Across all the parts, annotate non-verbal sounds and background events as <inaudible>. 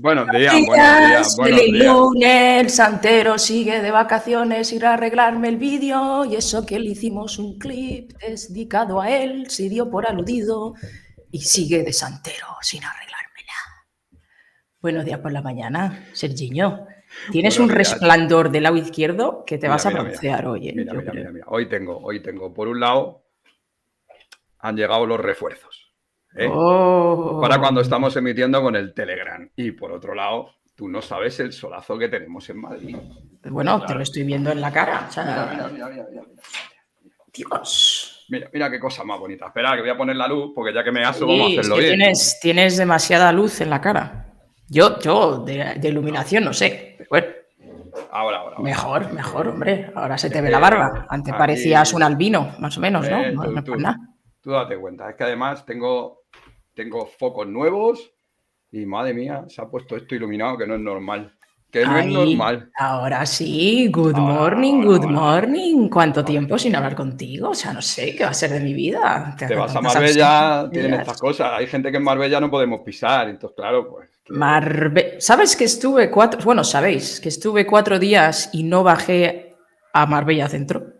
Bueno, Buenos días, buenos días. el santero sigue de vacaciones, ir a arreglarme el vídeo y eso que le hicimos un clip dedicado a él, se dio por aludido y sigue de santero sin arreglármela. Buenos días por la mañana, Sergiño. Tienes un resplandor del lado izquierdo que te vas a broncear hoy. Eh? mira, mira, mira, mira. Hoy tengo, hoy tengo, por un lado, han llegado los refuerzos para ¿Eh? oh. cuando estamos emitiendo con el Telegram. Y por otro lado, tú no sabes el solazo que tenemos en Madrid. Pues bueno, te lo estoy viendo en la cara. Mira, mira, mira, Dios. Mira, qué cosa más bonita. Espera, que voy a poner la luz, porque ya que me aso, vamos a hacerlo bien. Tienes, demasiada luz en la cara. Yo, yo, de, iluminación, no sé. Ahora, Mejor, mejor, hombre. Ahora se te ve la eh, barba. Antes parecías un albino, más o menos, ¿no? Eh, tú, date cuenta. Es que además tengo tengo focos nuevos y madre mía, se ha puesto esto iluminado que no es normal. Que no es normal. Ahora sí, good morning, good morning. ¿Cuánto tiempo sin hablar contigo? O sea, no sé qué va a ser de mi vida. Te, vas a Marbella, tienen estas cosas. Hay gente que en Marbella no podemos pisar, entonces, claro, pues. Marbella... ¿Sabes que estuve cuatro? Bueno, sabéis que estuve cuatro días y no bajé a Marbella Centro?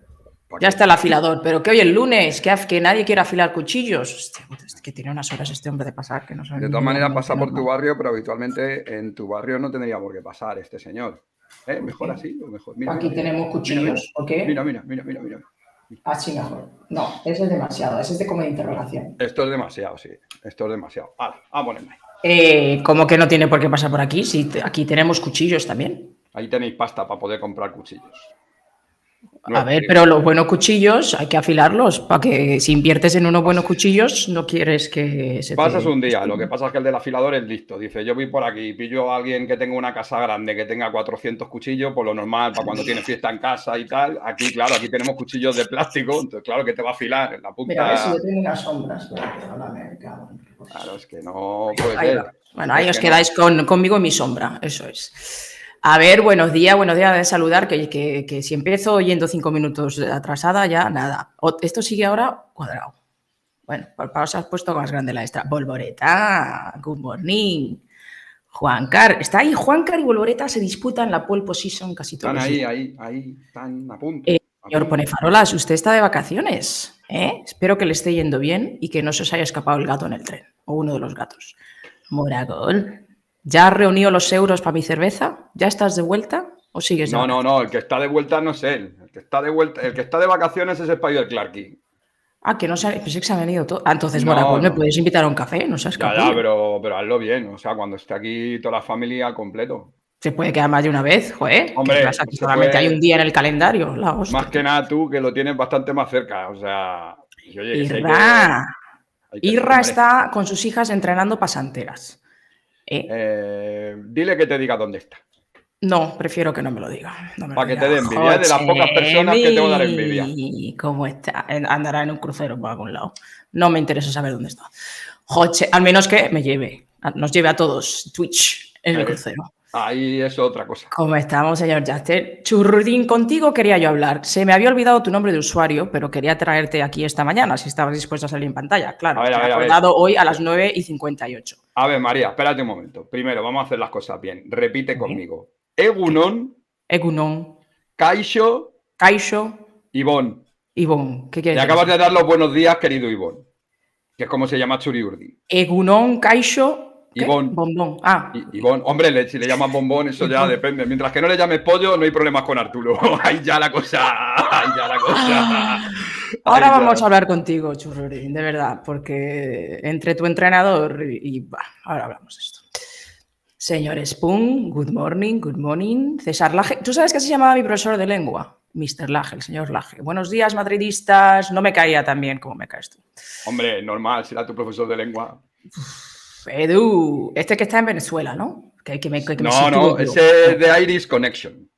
Ya está el afilador, pero que hoy el lunes, que, que nadie quiere afilar cuchillos. que tiene unas horas este hombre de pasar De todas maneras pasa por tu barrio, pero habitualmente en tu barrio no tendría por qué pasar este señor. ¿Eh? Mejor así o mejor. Aquí tenemos cuchillos, Mira, mira, mira, mira, Así mejor. No, ese es demasiado. ese es de como interrogación. Esto es demasiado, sí. Esto es demasiado. Ah, ponenme. Eh, ¿Cómo que no tiene por qué pasar por aquí? Si aquí tenemos cuchillos también. Ahí tenéis pasta para poder comprar cuchillos a ver, pero los buenos cuchillos hay que afilarlos para que si inviertes en unos buenos cuchillos no quieres que se Pasas un día, lo que pasa es que el del afilador es listo. Dice, yo voy por aquí, pillo a alguien que tenga una casa grande, que tenga 400 cuchillos, por lo normal, para cuando tienes fiesta en casa y tal. Aquí, claro, aquí tenemos cuchillos de plástico, entonces claro que te va a afilar en la punta. Mira, si yo tengo unas sombras, Claro, es que no puede Bueno, ahí os quedáis conmigo en mi sombra, eso es. A ver, buenos días, buenos días de saludar, que, si empiezo yendo cinco minutos atrasada, ya nada. Esto sigue ahora cuadrado. Bueno, por pausa has puesto más grande la extra. Volvoreta, good morning. Juan Car, está ahí. Juan Car y Volvoreta se disputan la pole position casi todos. Están ahí, ahí, ahí, están a punto. Eh, señor Ponefarolas, usted está de vacaciones. ¿eh? Espero que le esté yendo bien y que no se os haya escapado el gato en el tren o uno de los gatos. Moragol, ¿Ya has reunido los euros para mi cerveza? ¿Ya estás de vuelta? ¿O sigues No, no, no, el que está de vuelta no es él. El que está de vuelta, el que está de vacaciones es el payo del Clarky. Ah, que no sé, pensé que se ha venido todo. Ah, entonces, bueno, pues me puedes invitar a un café, no seas capaz. Claro, pero, pero hazlo bien, o sea, cuando esté aquí toda la familia completo. Se puede quedar más de una vez, joder. Hombre, solamente hay un día en el calendario. Más que nada tú, que lo tienes bastante más cerca, o sea. Irra. Irra está con sus hijas entrenando pasanteras. Eh. Eh, dile que te diga dónde está. No, prefiero que no me lo diga. para que te dé envidia, de las pocas personas que tengo que dar envidia. ¿Cómo está? Andará en un crucero por algún lado. No me interesa saber dónde está. al menos que me lleve, nos lleve a todos Twitch en el eh. crucero. Ahí es otra cosa. ¿Cómo estamos, señor Jaster? Churrudín, contigo quería yo hablar. Se me había olvidado tu nombre de usuario, pero quería traerte aquí esta mañana, si estabas dispuesto a salir en pantalla. Claro, acordado hoy a las 9 y 58. A ver, María, espérate un momento. Primero, vamos a hacer las cosas bien. Repite conmigo. Egunon. Egunon. Kaisho. Kaisho. Ivón. Ivón, ¿qué quieres? Le acabas de dar los buenos días, querido Ivón, que es como se llama Churiurdi. Egunon, Kaisho Ivón. Bombón. Ah. Ivón. Hombre, le, si le llamas bombón, eso ya depende. Mientras que no le llames pollo, no hay problemas con Arturo. <laughs> ahí ya la cosa. Ahí ya la cosa. Ah. Ahora vamos a hablar contigo, Churrorín, de verdad, porque entre tu entrenador y. ahora hablamos de esto. Señor Spoon, good morning, good morning. César Laje. ¿Tú sabes que se llamaba mi profesor de lengua? Mr. Laje, el señor Laje. Buenos días, madridistas. No me caía tan bien como me caes tú. Hombre, normal, será tu profesor de lengua. Edu, este que está en Venezuela, ¿no? no, no, ese es de Iris Connection.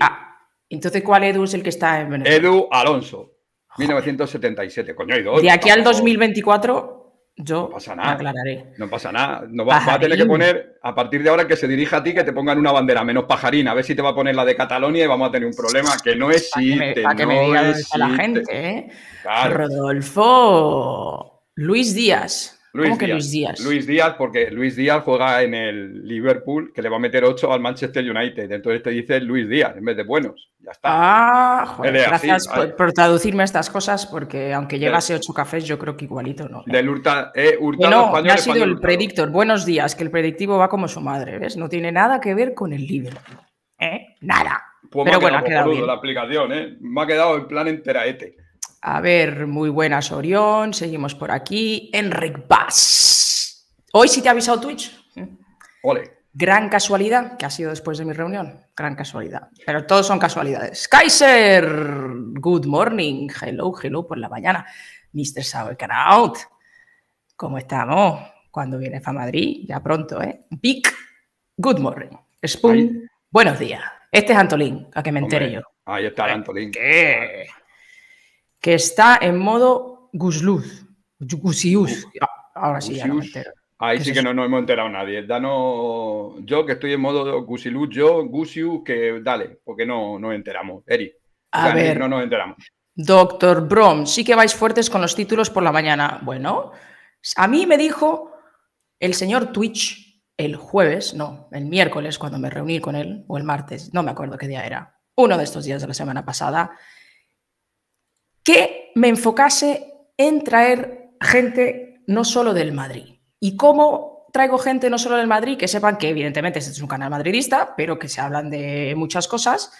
Ah, entonces, ¿cuál Edu es el que está en Venezuela? Edu Alonso, 1977. Coño, hay dos. De aquí al 2024 yo no pasa nada. aclararé. No pasa nada. va, a tener que poner, a partir de ahora que se dirija a ti, que te pongan una bandera menos pajarina. A ver si te va a poner la de Cataluña y vamos a tener un problema que no existe. Para que me, digas a la gente, ¿eh? Rodolfo. Luis Díaz. Luis Díaz, Luis Díaz? porque Luis Díaz juega en el Liverpool, que le va a meter 8 al Manchester United. Entonces te dice Luis Díaz en vez de buenos. Ya está. Ah, gracias por, traducirme estas cosas, porque aunque llegase 8 cafés, yo creo que igualito no. ¿eh? Del Urta, eh, Hurtado no, ha sido el predictor. Buenos días, que el predictivo va como su madre, ¿ves? No tiene nada que ver con el Liverpool. ¿eh? Nada. Pues Pero bueno, ha quedado la aplicación, ¿eh? Me ha quedado en plan enteraete. A ver, muy buenas, Orión. Seguimos por aquí. Enric Bass. Hoy sí te ha avisado Twitch. Ole. Gran casualidad, que ha sido después de mi reunión. Gran casualidad. Pero todos son casualidades. Kaiser, good morning. Hello, hello por la mañana. Mr. out. ¿Cómo estamos? Cuando vienes a Madrid, ya pronto, ¿eh? Big, good morning. Spoon, buenos días. Este es Antolín, a que me entere yo. Ahí está ¿Eh? Antolín. ¿Qué? que está en modo gusluz, gusius, ahora sí ya no me entero. Ahí sí que no hemos enterado nadie. no, yo, que estoy en modo gusiluz, yo, gusiu, que dale, porque no nos enteramos. Eri, a ver, no nos enteramos. Doctor Brom, sí que vais fuertes con los títulos por la mañana. Bueno, a mí me dijo el señor Twitch el jueves, no, el miércoles cuando me reuní con él, o el martes, no me acuerdo qué día era, uno de estos días de la semana pasada, que me enfocase en traer gente no solo del Madrid. ¿Y cómo traigo gente no solo del Madrid? Que sepan que evidentemente este es un canal madridista, pero que se hablan de muchas cosas.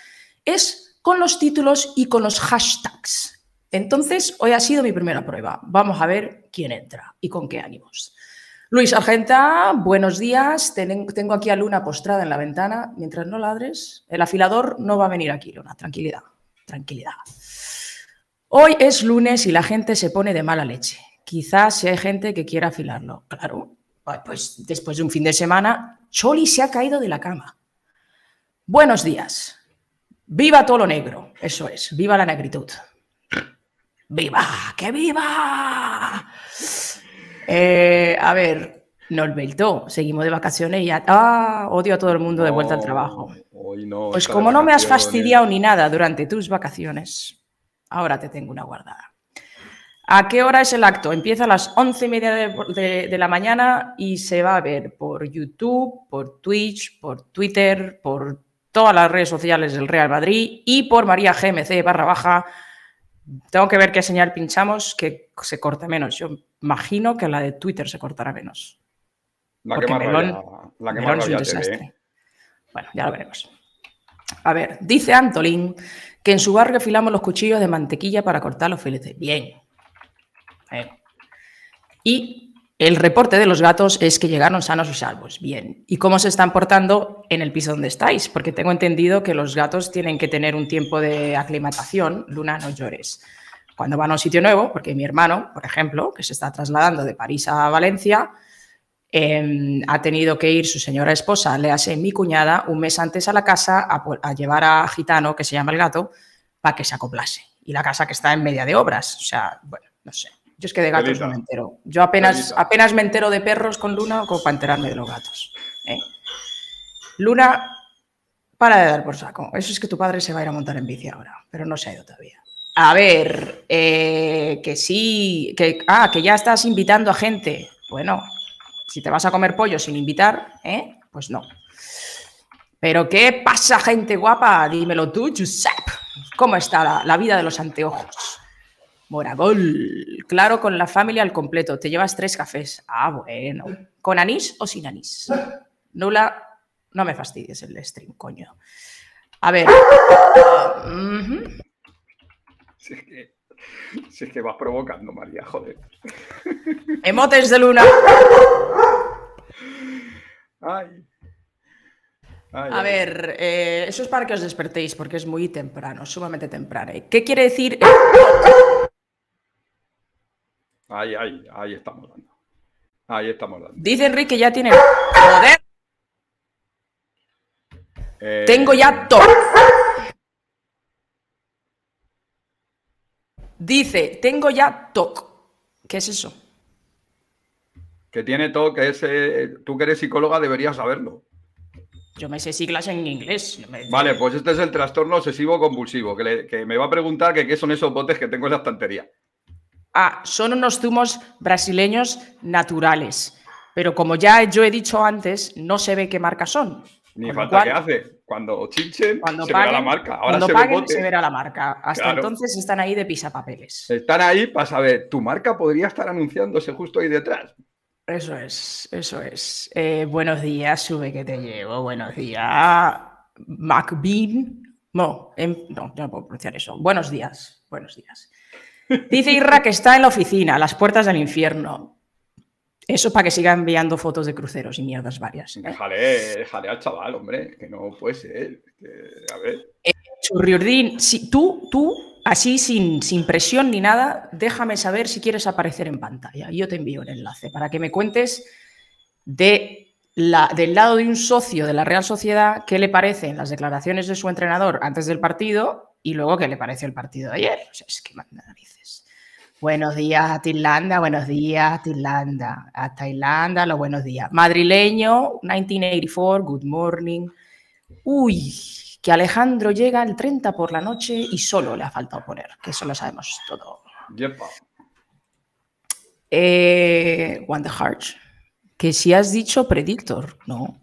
Es con los títulos y con los hashtags. Entonces, hoy ha sido mi primera prueba. Vamos a ver quién entra y con qué ánimos. Luis Argenta, buenos días. Tengo aquí a Luna postrada en la ventana. Mientras no ladres, el afilador no va a venir aquí, Luna. Tranquilidad, tranquilidad. Hoy es lunes y la gente se pone de mala leche. Quizás si hay gente que quiera afilarlo. Claro, pues después de un fin de semana, Choli se ha caído de la cama. Buenos días. Viva todo lo negro. Eso es, viva la negritud. ¡Viva! ¡Que viva! Eh, a ver, nos Seguimos de vacaciones y ya. ¡Ah! Odio a todo el mundo de vuelta al trabajo. pues como no me has fastidiado ni nada durante tus vacaciones, ahora te tengo una guardada. ¿A qué hora es el acto? Empieza a las once y media de, la mañana y se va a ver por YouTube, por Twitch, por Twitter, por todas las redes sociales del Real Madrid y por María GMC barra baja. Tengo que ver qué señal pinchamos que se corte menos. Yo imagino que la de Twitter se cortará menos. La que Melón, es un desastre. Bueno, ya lo veremos. A ver, dice Antolín que en su barrio afilamos los cuchillos de mantequilla para cortar los filetes. Bien. Y el reporte de los gatos es que llegaron sanos y salvos. Bien. ¿Y cómo se están portando en el piso donde estáis? Porque tengo entendido que los gatos tienen que tener un tiempo de aclimatación. Luna, no llores. Cuando van a un sitio nuevo, porque mi hermano, por ejemplo, que se está trasladando de París a Valencia, Em, ha tenido que ir su señora esposa, le eh, hace mi cuñada, un mes antes a la casa a, llevar a Gitano, que se llama el gato, para que se acoplase. Y la casa que está en media de obras. O sea, bueno, no sé. Yo es que de gatos no me entero. Yo apenas, apenas me entero de perros con Luna como para enterarme de los gatos. ¿eh? Luna, para de dar por saco. Eso es que tu padre se va a ir a montar en bici ahora, pero no se ha ido todavía. A ver, eh, que sí, que, ah, que ya estás invitando a gente. Bueno, si te vas a comer pollo sin invitar, ¿eh? pues no. Pero ¿qué pasa, gente guapa? Dímelo tú, Giuseppe. ¿Cómo está la, vida de los anteojos? Moragol, claro, con la familia al completo. Te llevas tres cafés. Ah, bueno. ¿Con anís o sin anís? Nula, no me fastidies el stream, coño. A ver. si, es que, si es que vas provocando, María, joder. Emotes de luna. Ah, a ver, eh, eso es para que os despertéis, porque es muy temprano, sumamente temprano. ¿Qué quiere decir? Ahí, ay, ahí estamos dando. Ahí estamos dando. Dice Enrique que ya tiene. ¡Joder! Eh, tengo ya TOC. Dice, tengo ya TOC. ¿Qué es eso? Que tiene TOC, eh, tú que eres psicóloga deberías saberlo. Yo me sé siglas en inglés. Vale, pues este es el trastorno obsesivo compulsivo, que, me va a preguntar que qué son esos botes que tengo en la estantería. Ah, son unos zumos brasileños naturales. Pero como ya yo he dicho antes, no se ve qué marca son. Ni falta que hace. Cuando chinchen, se verá la marca. cuando paguen, se verá la marca. Hasta entonces están ahí de pisapapeles. Están ahí para saber, tu marca podría estar anunciándose justo ahí detrás. Eso es, eso es. Eh, buenos días, sube que te llevo. Buenos días, MacBean. No, em, no, no puedo pronunciar eso. Buenos días, buenos días. <laughs> Dice Irra que está en la oficina, las puertas del infierno. Eso para que siga enviando fotos de cruceros y mierdas varias. ¿eh? Déjale, al chaval, hombre, que no puede ser. a ver. Eh, si, tú, tú Así, sin, presión ni nada, déjame saber si quieres aparecer en pantalla. Yo te envío el enlace para que me cuentes de la, del lado de un socio de la Real Sociedad qué le parecen las declaraciones de su entrenador antes del partido y luego qué le parece el partido de ayer. O sea, es que narices. Buenos días a Tailandia, buenos días a Tailandia, a Tailandia, los buenos días. Madrileño, 1984, good morning. Uy, que Alejandro llega el 30 por la noche y solo le ha faltado poner, que eso lo sabemos todo. Eh, One the que si has dicho Predictor, no.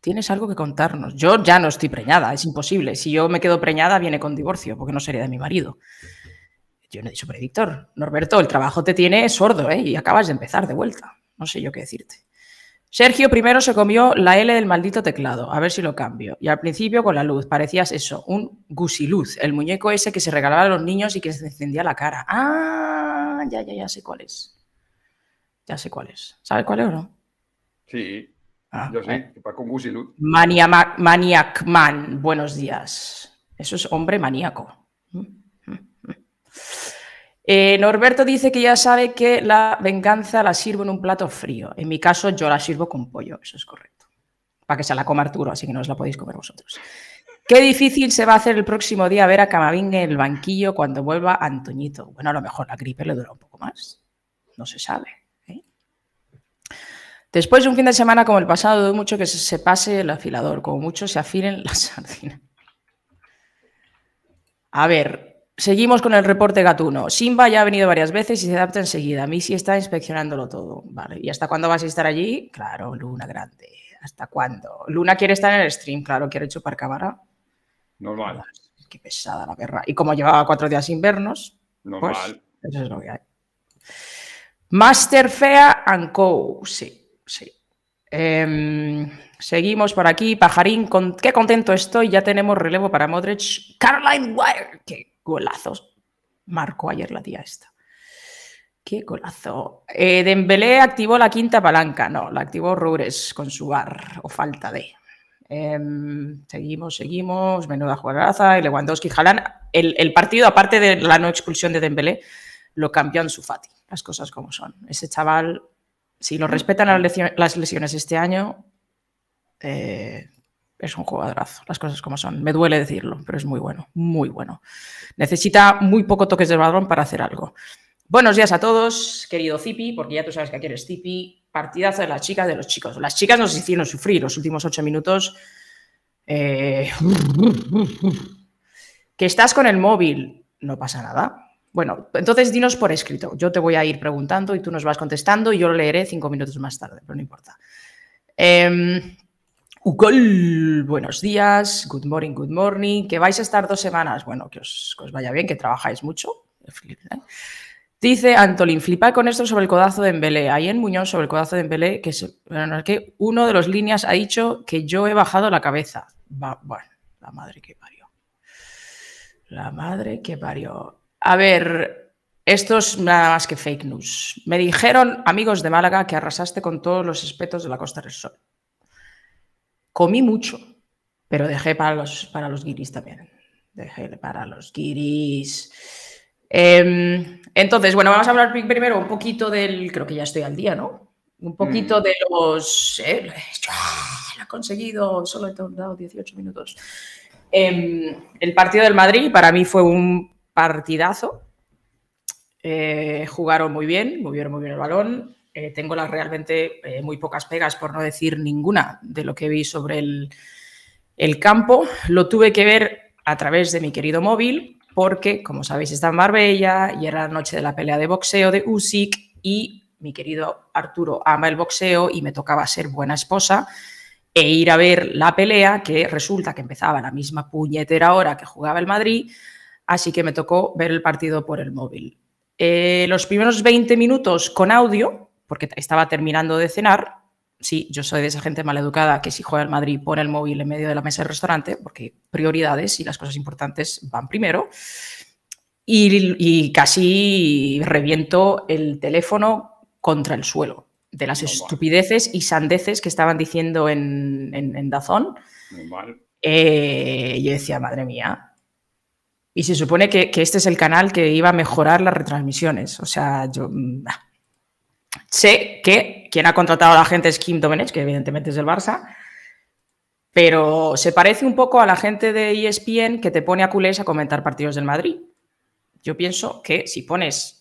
Tienes algo que contarnos. Yo ya no estoy preñada, es imposible. Si yo me quedo preñada, viene con divorcio, porque no sería de mi marido. Yo no he dicho predictor. Norberto, el trabajo te tiene sordo, ¿eh? Y acabas de empezar de vuelta. No sé yo qué decirte. Sergio primero se comió la L del maldito teclado, a ver si lo cambio. Y al principio con la luz, parecías eso, un gusiluz, el muñeco ese que se regalaba a los niños y que se encendía la cara. Ah, ya, ya, ya sé cuál es. Ya sé cuál es. ¿Sabes cuál es o no? Sí. Ah, yo sé, eh. que con gusiluz. Maniac Man, buenos días. Eso es hombre maníaco. Mm. Eh, Norberto dice que ya sabe que la venganza la sirvo en un plato frío. En mi caso, yo la sirvo con pollo, eso es correcto. Para que se la coma Arturo, así que no os la podéis comer vosotros. Qué difícil se va a hacer el próximo día ver a Camavinga en el banquillo cuando vuelva Antoñito. Bueno, a lo mejor la gripe le dura un poco más. No se sabe. ¿eh? Después de un fin de semana como el pasado, dudo mucho que se pase el afilador. Como mucho se afilen las sardinas. A ver, Seguimos con el reporte gatuno. Simba ya ha venido varias veces y se adapta enseguida. Missy está inspeccionándolo todo. ¿Y hasta cuándo vas a estar allí? Claro, Luna grande. ¿Hasta cuándo? Luna quiere estar en el stream, claro, quiere chupar cámara. Normal. Qué pesada la perra. Y como llevaba cuatro días sin vernos, pues Normal. eso es lo que hay. Master Fea and Co. Sí, sí. Em, seguimos por aquí. Pajarín, con, qué contento estoy. Ya tenemos relevo para Modric. Caroline Wire golazos marcó ayer la tía esta. Qué golazo. Eh, Dembélé activó la quinta palanca. No, la activó Rures con su bar. o falta de. Em, seguimos, seguimos. Menuda jugada Y Lewandowski, Jalan. El, el, partido, aparte de la no expulsión de Dembélé, lo cambió su Fati. Las cosas como son. Ese chaval, si lo respetan las, lesiones este año, eh, es un jugadorazo, las cosas como son. Me duele decirlo, pero es muy bueno, muy bueno. Necesita muy poco toques de balón para hacer algo. Buenos días a todos, querido Zipi, porque ya tú sabes que aquí eres Zipi. Partidazo de las chicas, de los chicos. Las chicas nos hicieron sufrir los últimos ocho minutos. Eh, que estás con el móvil, no pasa nada. Bueno, entonces dinos por escrito. Yo te voy a ir preguntando y tú nos vas contestando y yo lo leeré cinco minutos más tarde, pero no importa. Em, Ugol, buenos días, good morning, good morning, que vais a estar dos semanas, bueno, que os, vaya bien, que trabajáis mucho. ¿eh? Dice Antolín, flipa con esto sobre el codazo de Embelé. Ahí en Muñoz, sobre el codazo de Embelé, que, es que uno de los líneas ha dicho que yo he bajado la cabeza. bueno, la madre que parió. La madre que parió. A ver, esto es nada más que fake news. Me dijeron, amigos de Málaga, que arrasaste con todos los espetos de la Costa del Sol. Comí mucho, pero dejé para los, para los guiris también. Dejé para los guiris. Em, entonces, bueno, vamos a hablar primero un poquito del. Creo que ya estoy al día, ¿no? Un poquito mm. de los. Eh, ¡ah! lo, he conseguido, solo he tardado 18 minutos. Em, el partido del Madrid para mí fue un partidazo. Eh, jugaron muy bien, movieron muy bien el balón. Eh, tengo las realmente eh, muy pocas pegas, por no decir ninguna, de lo que vi sobre el, campo. Lo tuve que ver a través de mi querido móvil, porque, como sabéis, está en Marbella y era la noche de la pelea de boxeo de Usyk y mi querido Arturo ama el boxeo y me tocaba ser buena esposa e ir a ver la pelea, que resulta que empezaba la misma puñetera hora que jugaba el Madrid, así que me tocó ver el partido por el móvil. Eh, los primeros 20 minutos con audio, porque estaba terminando de cenar. Sí, yo soy de esa gente maleducada que si juega al Madrid pone el móvil en medio de la mesa del restaurante, porque prioridades y las cosas importantes van primero. Y, casi reviento el teléfono contra el suelo de las estupideces y sandeces que estaban diciendo en, Dazón. Muy mal. Eh, yo decía, madre mía. Y se supone que, este es el canal que iba a mejorar las retransmisiones. O sea, yo. Mm, ah, Sé que quien ha contratado a la gente es Kim Domenech, que evidentemente es del Barça, pero se parece un poco a la gente de ESPN que te pone a culés a comentar partidos del Madrid. Yo pienso que si pones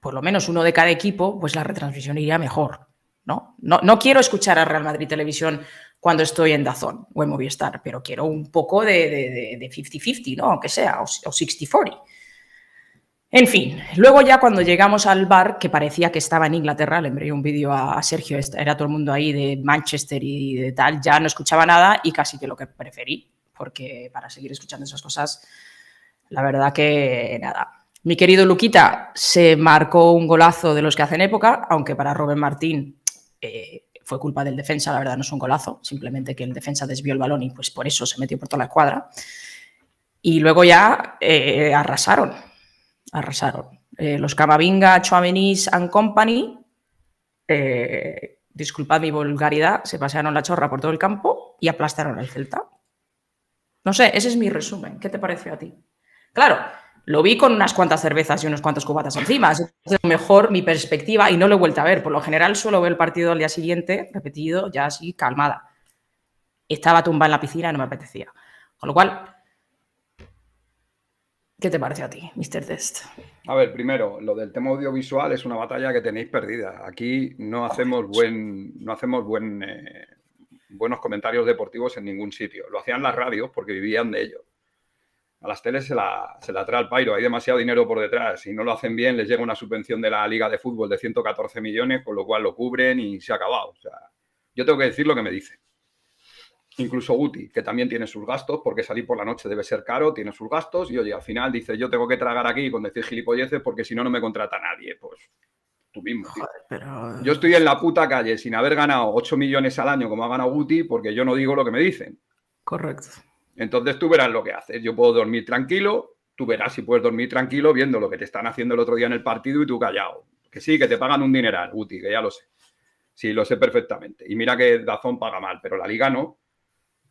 por lo menos uno de cada equipo, pues la retransmisión iría mejor. ¿no? No, quiero escuchar a Real Madrid Televisión cuando estoy en Dazón o en Movistar, pero quiero un poco de 50-50, ¿no? aunque sea, o, o 60-40. En fin, luego ya cuando llegamos al bar, que parecía que estaba en Inglaterra, le envié un vídeo a Sergio, este, era todo el mundo ahí de Manchester y de tal, ya no escuchaba nada y casi que lo que preferí, porque para seguir escuchando esas cosas, la verdad que nada. Mi querido Luquita se marcó un golazo de los que hacen época, aunque para Robert Martín eh, fue culpa del defensa, la verdad no es un golazo, simplemente que el defensa desvió el balón y pues por eso se metió por toda la escuadra. Y luego ya eh, arrasaron arrasaron. Eh, los Camavinga, Choamenis and Company, eh, disculpad mi vulgaridad, se pasearon la chorra por todo el campo y aplastaron al Celta. No sé, ese es mi resumen. ¿Qué te pareció a ti? Claro, lo vi con unas cuantas cervezas y unos cuantos cubatas encima. Es mejor mi perspectiva y no lo he vuelto a ver. Por lo general suelo ver el partido al día siguiente, repetido, ya así, calmada. Estaba tumbada en la piscina y no me apetecía. Con lo cual, ¿Qué te parece a ti, Mr. Test? A ver, primero, lo del tema audiovisual es una batalla que tenéis perdida. Aquí no hacemos buen, no hacemos buen, eh, buenos comentarios deportivos en ningún sitio. Lo hacían las radios porque vivían de ello. A las teles se la, se la trae el pairo, hay demasiado dinero por detrás. Si no lo hacen bien, les llega una subvención de la Liga de Fútbol de 114 millones, con lo cual lo cubren y se ha acabado. O sea, yo tengo que decir lo que me dicen incluso Guti, que también tiene sus gastos, porque salir por la noche debe ser caro, tiene sus gastos, y oye, al final dice, yo tengo que tragar aquí con decir gilipolleces porque si no, no me contrata nadie. Pues tú mismo. Eh, yo estoy en la puta calle sin haber ganado 8 millones al año como ha ganado Guti porque yo no digo lo que me dicen. Correcto. Entonces tú verás lo que haces. Yo puedo dormir tranquilo, tú verás si puedes dormir tranquilo viendo lo que te están haciendo el otro día en el partido y tú callado. Que sí, que te pagan un dineral, Guti, que ya lo sé. Sí, lo sé perfectamente. Y mira que Dazón paga mal, pero la liga no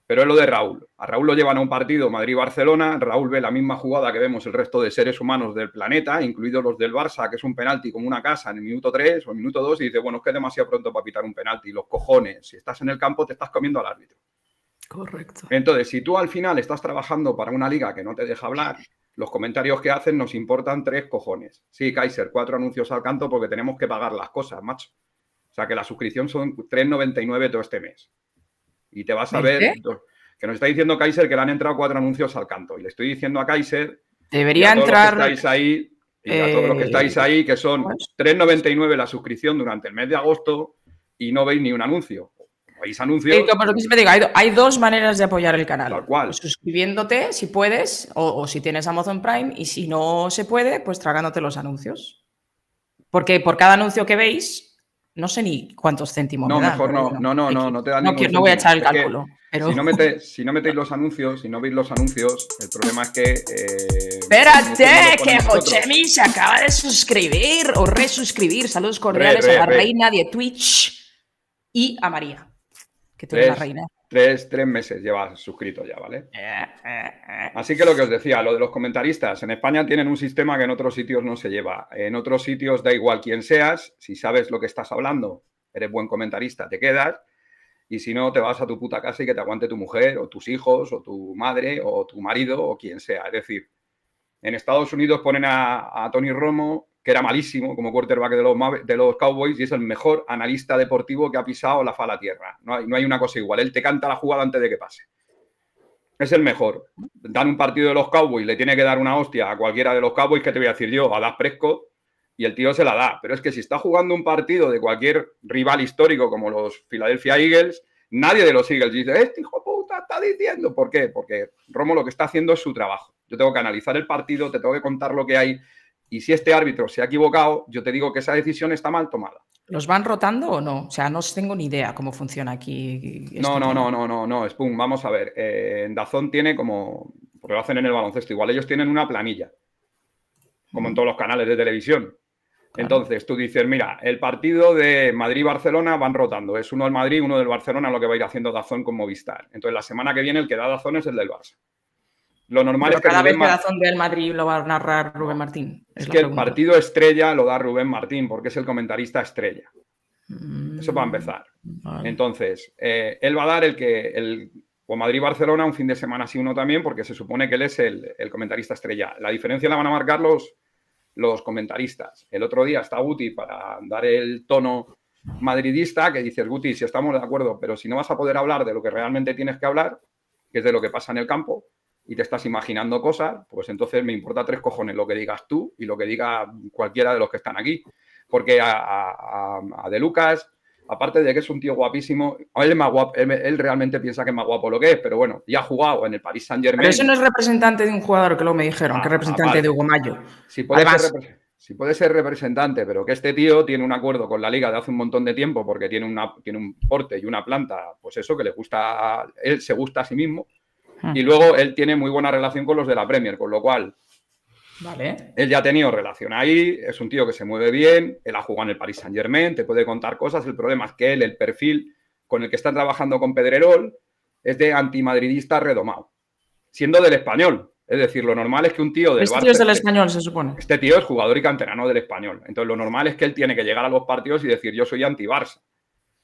pero es lo de Raúl. A Raúl lo llevan a un partido Madrid-Barcelona, Raúl ve la misma jugada que vemos el resto de seres humanos del planeta, incluidos los del Barça, que es un penalti con una casa en el minuto 3 o el minuto 2, y dice, bueno, es que es demasiado pronto para pitar un penalti, los cojones, si estás en el campo te estás comiendo al árbitro. Correcto. Entonces, si tú al final estás trabajando para una liga que no te deja hablar, los comentarios que hacen nos importan tres cojones. Sí, Kaiser, cuatro anuncios al canto porque tenemos que pagar las cosas, macho. O sea, que la suscripción son 3,99 todo este mes. Y te vas a ver que nos está diciendo Kaiser que le han entrado cuatro anuncios al canto. Y le estoy diciendo a Kaiser. Debería entrar. estáis ahí, y a todos los que eh, estáis ahí, que son 3.99 pues. la suscripción durante el mes de agosto y no veis ni un anuncio. Veis anuncios. hay, dos maneras de apoyar el canal. Pues suscribiéndote si puedes, o si tienes Amazon Prime, y si no se puede, pues tragándote los anuncios. Porque por cada anuncio que veis, no sé ni cuántos céntimos. No, mejor no, no, no, no, no te dan no, no voy a echar el cálculo. Si, no metéis los anuncios, si no veis los anuncios, el problema es que. Eh, Espérate, que Jochemi se acaba de suscribir o resuscribir. Saludos cordiales a la reina de Twitch y a María, que tú eres la reina. Tres, tres meses llevas suscrito ya, ¿vale? Así que lo que os decía, lo de los comentaristas. En España tienen un sistema que en otros sitios no se lleva. En otros sitios da igual quién seas, si sabes lo que estás hablando, eres buen comentarista, te quedas. Y si no, te vas a tu puta casa y que te aguante tu mujer, o tus hijos, o tu madre, o tu marido, o quien sea. Es decir, en Estados Unidos ponen a, a Tony Romo, que era malísimo como quarterback de los, de los Cowboys y es el mejor analista deportivo que ha pisado la fala tierra. No hay, una cosa igual. Él te canta la jugada antes de que pase. Es el mejor. Dan un partido de los Cowboys, le tiene que dar una hostia a cualquiera de los Cowboys que te voy a decir yo, a fresco presco y el tío se la da. Pero es que si está jugando un partido de cualquier rival histórico como los Philadelphia Eagles, nadie de los Eagles dice, este hijo puta está diciendo. ¿Por qué? Porque Romo lo que está haciendo es su trabajo. Yo tengo que analizar el partido, te tengo que contar lo que hay, y si este árbitro se ha equivocado, yo te digo que esa decisión está mal tomada. ¿Los van rotando o no? O sea, no tengo ni idea cómo funciona aquí. Este no, no, no, no, no, no, es pum, vamos a ver. Eh, en Dazón tiene como, porque lo hacen en el baloncesto, igual ellos tienen una planilla, como en todos los canales de televisión. Entonces tú dices, mira, el partido de Madrid-Barcelona van rotando, es uno del Madrid, uno del Barcelona, lo que va a ir haciendo Dazón con Movistar. Entonces la semana que viene el que da Dazón es el del Barça. Lo normal es que cada vez del Madrid lo va a narrar Rubén Martín. Es, que el partido estrella lo da Rubén Martín porque es el comentarista estrella. Mm. Eso Eso a empezar. Entonces, eh, él va a dar el que el o Madrid-Barcelona un fin de semana si uno también porque se supone que él es el, comentarista estrella. La diferencia la van a marcar los, los comentaristas. El otro día está Guti para dar el tono madridista que dices, Guti, si estamos de acuerdo, pero si no vas a poder hablar de lo que realmente tienes que hablar, que es de lo que pasa en el campo, y te estás imaginando cosas, pues entonces me importa tres cojones lo que digas tú y lo que diga cualquiera de los que están aquí. Porque a, De Lucas, aparte de que es un tío guapísimo, él, más él, realmente piensa que es más guapo lo que es, pero bueno, ya ha jugado en el Paris Saint Germain. Pero eso no es representante de un jugador, que lo me dijeron, ah, que es representante de Hugo Mayo. Si puede, ser, si puede, ser, representante, pero que este tío tiene un acuerdo con la liga de hace un montón de tiempo porque tiene, una, tiene un porte y una planta, pues eso, que le gusta, él se gusta a sí mismo Mm. Y luego él tiene muy buena relación con los de la Premier, con lo cual Vale. Él ya ha tenido relación ahí, es un tío que se mueve bien, él ha jugado en el Paris Saint Germain, te puede contar cosas. El problema es que él, el perfil con el que está trabajando con Pedrerol, es de antimadridista redomado, siendo del español. Es decir, lo normal es que un tío del Este tío es del español, se supone. Este tío es jugador y canterano del español. Entonces, lo normal es que él tiene que llegar a los partidos y decir, yo soy anti-Barça.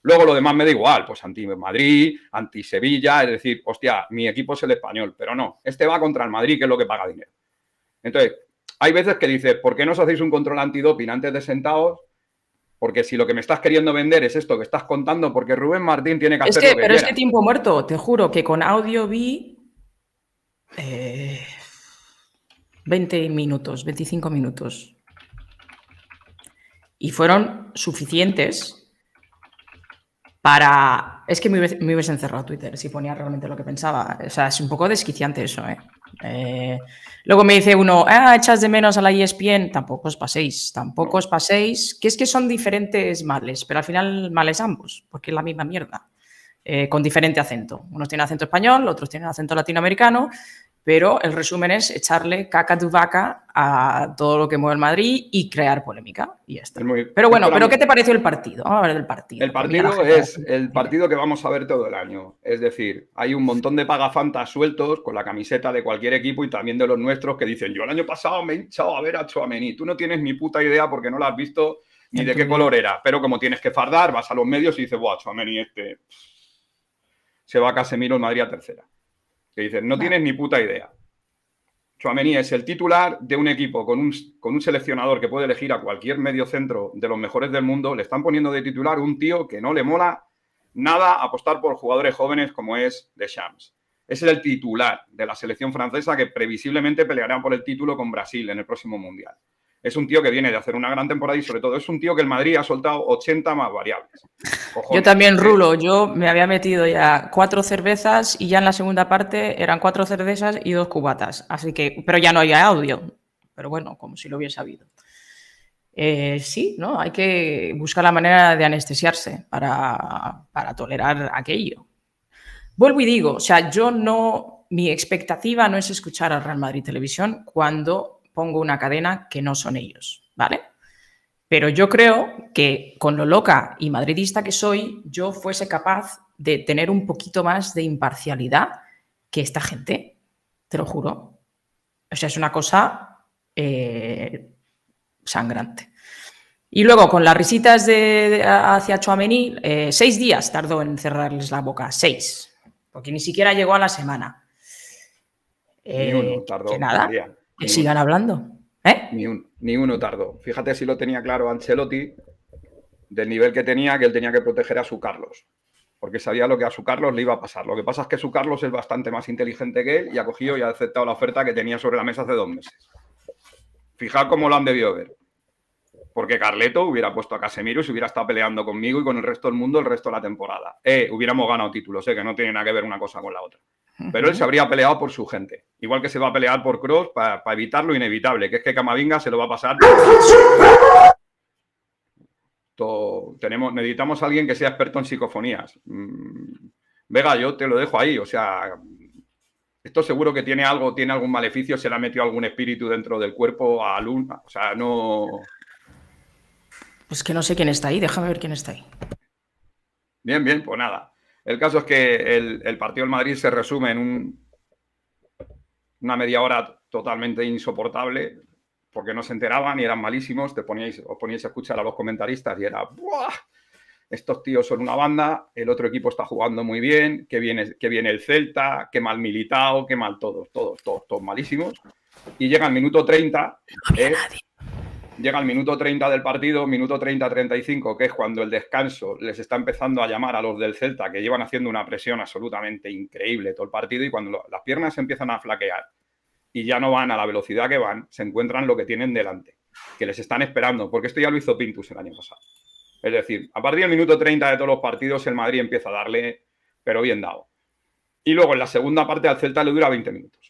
Luego lo demás me da igual, pues anti-Madrid, anti-Sevilla, es decir, hostia, mi equipo es el español, pero no, este va contra el Madrid, que es lo que paga dinero. Entonces, hay veces que dices, ¿por qué no os hacéis un control antidoping antes de sentados? Porque si lo que me estás queriendo vender es esto que estás contando, porque Rubén Martín tiene que es Que, pero este es que tiempo muerto, te juro que con audio vi. 20 eh, minutos, 25 minutos. Y fueron suficientes para... Es que me hubiese, encerrado Twitter si ponía realmente lo que pensaba. O sea, es un poco desquiciante eso, ¿eh? eh luego me dice uno, ah, echas de menos a la ESPN. Tampoco os paséis, tampoco os paséis. Que es que son diferentes males, pero al final males ambos, porque es la misma mierda, eh, con diferente acento. Unos tienen acento español, otros tienen acento latinoamericano, pero el resumen es echarle caca tu vaca a todo lo que mueve el Madrid y crear polémica. Y está. pero bueno, ¿pero qué te pareció el partido? a ver del partido. El partido es el partido que vamos a ver todo el año. Es decir, hay un montón de pagafantas sueltos con la camiseta de cualquier equipo y también de los nuestros que dicen, yo el año pasado me he hinchado a ver a Chouameni. Tú no tienes ni puta idea porque no la has visto ni de qué color era. Pero como tienes que fardar, vas a los medios y dices, guau, Chouameni este... Se va a Casemiro en Madrid a tercera que dicen, no tienes ni puta idea. Chuamení es el titular de un equipo con un, con un, seleccionador que puede elegir a cualquier medio centro de los mejores del mundo. Le están poniendo de titular un tío que no le mola nada apostar por jugadores jóvenes como es Deschamps. Es el titular de la selección francesa que previsiblemente peleará por el título con Brasil en el próximo Mundial es un tío que viene de hacer una gran temporada y sobre todo es un tío que el Madrid ha soltado 80 más variables. Yo también, eh, Rulo, yo me había metido ya cuatro cervezas y ya en la segunda parte eran cuatro cervezas y dos cubatas. Así que, pero ya no había audio. Pero bueno, como si lo hubiera sabido. Eh, sí, ¿no? Hay que buscar la manera de anestesiarse para, para tolerar aquello. Vuelvo y digo, o sea, yo no, mi expectativa no es escuchar a Real Madrid Televisión cuando pongo una cadena que no son ellos, ¿vale? Pero yo creo que con lo loca y madridista que soy, yo fuese capaz de tener un poquito más de imparcialidad que esta gente, te lo juro. O sea, es una cosa eh, sangrante. Y luego, con las risitas de, hacia Chuamení, eh, seis días tardó en cerrarles la boca, seis, porque ni siquiera llegó a la semana. ni eh, tardó. Que nada. Que sigan hablando. ¿Eh? Ni, ni uno tardó. Fíjate si lo tenía claro Ancelotti, del nivel que tenía, que él tenía que proteger a su Carlos. Porque sabía lo que a su Carlos le iba a pasar. Lo que pasa es que su Carlos es bastante más inteligente que él y ha cogido y ha aceptado la oferta que tenía sobre la mesa hace dos meses. Fijad cómo lo han debido ver. Porque Carleto hubiera puesto a Casemiro y se hubiera estado peleando conmigo y con el resto del mundo el resto de la temporada. Eh, hubiéramos ganado títulos, eh, que no tiene nada que ver una cosa con la otra. Pero él se habría peleado por su gente. Igual que se va a pelear por Cross para evitar lo inevitable, que es que Camavinga se lo va a pasar. tenemos, necesitamos a alguien que sea experto en psicofonías. Mm, Vega, yo te lo dejo ahí. O sea, esto seguro que tiene algo, tiene algún maleficio, se le ha metido algún espíritu dentro del cuerpo a Luna. O sea, no. Pues que no sé quién está ahí, déjame ver quién está ahí. Bien, bien, pues nada. El caso es que el, partido del Madrid se resume en un, una media hora totalmente insoportable, porque no se enteraban y eran malísimos. Te poníais, os poníais a escuchar a los comentaristas y era, ¡buah! Estos tíos son una banda, el otro equipo está jugando muy bien, que viene, el Celta, que mal militado, que mal todos, todos, todos, todos malísimos. Y llega el minuto 30 llega el minuto 30 del partido, minuto 30-35, que es cuando el descanso les está empezando a llamar a los del Celta, que llevan haciendo una presión absolutamente increíble todo el partido, y cuando las piernas empiezan a flaquear y ya no van a la velocidad que van, se encuentran lo que tienen delante, que les están esperando, porque esto ya lo hizo Pintus el año pasado. Es decir, a partir del minuto 30 de todos los partidos, el Madrid empieza a darle, pero bien dado. Y luego en la segunda parte al Celta le dura 20 minutos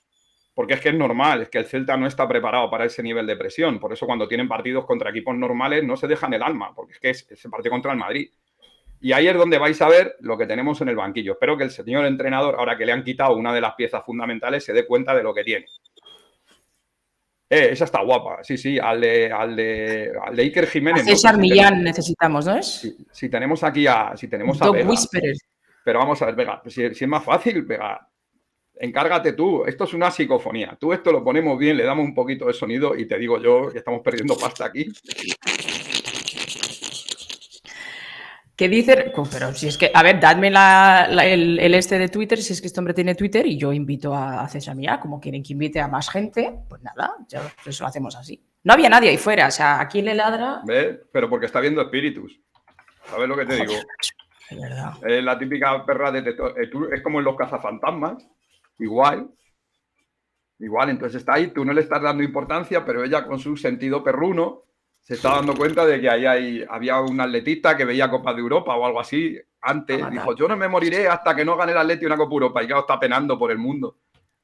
porque es que es normal, es que el Celta no está preparado para ese nivel de presión. Por eso cuando tienen partidos contra equipos normales no se dejan el alma, porque es que es, ese partido contra el Madrid. Y ahí es donde vais a ver lo que tenemos en el banquillo. Espero que el señor entrenador, ahora que le han quitado una de las piezas fundamentales, se dé cuenta de lo que tiene. Eh, esa está guapa, sí, sí, al de, al de, al Iker Jiménez. A César Millán necesitamos, ¿no es? Si, tenemos aquí a... Si tenemos a Pero vamos a ver, Vega, si, si es más fácil, Vega, encárgate tú, esto es una psicofonía. Tú esto lo ponemos bien, le damos un poquito de sonido y te digo yo que estamos perdiendo pasta aquí. ¿Qué dice? pero si es que, a ver, dadme el, este de Twitter, si es que este hombre tiene Twitter y yo invito a, César Mía, como quieren que invite a más gente, pues nada, ya, eso pues lo hacemos así. No había nadie ahí fuera, o sea, aquí le ladra. Pero porque está viendo espíritus. ¿Sabes lo que te digo? Es verdad. la típica perra de... Eh, es como en los cazafantasmas igual, igual, entonces está ahí, tú no le estás dando importancia, pero ella con su sentido perruno se está dando cuenta de que ahí hay, había un atletista que veía Copa de Europa o algo así antes. Dijo, yo no me moriré hasta que no gane el Atleti una Copa Europa. Y claro, está penando por el mundo.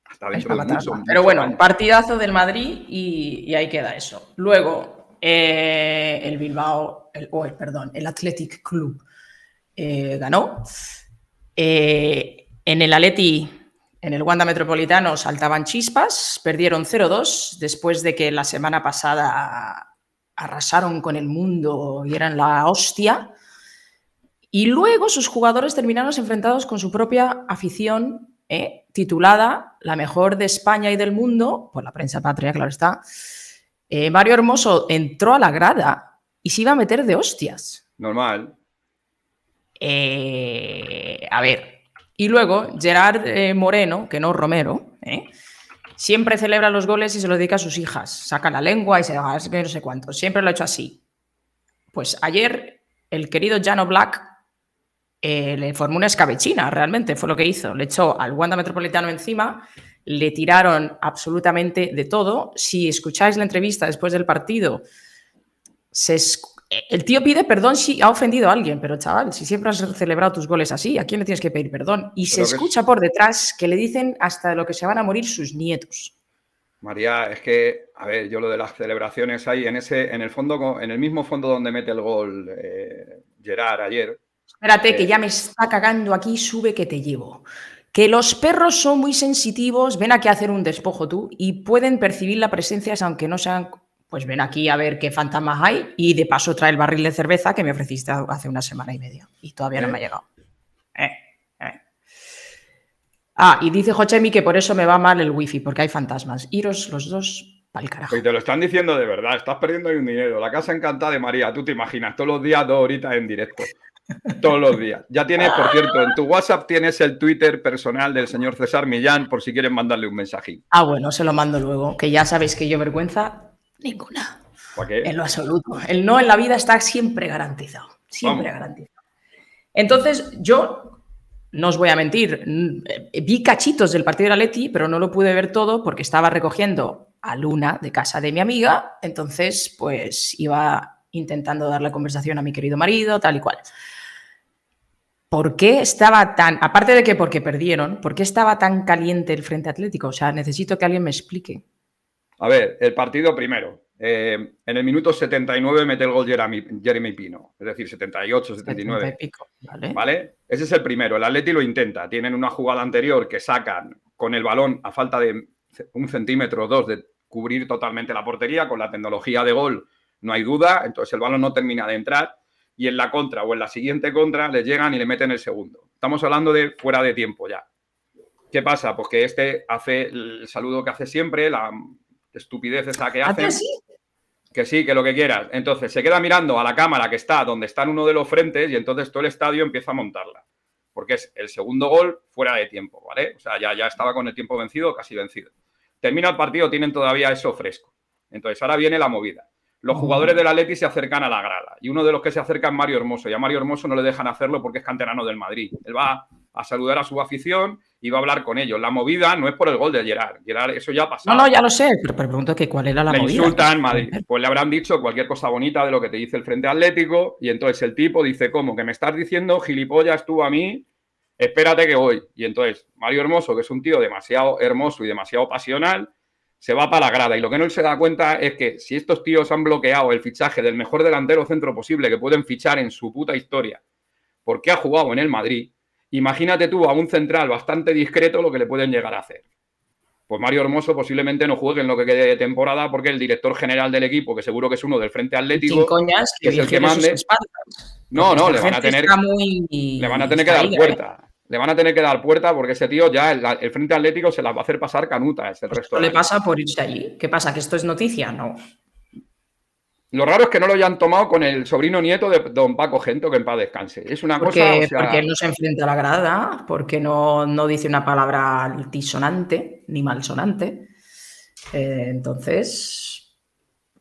Hasta dentro del Pero bueno, partidazo del Madrid y, ahí queda eso. Luego, eh, el Bilbao, el, perdón, el Athletic Club eh, ganó. Eh, en el Atleti en el Wanda Metropolitano saltaban chispas, perdieron 0-2 después de que la semana pasada arrasaron con el mundo y eran la hostia. Y luego sus jugadores terminaron enfrentados con su propia afición, ¿eh? titulada La mejor de España y del mundo, por pues la prensa patria, claro está. Eh, Mario Hermoso entró a la grada y se iba a meter de hostias. Normal. Eh, a ver, y luego Gerard eh, Moreno, que no Romero, ¿eh? siempre celebra los goles y se los dedica a sus hijas. Saca la lengua y se que no sé cuánto. Siempre lo ha hecho así. Pues ayer el querido Jano Black eh, le formó una escabechina, realmente fue lo que hizo. Le echó al Wanda Metropolitano encima, le tiraron absolutamente de todo. Si escucháis la entrevista después del partido, se, el tío pide perdón si ha ofendido a alguien, pero chaval, si siempre has celebrado tus goles así, ¿a quién le tienes que pedir perdón? Y se escucha por detrás que le dicen hasta lo que se van a morir sus nietos. María, es que, a ver, yo lo de las celebraciones ahí, en ese, en el fondo, en el mismo fondo donde mete el gol eh, Gerard ayer. Espérate, que eh, ya me está cagando aquí, sube que te llevo. Que los perros son muy sensitivos, ven aquí a hacer un despojo tú, y pueden percibir la presencia aunque no sean pues ven aquí a ver qué fantasmas hay y de paso trae el barril de cerveza que me ofreciste hace una semana y media y todavía no me ha ¿Eh? llegado. ¿Eh? ¿Eh? Ah, y dice Jochemi que por eso me va mal el wifi, porque hay fantasmas. Iros los dos el carajo. Y te lo están diciendo de verdad, estás perdiendo ahí un dinero. La casa encantada de María, tú te imaginas, todos los días dos horitas en directo. Todos los días. Ya tienes, por cierto, en tu WhatsApp tienes el Twitter personal del señor César Millán por si quieres mandarle un mensajito. Ah, bueno, se lo mando luego, que ya sabéis que yo vergüenza Ninguna. En lo absoluto. El no en la vida está siempre garantizado. Siempre garantizado. Entonces, yo no os voy a mentir, eh, vi cachitos del partido de la pero no lo pude ver todo porque estaba recogiendo a Luna de casa de mi amiga. Entonces, pues iba intentando dar la conversación a mi querido marido, tal y cual. ¿Por qué estaba tan, aparte de que porque perdieron, por qué estaba tan caliente el Frente Atlético? O sea, necesito que alguien me explique. A ver, el partido primero. Eh, en el minuto 79 mete el gol Jeremy, Pino, es decir, 78, 79. pico, vale. Ese es el primero. El Atleti lo intenta. Tienen una jugada anterior que sacan con el balón a falta de un centímetro o dos de cubrir totalmente la portería. Con la tecnología de gol no hay duda. Entonces el balón no termina de entrar. Y en la contra o en la siguiente contra le llegan y le meten el segundo. Estamos hablando de fuera de tiempo ya. ¿Qué pasa? Pues que este hace el saludo que hace siempre, la estupidez esa que hacen. Que sí, que lo que quieras. Entonces se queda mirando a la cámara que está donde está en uno de los frentes y entonces todo el estadio empieza a montarla. Porque es el segundo gol fuera de tiempo, ¿vale? O sea, ya, ya estaba con el tiempo vencido, casi vencido. Termina el partido, tienen todavía eso fresco. Entonces ahora viene la movida. Los jugadores del Atleti se acercan a la grada y uno de los que se acerca es Mario Hermoso y a Mario Hermoso no le dejan hacerlo porque es canterano del Madrid. Él va a saludar a su afición y va a hablar con ellos. La movida no es por el gol de Gerard. Gerard, eso ya ha pasado. No, no, ya lo sé, pero, pregunto que cuál era la movida. Le insultan Madrid. Pues le habrán dicho cualquier cosa bonita de lo que te dice el Frente Atlético y entonces el tipo dice, ¿cómo? Que me estás diciendo gilipollas tú a mí, espérate que voy. Y entonces Mario Hermoso, que es un tío demasiado hermoso y demasiado pasional, se va para la grada. Y lo que no se da cuenta es que si estos tíos han bloqueado el fichaje del mejor delantero centro posible que pueden fichar en su puta historia, porque ha jugado en el Madrid, Imagínate tú a un central bastante discreto lo que le pueden llegar a hacer. Pues Mario Hermoso posiblemente no juegue en lo que quede de temporada porque el director general del equipo, que seguro que es uno del Frente Atlético, es el que mande. No, no, le van, a tener, le van a tener que dar puerta. ¿eh? Le van a tener que dar puerta porque ese tío ya el, Frente Atlético se las va a hacer pasar canutas el pues resto. le pasa por irse allí? ¿Qué pasa? ¿Que esto es noticia? No. Lo raro es que no lo hayan tomado con el sobrino nieto de don Paco Gento, que en paz descanse. Es una cosa. Porque él no se enfrenta a la grada, porque no, dice una palabra altisonante ni malsonante. Eh, entonces,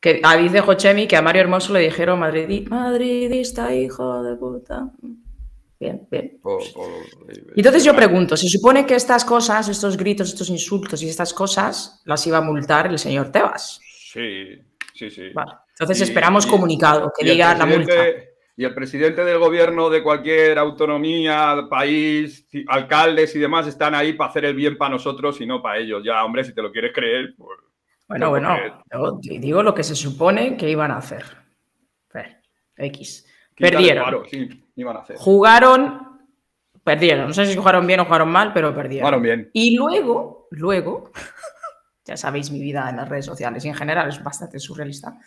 que a dice Jochemi que a Mario Hermoso le dijeron madridista, hijo de puta. Bien, bien. Y eh, Entonces yo eh, pregunto, se supone que estas cosas, estos gritos, estos insultos y estas cosas las iba a multar el señor Tebas. Sí, sí, sí. Vale. Entonces esperamos comunicado, que diga la multa. Y el presidente del gobierno de cualquier autonomía, país, alcaldes y demás están ahí para hacer el bien para nosotros y no para ellos. Ya, hombre, si te lo quieres creer, pues, Bueno, bueno, digo lo que se supone que iban a hacer. X. perdieron. Jugaron, perdieron. No sé si jugaron bien o jugaron mal, pero perdieron. Jugaron bien. Y luego, luego, <laughs> ya sabéis mi vida en las redes sociales y en general es bastante surrealista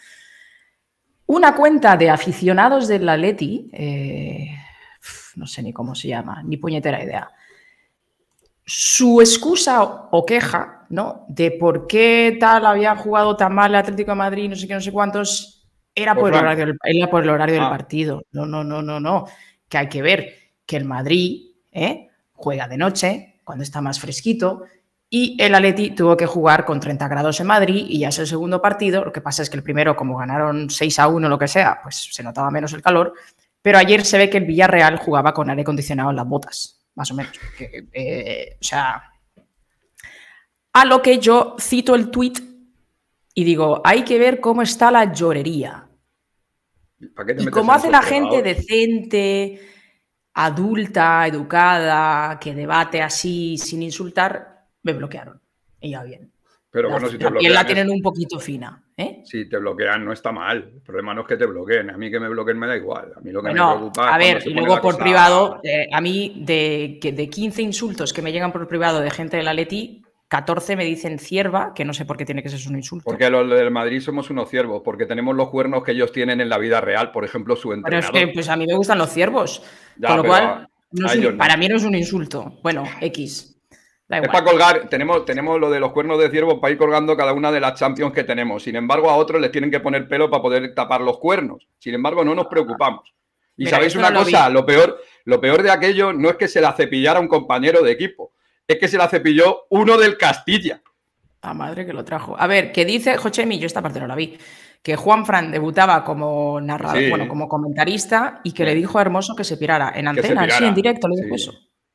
una cuenta de aficionados del Atleti, eh, no sé ni cómo se llama, ni puñetera idea. Su excusa o queja, ¿no? De por qué tal había jugado tan mal el Atlético de Madrid, no sé qué, no sé cuántos, era por, el horario, del, el ah. partido. No, no, no, no, no. Que hay que ver que el Madrid ¿eh? juega de noche, cuando está más fresquito, y el Atleti tuvo que jugar con 30 grados en Madrid y ya es el segundo partido. Lo que pasa es que el primero, como ganaron 6 a 1 o lo que sea, pues se notaba menos el calor. Pero ayer se ve que el Villarreal jugaba con aire acondicionado en las botas, más o menos. Eh, o sea, a lo que yo cito el tuit y digo, hay que ver cómo está la llorería. Y cómo hace la gente decente, adulta, educada, que debate así sin insultar, me bloquearon. Y ya bien. Pero bueno, si te bloquean. Piel la tienen un poquito fina. ¿eh? Si te bloquean, no está mal. El problema no es que te bloqueen. A mí que me bloqueen me da igual. A mí lo que me preocupa. A ver, luego por privado, eh, a mí de, de 15 insultos que me llegan por privado de gente de la Leti, 14 me dicen cierva, que no sé por qué tiene que ser un insulto. Porque los del Madrid somos unos ciervos, porque tenemos los cuernos que ellos tienen en la vida real, por ejemplo, su entrenador. Pero es que pues a mí me gustan los ciervos, con lo cual para mí no es un insulto. Bueno, X. Es para colgar, tenemos, tenemos lo de los cuernos de ciervo para ir colgando cada una de las champions que tenemos. Sin embargo, a otros les tienen que poner pelo para poder tapar los cuernos. Sin embargo, no nos preocupamos. Y sabéis una cosa, lo peor, lo peor de aquello no es que se la cepillara un compañero de equipo, es que se la cepilló uno del Castilla. La ah, madre que lo trajo. A ver, ¿qué dice Jochemi, yo esta parte no la vi, que Juan Fran debutaba como narrador, bueno, como comentarista y que le dijo a Hermoso que se pirara en antena, sí, en directo, le dijo eso.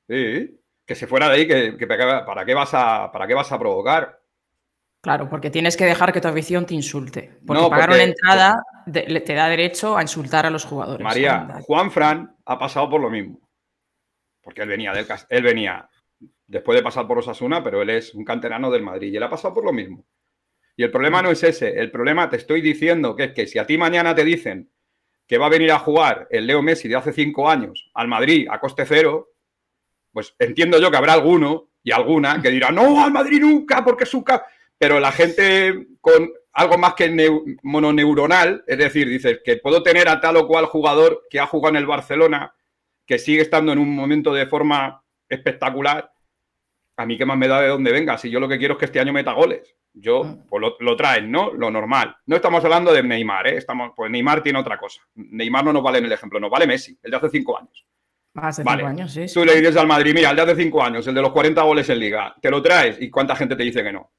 Sí que se fuera de ahí, que, para, qué vas a, para qué vas a provocar. Claro, porque tienes que dejar que tu afición te insulte. Porque pagar una entrada te da derecho a insultar a los jugadores. María, Juan Fran ha pasado por lo mismo. Porque él venía, del, él venía después de pasar por Osasuna, pero él es un canterano del Madrid y él ha pasado por lo mismo. Y el problema no es ese. El problema te estoy diciendo que es que si a ti mañana te dicen que va a venir a jugar el Leo Messi de hace cinco años al Madrid a coste cero, pues entiendo yo que habrá alguno y alguna que dirá, no, al Madrid nunca, porque suca Pero la gente con algo más que mononeuronal, es decir, dices que puedo tener a tal o cual jugador que ha jugado en el Barcelona, que sigue estando en un momento de forma espectacular, a mí qué más me da de dónde venga, si yo lo que quiero es que este año meta goles. Yo, mm. pues lo, traen, ¿no? Lo normal. No estamos hablando de Neymar, ¿eh? Estamos, pues Neymar tiene otra cosa. Neymar no nos vale en el ejemplo, nos vale Messi, el de hace cinco años. Hace vale. cinco años, sí. Tú le dices al Madrid, mira, el de hace cinco años, el de los 40 goles en Liga, te lo traes y cuánta gente te dice que no.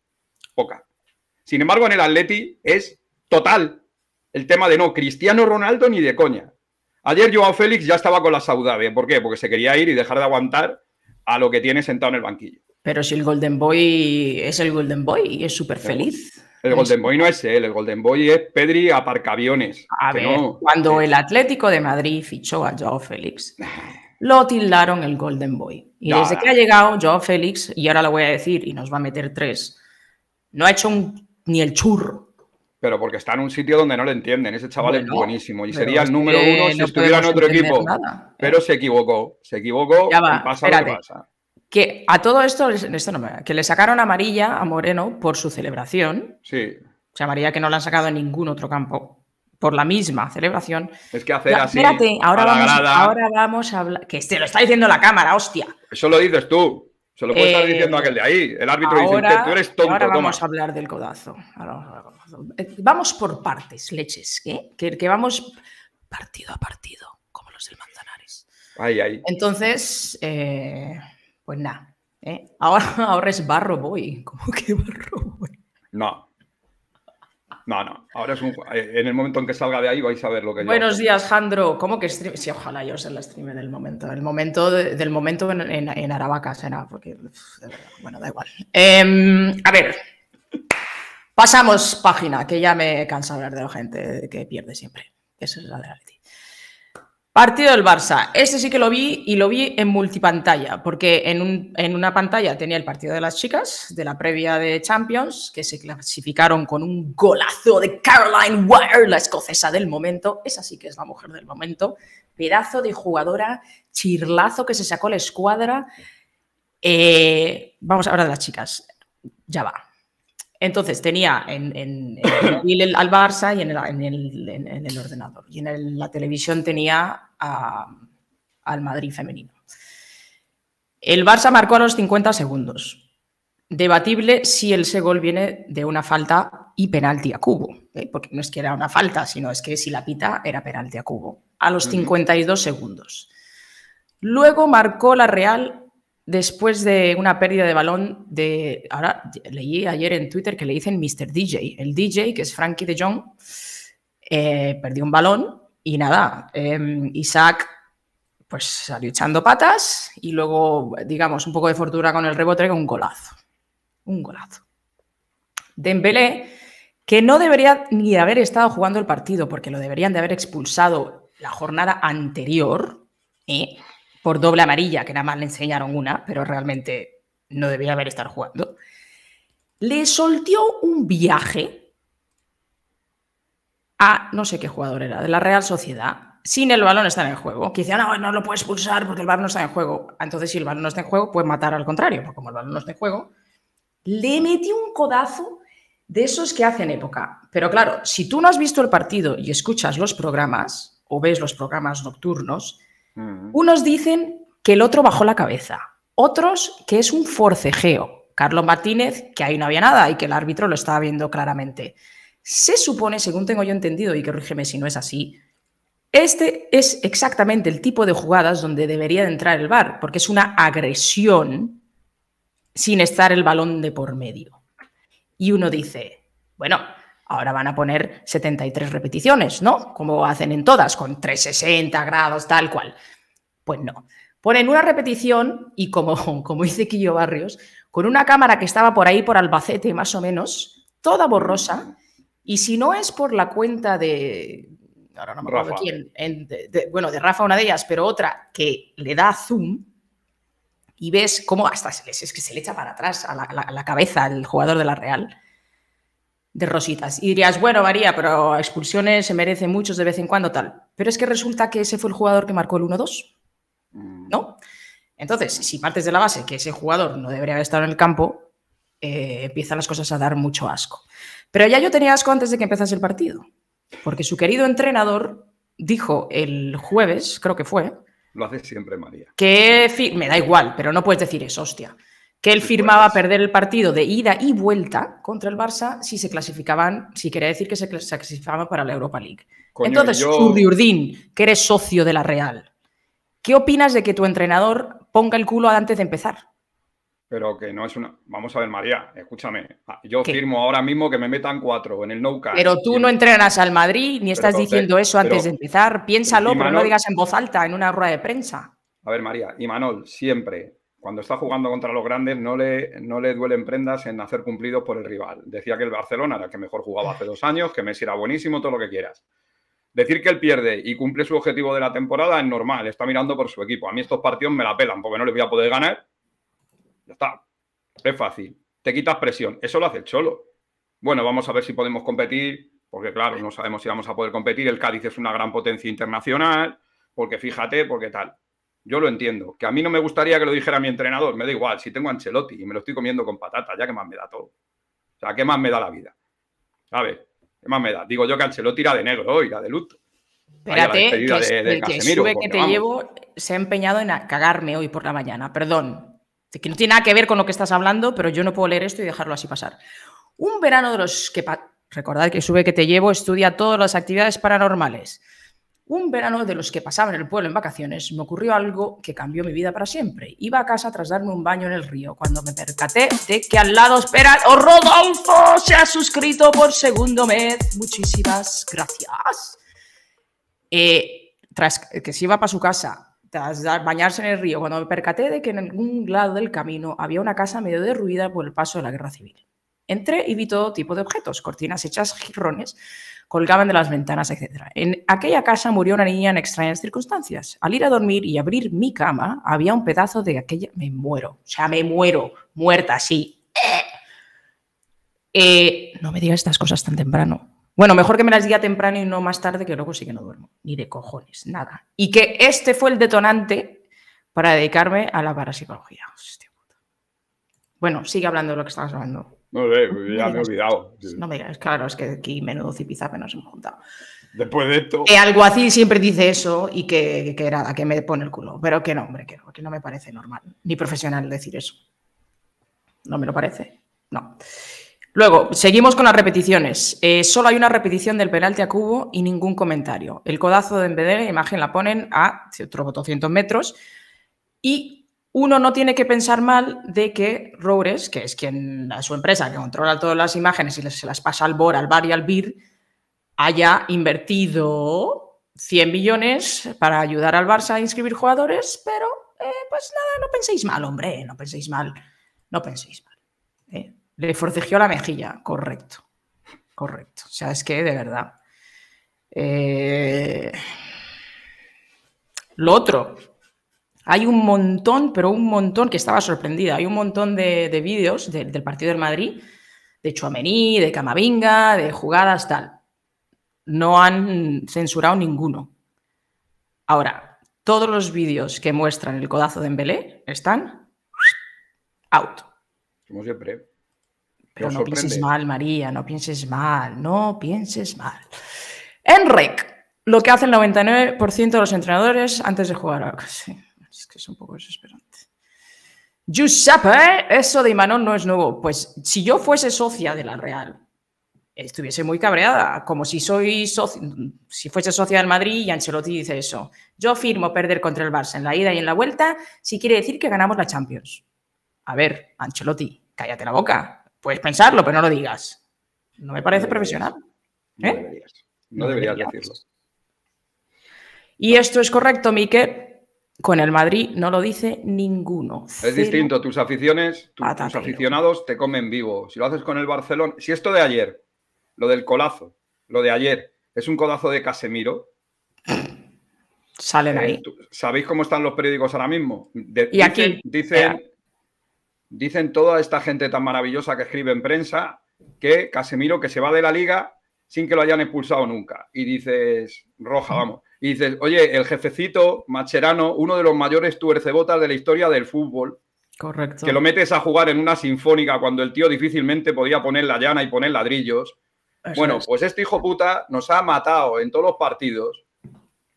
Poca. Sin embargo, en el Atleti es total el tema de no, Cristiano Ronaldo ni de coña. Ayer Joao Félix ya estaba con la saudade. ¿Por qué? Porque se quería ir y dejar de aguantar a lo que tiene sentado en el banquillo. Pero si el Golden Boy es el Golden Boy y es súper feliz. El Golden Boy no es él, el Golden Boy es Pedri aparcaviones. A ver, cuando el Atlético de Madrid fichó a Joao Félix, <laughs> lo tildaron el Golden Boy. Y desde que ha llegado yo, Félix, y ahora lo voy a decir, y nos va a meter tres, no ha hecho ni el churro. Pero porque está en un sitio donde no le entienden. Ese chaval es buenísimo. Y sería el número uno si estuviera en otro equipo. Pero se equivocó. Se equivocó y pasa lo que pasa. Que a todo esto, esto que le sacaron amarilla a Moreno por su celebración. Sí. O sea, amarilla que no la han sacado en ningún otro campo por la misma celebración. Es que hacer así. Espérate, ahora, vamos, ahora vamos a hablar. Que se lo está diciendo la cámara, hostia. Eso lo dices tú. Se lo puede estar eh, diciendo aquel de ahí. El árbitro ahora, dice: Tú eres tonto. Ahora vamos a hablar del codazo. Eh, vamos, por partes, leches. Que, vamos partido a partido, como los del Manzanares. Ay, ay. Entonces, eh, pues nada. ¿eh? Ahora, <laughs> ahora es barro boy. ¿Cómo que barro boy? No. No, no. Ahora es un. Eh, en el momento en que salga de ahí vais a ver lo que. Buenos días, Jandro. ¿Cómo que stream? Sí, ojalá yo sea la streamer del momento. El momento del momento en, en, en, Aravaca será, porque. bueno, da igual. Em, a ver. Pasamos página, que ya me cansa hablar de la gente que pierde siempre. Esa es la realidad. Partido del Barça. Ese sí que lo vi y lo vi en multipantalla, porque en, una pantalla tenía el partido de las chicas, de la previa de Champions, que se clasificaron con un golazo de Caroline Wire, la escocesa del momento. Esa sí que es la mujer del momento. Pedazo de jugadora, chirlazo que se sacó la escuadra. Eh, vamos a hablar de las chicas. Ya va. Entonces tenía en, el, al Barça y en el, ordenador. Y en la televisión tenía al Madrid femenino. El Barça marcó a los 50 segundos. Debatible si el Segol viene de una falta y penalti a cubo. ¿eh? Porque no es que era una falta, sino es que si la pita era penalti a cubo. A los 52 segundos. Luego marcó la Real después de una pérdida de balón de, ahora leí ayer en Twitter que le dicen Mr. DJ, el DJ que es Frankie de Jong, eh, perdió un balón y nada, em, Isaac pues salió echando patas y luego, digamos, un poco de fortuna con el rebote un golazo, un golazo. Dembélé, que no debería ni haber estado jugando el partido porque lo deberían de haber expulsado la jornada anterior, ¿eh? por doble amarilla, que nada más le enseñaron una, pero realmente no debía haber estado jugando, le soltó un viaje a no sé qué jugador era, de la Real Sociedad, sin el balón estar en juego. Que decían, no, no lo puedes pulsar porque el balón no está en juego. Entonces, si el balón no está en juego, puedes matar al contrario, porque como el balón no está en juego, le metió un codazo de esos que hacen época. Pero claro, si tú no has visto el partido y escuchas los programas, o ves los programas nocturnos, Mm. Unos dicen que el otro bajó la cabeza, otros que es un forcejeo. Carlos Martínez, que ahí no había nada y que el árbitro lo estaba viendo claramente. Se supone, según tengo yo entendido, y corrígeme si no es así, este es exactamente el tipo de jugadas donde debería de entrar el VAR, porque es una agresión sin estar el balón de por medio. Y uno dice, bueno, Ahora van a poner 73 repeticiones, ¿no? Como hacen en todas, con 360 grados, tal cual. Pues no. Ponen una repetición y como, <laughs> como dice Quillo Barrios, con una cámara que estaba por ahí, por Albacete más o menos, toda borrosa, y si no es por la cuenta de, ahora no me acuerdo quién, bueno, de Rafa una de ellas, pero otra que le da zoom y ves cómo hasta se, es que se le echa para atrás a la, la cabeza al jugador de la Real, de rositas. Y dirías, bueno, María, pero expulsiones se merecen muchos de vez en cuando, tal. Pero es que resulta que ese fue el jugador que marcó el 1-2, ¿no? Entonces, si partes de la base que ese jugador no debería haber estado en el campo, eh, empiezan las cosas a dar mucho asco. Pero ya yo tenía asco antes de que empezase el partido, porque su querido entrenador dijo el jueves, creo que fue. Lo hace siempre María. Que me da igual, pero no puedes decir eso, hostia que él firmaba perder el partido de ida y vuelta contra el Barça si se clasificaban, si quería decir que se clasificaban para la Europa League. Entonces, yo... que eres socio de la Real, ¿qué opinas de que tu entrenador ponga el culo antes de empezar? Pero que no es una. Vamos a ver, María, escúchame. Ah, yo firmo ahora mismo que me metan cuatro en el no Pero tú no entrenas al Madrid ni estás diciendo eso antes de empezar. Piénsalo, pero no digas en voz alta en una rueda de prensa. A ver, María, y Manol, siempre cuando está jugando contra los grandes no le, no le duelen prendas en hacer cumplidos por el rival. Decía que el Barcelona era el que mejor jugaba hace dos años, que Messi era buenísimo, todo lo que quieras. Decir que él pierde y cumple su objetivo de la temporada es normal, está mirando por su equipo. A mí estos partidos me la pelan porque no les voy a poder ganar. Ya está, es fácil, te quitas presión, eso lo hace el Cholo. Bueno, vamos a ver si podemos competir, porque claro, no sabemos si vamos a poder competir. El Cádiz es una gran potencia internacional, porque fíjate, porque tal. Yo lo entiendo. Que a mí no me gustaría que lo dijera mi entrenador. Me da igual, si tengo Ancelotti y me lo estoy comiendo con patata, ya que más me da todo. O sea, ¿qué más me da la vida? ¿Sabes? ¿qué más me da? Digo yo que Ancelotti irá de negro, irá de luto. Espérate, que, que, sube que te llevo se ha empeñado en cagarme hoy por la mañana, perdón. Que no tiene nada que ver con lo que estás hablando, pero yo no puedo leer esto y dejarlo así pasar. Un verano de los que... Recordad que sube que te llevo, estudia todas las actividades paranormales un verano de los que pasaba en el pueblo en vacaciones, me ocurrió algo que cambió mi vida para siempre. Iba a casa tras darme un baño en el río, cuando me percaté de que al lado espera... ¡Oh, Rodolfo! Se ha suscrito por segundo mes. Muchísimas gracias. Eh, tras que se iba para su casa, tras bañarse en el río, cuando me percaté de que en algún lado del camino había una casa medio derruida por el paso de la guerra civil. Entré y vi todo tipo de objetos, cortinas hechas jirrones, colgaban de las ventanas, etc. En aquella casa murió una niña en extrañas circunstancias. Al ir a dormir y abrir mi cama, había un pedazo de aquella... Me muero, o sea, me muero, muerta sí. Eh, no me digas estas cosas tan temprano. Bueno, mejor que me las diga temprano y no más tarde, que luego sí que no duermo. Ni de cojones, nada. Y que este fue el detonante para dedicarme a la parapsicología. Bueno, sigue hablando de lo que estabas hablando. No sé, ya me, he olvidado. No me digas, claro, es que aquí menudo cipizape nos hemos juntado. Después de esto. Que alguacil siempre dice eso y que, que que me pone el culo. Pero que no, hombre, que no, no me parece normal ni profesional decir eso. No me lo parece. No. Luego, seguimos con las repeticiones. Eh, solo hay una repetición del penalti a cubo y ningún comentario. El codazo de MBD, imagen la ponen a 200 metros y uno no tiene que pensar mal de que Roures, que es quien su empresa que controla todas las imágenes y se las pasa al BOR, al BAR y al BIR, haya invertido 100 millones para ayudar al Barça a inscribir jugadores, pero eh, pues nada, no penséis mal, hombre, no penséis mal, no penséis mal. ¿eh? Le forcejeó la mejilla, correcto, correcto. O sea, es que de verdad. Eh, lo otro, hay un montón, pero un montón, que estaba sorprendida, hay un montón de, vídeos del partido del Madrid, de Chuamení, de Camavinga, de jugadas, tal. No han censurado ninguno. Ahora, todos los vídeos que muestran el codazo de Embelé están out. Como siempre. Pero no pienses mal, María, no pienses mal, no pienses mal. En REC, lo que hace el 99% de los entrenadores antes de jugar. Sí es que es un poco desesperante. Giuseppe, ¿eh? eso de Imanol no es nuevo. Pues si yo fuese socia de la Real, estuviese muy cabreada, como si soy fuese socia del Madrid y Ancelotti dice eso. Yo firmo perder contra el Barça en la ida y en la vuelta si quiere decir que ganamos la Champions. A ver, Ancelotti, cállate la boca. Puedes pensarlo, pero no lo digas. No me parece profesional. ¿Eh? No deberías, decirlo. Y esto es correcto, Mique. Con el Madrid no lo dice ninguno. Es distinto, tus aficiones, tus aficionados te comen vivo. Si lo haces con el Barcelona, si esto de ayer, lo del colazo, lo de ayer, es un codazo de Casemiro. Salen de eh, ahí. ¿Sabéis cómo están los periódicos ahora mismo? y aquí. Dicen, dicen toda esta gente tan maravillosa que escribe en prensa que Casemiro que se va de la liga sin que lo hayan expulsado nunca. Y dices, Roja, vamos y dices, oye, el jefecito Macherano, uno de los mayores tuercebotas de la historia del fútbol. Correcto. Que lo metes a jugar en una sinfónica cuando el tío difícilmente podía poner la llana y poner ladrillos. bueno, pues este hijo puta nos ha matado en todos los partidos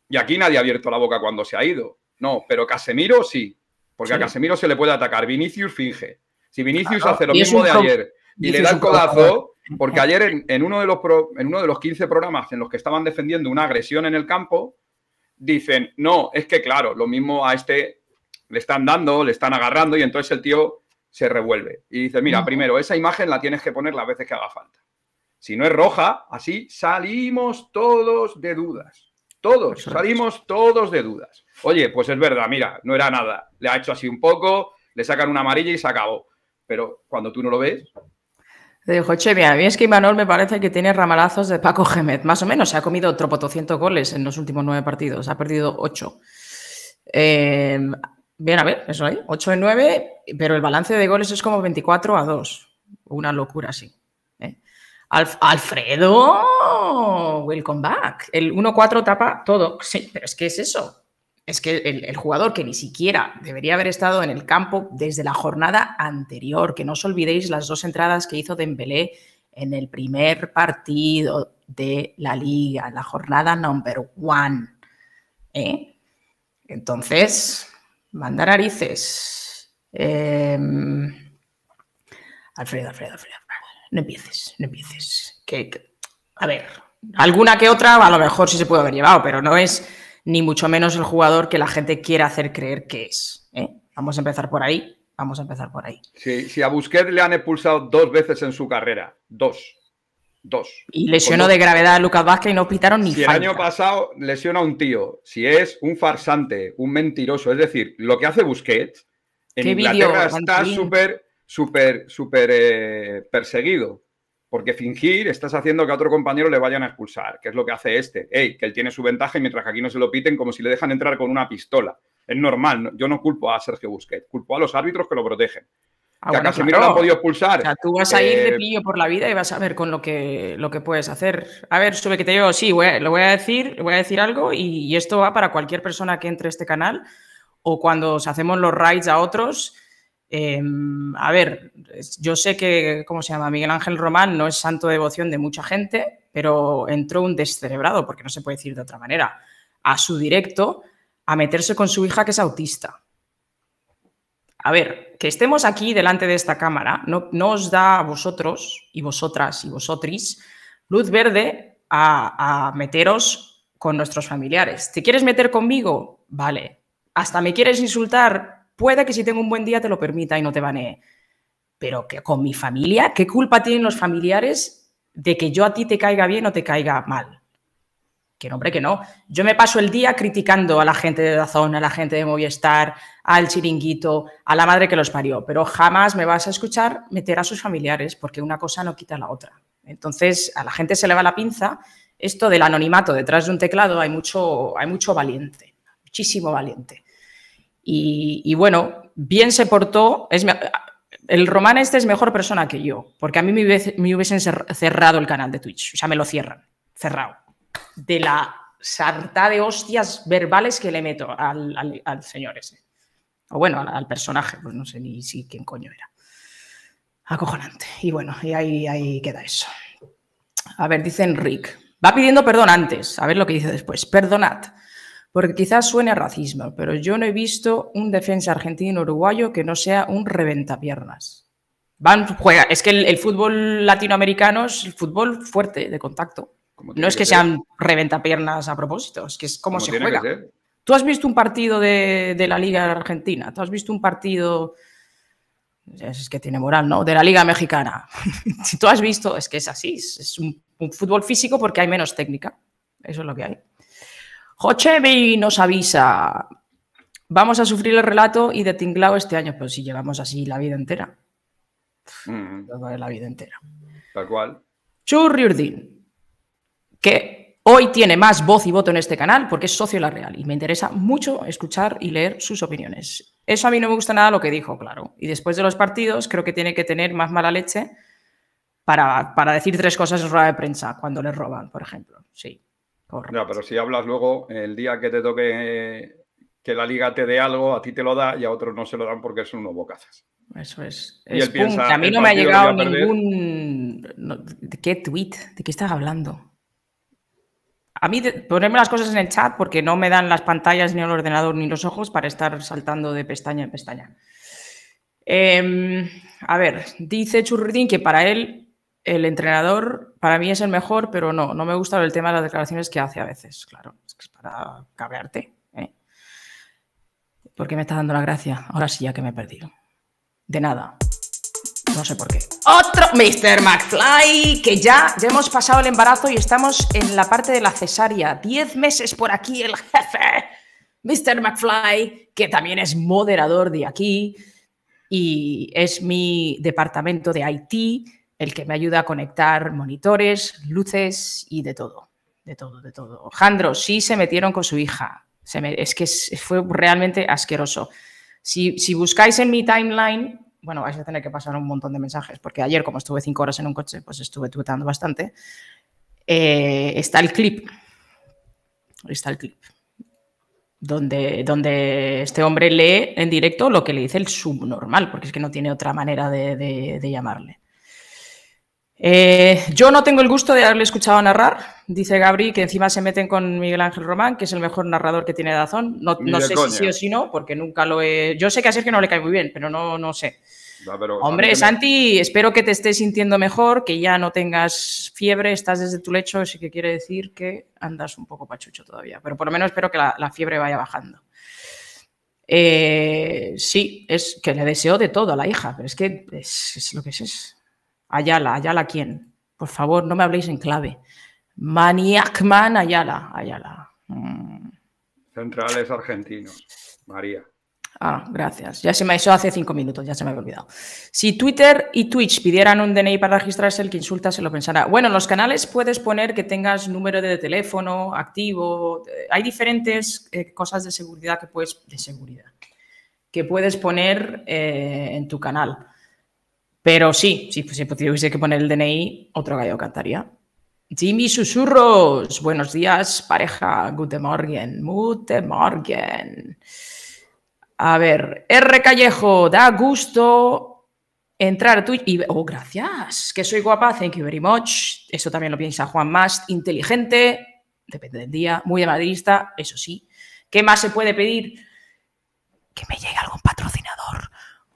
y aquí nadie ha abierto la boca cuando se ha ido. No, pero Casemiro sí, porque a Casemiro se le puede atacar. Vinicius finge. Si Vinicius hace lo mismo de ayer y le da el codazo, porque ayer en, uno de los en uno de los 15 programas en los que estaban defendiendo una agresión en el campo, dicen, no, es que claro, lo mismo a este le están dando, le están agarrando y entonces el tío se revuelve. Y dice, mira, primero, esa imagen la tienes que poner las veces que haga falta. Si no es roja, así salimos todos de dudas. Todos, salimos todos de dudas. Oye, pues es verdad, mira, no era nada. Le ha hecho así un poco, le sacan una amarilla y se acabó. Pero cuando tú no lo ves, dijo, che, mira, a mí es que Imanol me parece que tiene ramalazos de Paco Gemet, más o menos. Se ha comido otro goles en los últimos nueve partidos, ha perdido ocho. Em, bien, a ver, eso ahí, ocho en nueve, pero el balance de goles es como 24 a 2. Una locura sí. ¿eh? Alfredo, welcome back. El 1-4 tapa todo. Sí, pero es que es eso es que el, jugador que ni siquiera debería haber estado en el campo desde la jornada anterior, que no os olvidéis las dos entradas que hizo Dembélé en el primer partido de la liga, la jornada number one. ¿eh? Entonces, mandar narices. Em, Alfredo, Alfredo, Alfredo, no empieces, no empieces. a ver, alguna que otra a lo mejor sí se puede haber llevado, pero no es ni mucho menos el jugador que la gente quiere hacer creer que es. ¿eh? Vamos a empezar por ahí. Vamos a empezar por ahí. Si a Busquets le han expulsado dos veces en su carrera. Dos. Dos. Y lesionó de gravedad a Lucas Vázquez y no pitaron ni si El año pasado lesiona a un tío. Si es un farsante, un mentiroso. Es decir, lo que hace Busquets en Inglaterra está súper, súper, súper eh, perseguido. Porque fingir estás haciendo que a otro compañero le vayan a expulsar, que es lo que hace este. que él tiene su ventaja y mientras que aquí no se lo piten, como si le dejan entrar con una pistola. Es normal, yo no culpo a Sergio Busquets, culpo a los árbitros que lo protegen. Ah, que a lo han podido expulsar. O sea, tú vas a ir de eh, pillo por la vida y vas a ver con lo que, lo que puedes hacer. A ver, sube que te digo, sí, lo voy a decir, voy a decir algo y, esto va para cualquier persona que entre a este canal o cuando hacemos los raids a otros Em, a ver, yo sé que, ¿cómo se llama? Miguel Ángel Román no es santo de devoción de mucha gente, pero entró un descerebrado, porque no se puede decir de otra manera, a su directo a meterse con su hija que es autista. A ver, que estemos aquí delante de esta cámara no, os da a vosotros y vosotras y vosotris luz verde a, a meteros con nuestros familiares. ¿Te quieres meter conmigo? Vale. ¿Hasta me quieres insultar? puede que si tengo un buen día te lo permita y no te banee. Pero que con mi familia, ¿qué culpa tienen los familiares de que yo a ti te caiga bien o te caiga mal? Que no, hombre, que no. Yo me paso el día criticando a la gente de zona, a la gente de Movistar, al chiringuito, a la madre que los parió, pero jamás me vas a escuchar meter a sus familiares porque una cosa no quita la otra. Entonces, a la gente se le va la pinza. Esto del anonimato detrás de un teclado, hay mucho, hay mucho valiente, muchísimo valiente. Y, bueno, bien se portó. el Román este es mejor persona que yo, porque a mí me, hubiesen cerrado el canal de Twitch. O sea, me lo cierran. Cerrado. De la sarta de hostias verbales que le meto al, señor ese. O bueno, al, personaje, pues no sé ni si quién coño era. Acojonante. Y bueno, y ahí, ahí queda eso. A ver, dice Enric. Va pidiendo perdón antes. A ver lo que dice después. Perdonad porque quizás suene racismo, pero yo no he visto un defensa argentino-uruguayo que no sea un reventapiernas. Van, juega, es que el, fútbol latinoamericano es el fútbol fuerte, de contacto. No es que, sean reventapiernas a propósito, es que es como, se juega. Tú has visto un partido de, la Liga Argentina, tú has visto un partido es que tiene moral, ¿no? De la Liga Mexicana. <laughs> si tú has visto, es que es así, es un, fútbol físico porque hay menos técnica. Eso es lo que hay. Jochevi nos avisa. Vamos a sufrir el relato y de tinglao este año, Pues si llevamos así la vida entera. Mm. La vida entera. Tal cual. Churriurdin, que hoy tiene más voz y voto en este canal porque es socio de La Real y me interesa mucho escuchar y leer sus opiniones. Eso a mí no me gusta nada lo que dijo, claro. Y después de los partidos creo que tiene que tener más mala leche para, decir tres cosas en rueda de prensa cuando le roban, por ejemplo. Sí pero si hablas luego, el día que te toque que la liga te dé algo, a ti te lo da y a otros no se lo dan porque son unos bocazas. Eso es. es a mí no me ha llegado ningún... ¿De qué tweet? ¿De qué estás hablando? A mí ponerme las cosas en el chat porque no me dan las pantallas, ni el ordenador, ni los ojos para estar saltando de pestaña en pestaña. Em, a ver, dice Churridin que para él el entrenador para mí es el mejor, pero no, no me gusta el tema de las declaraciones que hace a veces, claro, es para cabrearte. ¿eh? ¿Por qué me está dando la gracia? Ahora sí, ya que me he perdido. De nada. No sé por qué. Otro Mr. McFly, que ya, ya hemos pasado el embarazo y estamos en la parte de la cesárea. Diez meses por aquí el jefe, Mr. McFly, que también es moderador de aquí y es mi departamento de IT el que me ayuda a conectar monitores, luces y de todo, de todo, de todo. Jandro, sí se metieron con su hija, es que fue realmente asqueroso. Si, buscáis en mi timeline, bueno, vais a tener que pasar un montón de mensajes, porque ayer como estuve cinco horas en un coche, pues estuve tuetando bastante, eh, está el clip, está el clip, donde, donde este hombre lee en directo lo que le dice el subnormal, porque es que no tiene otra manera de llamarle. Eh, yo no tengo el gusto de haberle escuchado narrar, dice Gabri, que encima se meten con Miguel Ángel Román, que es el mejor narrador que tiene Dazón. No, no sé si sí o si no, porque nunca lo he. Yo sé que a Sergio no le cae muy bien, pero no, no sé. Hombre, Santi, espero que te estés sintiendo mejor, que ya no tengas fiebre, estás desde tu lecho, sí que quiere decir que andas un poco pachucho todavía. Pero por lo menos espero que la, fiebre vaya bajando. Eh, sí, es que le deseo de todo a la hija, pero es que es, es lo que es. Ayala, Ayala quién? Por favor, no me habléis en clave. Maniacman Ayala, Ayala. Mm. Centrales argentinos, María. Ah, gracias. Ya se me hizo hace cinco minutos, ya se me había olvidado. Si Twitter y Twitch pidieran un DNI para registrarse, el que insulta se lo pensará. Bueno, en los canales puedes poner que tengas número de teléfono activo. Eh, hay diferentes eh, cosas de seguridad que puedes, de seguridad, que puedes poner eh, en tu canal. Pero sí, si, tuviese que poner el DNI, otro gallo cantaría. Jimmy Susurros, buenos días, pareja. good morning, good Morgen. A ver, R Callejo, da gusto entrar a Twitch. Y, oh, gracias, que soy guapa, thank you very much. Eso también lo piensa Juan Mast, inteligente, depende del día, muy de madridista, eso sí. ¿Qué más se puede pedir? Que me llegue algún patrocinador.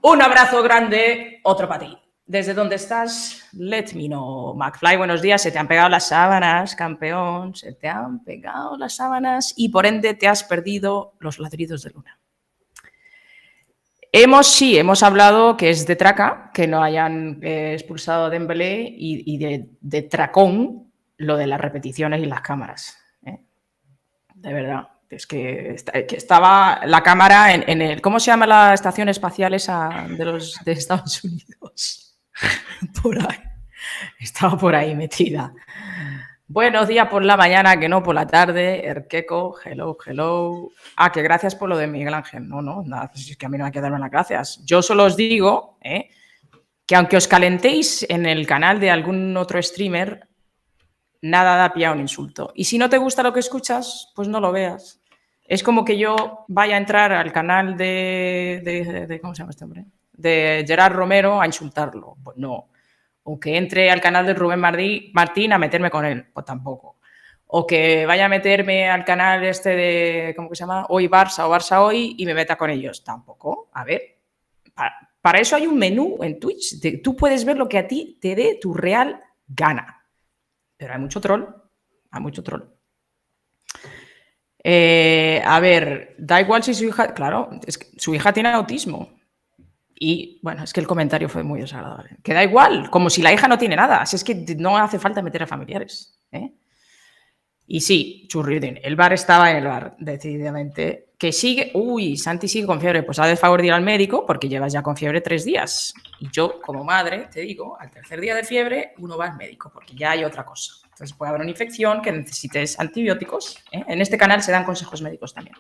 Un abrazo grande, otro para ti. Desde donde estás, let me know. McFly, buenos días. Se te han pegado las sábanas, campeón. Se te han pegado las sábanas y por ende te has perdido los ladridos de luna. Hemos, sí, hemos hablado que es de traca, que no hayan eh, expulsado a Dembélé y, de, tracón lo de las repeticiones y las cámaras. ¿eh? De verdad es que, estaba la cámara en, el. ¿Cómo se llama la estación espacial esa de los de Estados Unidos? <laughs> Estaba por ahí metida. Buenos días por la mañana, que no por la tarde. Erqueco, hello, hello. Ah, que gracias por lo de Miguel Ángel. No, no, nada, pues es que a mí no me ha quedado nada, gracias. Yo solo os digo ¿eh? que aunque os calentéis en el canal de algún otro streamer, nada da pie a un insulto. Y si no te gusta lo que escuchas, pues no lo veas. Es como que yo vaya a entrar al canal de, de, ¿cómo se llama este hombre? De Gerard Romero a insultarlo. Pues no. O que entre al canal de Rubén Martín a meterme con él. Pues tampoco. O que vaya a meterme al canal este de, ¿cómo que se llama? Hoy Barça o Barça Hoy y me meta con ellos. Tampoco. A ver. Para, eso hay un menú en Twitch. De, tú puedes ver lo que a ti te dé tu real gana. Pero hay mucho troll, hay mucho troll. Eh, a ver, da igual si su hija, claro, es su hija tiene autismo. Y bueno, es que el comentario fue muy desagradable. Que da igual, como si la hija no tiene nada. Así es que no hace falta meter a familiares. ¿eh? Y sí, Churriudin, el bar estaba en el bar, decididamente. Que sigue, uy, Santi sigue con fiebre, pues ha de favor de ir al médico porque llevas ya con fiebre tres días. Y yo, como madre, te digo, al tercer día de fiebre uno va al médico porque ya hay otra cosa. Entonces puede haber una infección que necesites antibióticos. ¿eh? En este canal se dan consejos médicos también.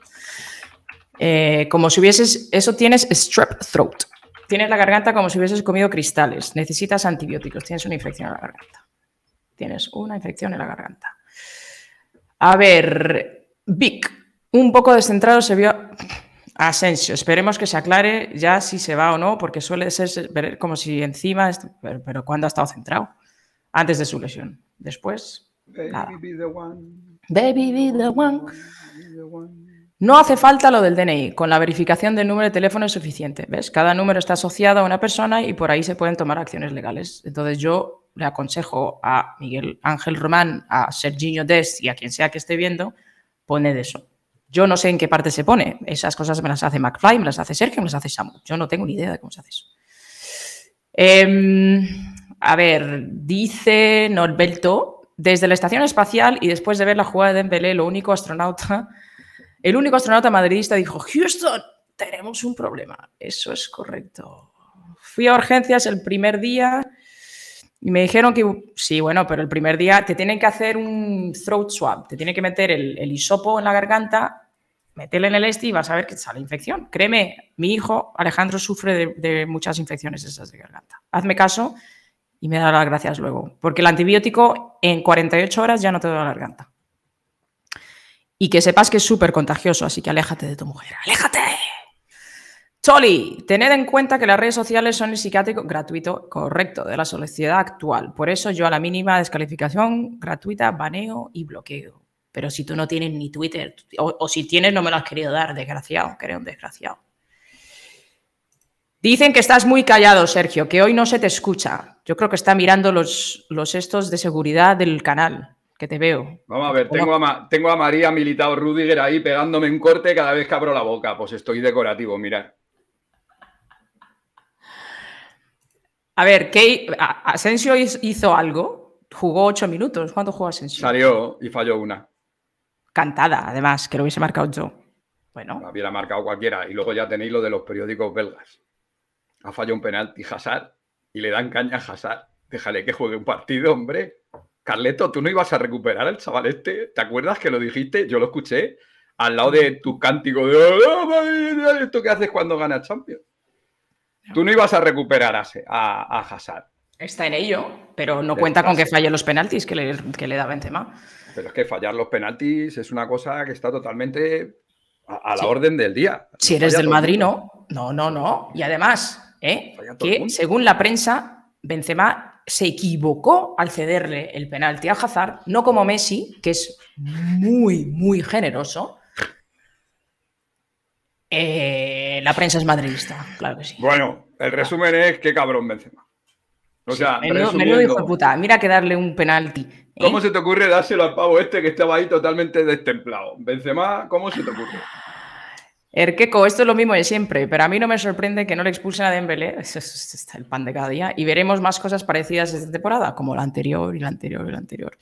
Eh, como si hubieses, eso tienes strep throat. Tienes la garganta como si hubieses comido cristales. Necesitas antibióticos. Tienes una infección en la garganta. Tienes una infección en la garganta. A ver, Vic, un poco descentrado se vio Asensio. Esperemos que se aclare ya si se va o no, porque suele ser como si encima, pero, ¿cuándo ha estado centrado? Antes de su lesión. Después. the one. No hace falta lo del DNI, con la verificación del número de teléfono es suficiente. ¿Ves? Cada número está asociado a una persona y por ahí se pueden tomar acciones legales. Entonces yo le aconsejo a Miguel Ángel Román, a Serginho Dest y a quien sea que esté viendo, pone de eso. Yo no sé en qué parte se pone. Esas cosas me las hace McFly, me las hace Sergio, me las hace Samu. Yo no tengo ni idea de cómo se hace eso. Em, a ver, dice Norbelto, desde la estación espacial y después de ver la jugada de Dembélé, lo único astronauta, el único astronauta madridista dijo, Houston, tenemos un problema. Eso es correcto. Fui a urgencias el primer día y me dijeron que, sí, bueno, pero el primer día te tienen que hacer un throat swab, te tienen que meter el, hisopo en la garganta, meterle en el este y vas a ver que sale infección. Créeme, mi hijo Alejandro sufre de, muchas infecciones esas de garganta. Hazme caso y me da las gracias luego, porque el antibiótico en 48 horas ya no te da la garganta. Y que sepas que es súper contagioso, así que aléjate de tu mujer, aléjate. Soli, tened en cuenta que las redes sociales son el psiquiátrico gratuito correcto de la sociedad actual. Por eso yo a la mínima descalificación gratuita baneo y bloqueo. Pero si tú no tienes ni Twitter, o, si tienes no me lo has querido dar, desgraciado, creo un desgraciado. Dicen que estás muy callado, Sergio, que hoy no se te escucha. Yo creo que está mirando los, los estos de seguridad del canal, que te veo. Vamos a ver, tengo a, María Militao Rudiger ahí pegándome un corte cada vez que abro la boca. Pues estoy decorativo, mirar. A ver, ¿qué, Asensio hizo algo, jugó ocho minutos. ¿Cuánto jugó Asensio? Salió y falló una. Cantada, además, que lo hubiese marcado yo. Bueno. Lo hubiera marcado cualquiera. Y luego ya tenéis lo de los periódicos belgas. Ha fallado un penalti Hazard y le dan caña a Hazard. Déjale que juegue un partido, hombre. Carleto, tú no ibas a recuperar al chaval este. ¿Te acuerdas que lo dijiste? Yo lo escuché al lado de tu cántico de oh, ¿esto que haces cuando ganas Champions? Tú no ibas a recuperar a, Hazard. Está en ello, pero no cuenta con que falle los penaltis que le, da Benzema. Pero es que fallar los penaltis es una cosa que está totalmente a, la orden del día. si eres del Madrid, no. No, no, no. Y además, ¿eh? que según la prensa, Benzema se equivocó al cederle el penalti a Hazard, no como Messi, que es muy, muy generoso, eh, la prensa es madridista, claro que sí. Bueno, el resumen es que cabrón Benzema. O sea, menudo, dijo puta, mira que darle un penalti. ¿eh? ¿Cómo se te ocurre dárselo al pavo este que estaba ahí totalmente destemplado? Benzema, ¿cómo se te ocurre? Erqueco, esto es lo mismo de siempre, pero a mí no me sorprende que no le expulsen a Dembélé, <laughs> eso es el pan de cada día, y veremos más cosas parecidas esta temporada, como la anterior y la anterior y la anterior.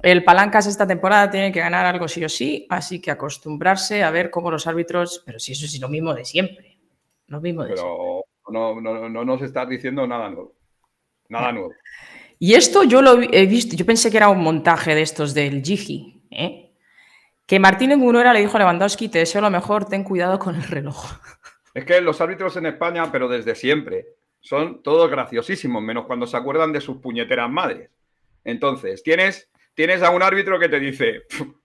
El Palancas esta temporada tiene que ganar algo sí o sí, así que acostumbrarse a ver cómo los árbitros, pero si eso es lo mismo de siempre, lo mismo de pero No, no, nos estás diciendo nada nuevo, nada nuevo. <laughs> Y esto yo lo he visto, yo pensé que era un montaje de estos del Gigi, ¿eh? que Martín Ngunora le dijo a Lewandowski, te deseo lo mejor, ten cuidado con el reloj. <laughs> Es que los árbitros en España, pero desde siempre, son todos graciosísimos, menos cuando se acuerdan de sus puñeteras madres. Entonces, tienes tienes a un árbitro que te dice,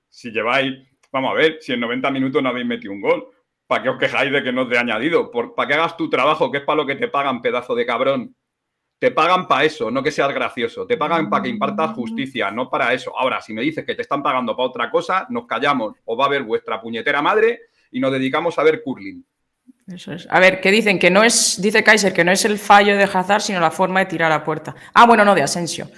si lleváis, vamos a ver, si en 90 minutos no habéis metido un gol, ¿para qué os quejáis de que no os de añadido? ¿Para que hagas tu trabajo, que es para lo que te pagan, pedazo de cabrón? Te pagan para eso, no que seas gracioso. Te pagan para que impartas justicia, no para eso. Ahora, si me dices que te están pagando para otra cosa, nos callamos. Os va a ver vuestra puñetera madre y nos dedicamos a ver curling. Eso es. A ver, ¿qué dicen? Que no es, dice Kaiser, que no es el fallo de Hazard, sino la forma de tirar a puerta. Ah, bueno, no, de Asensio.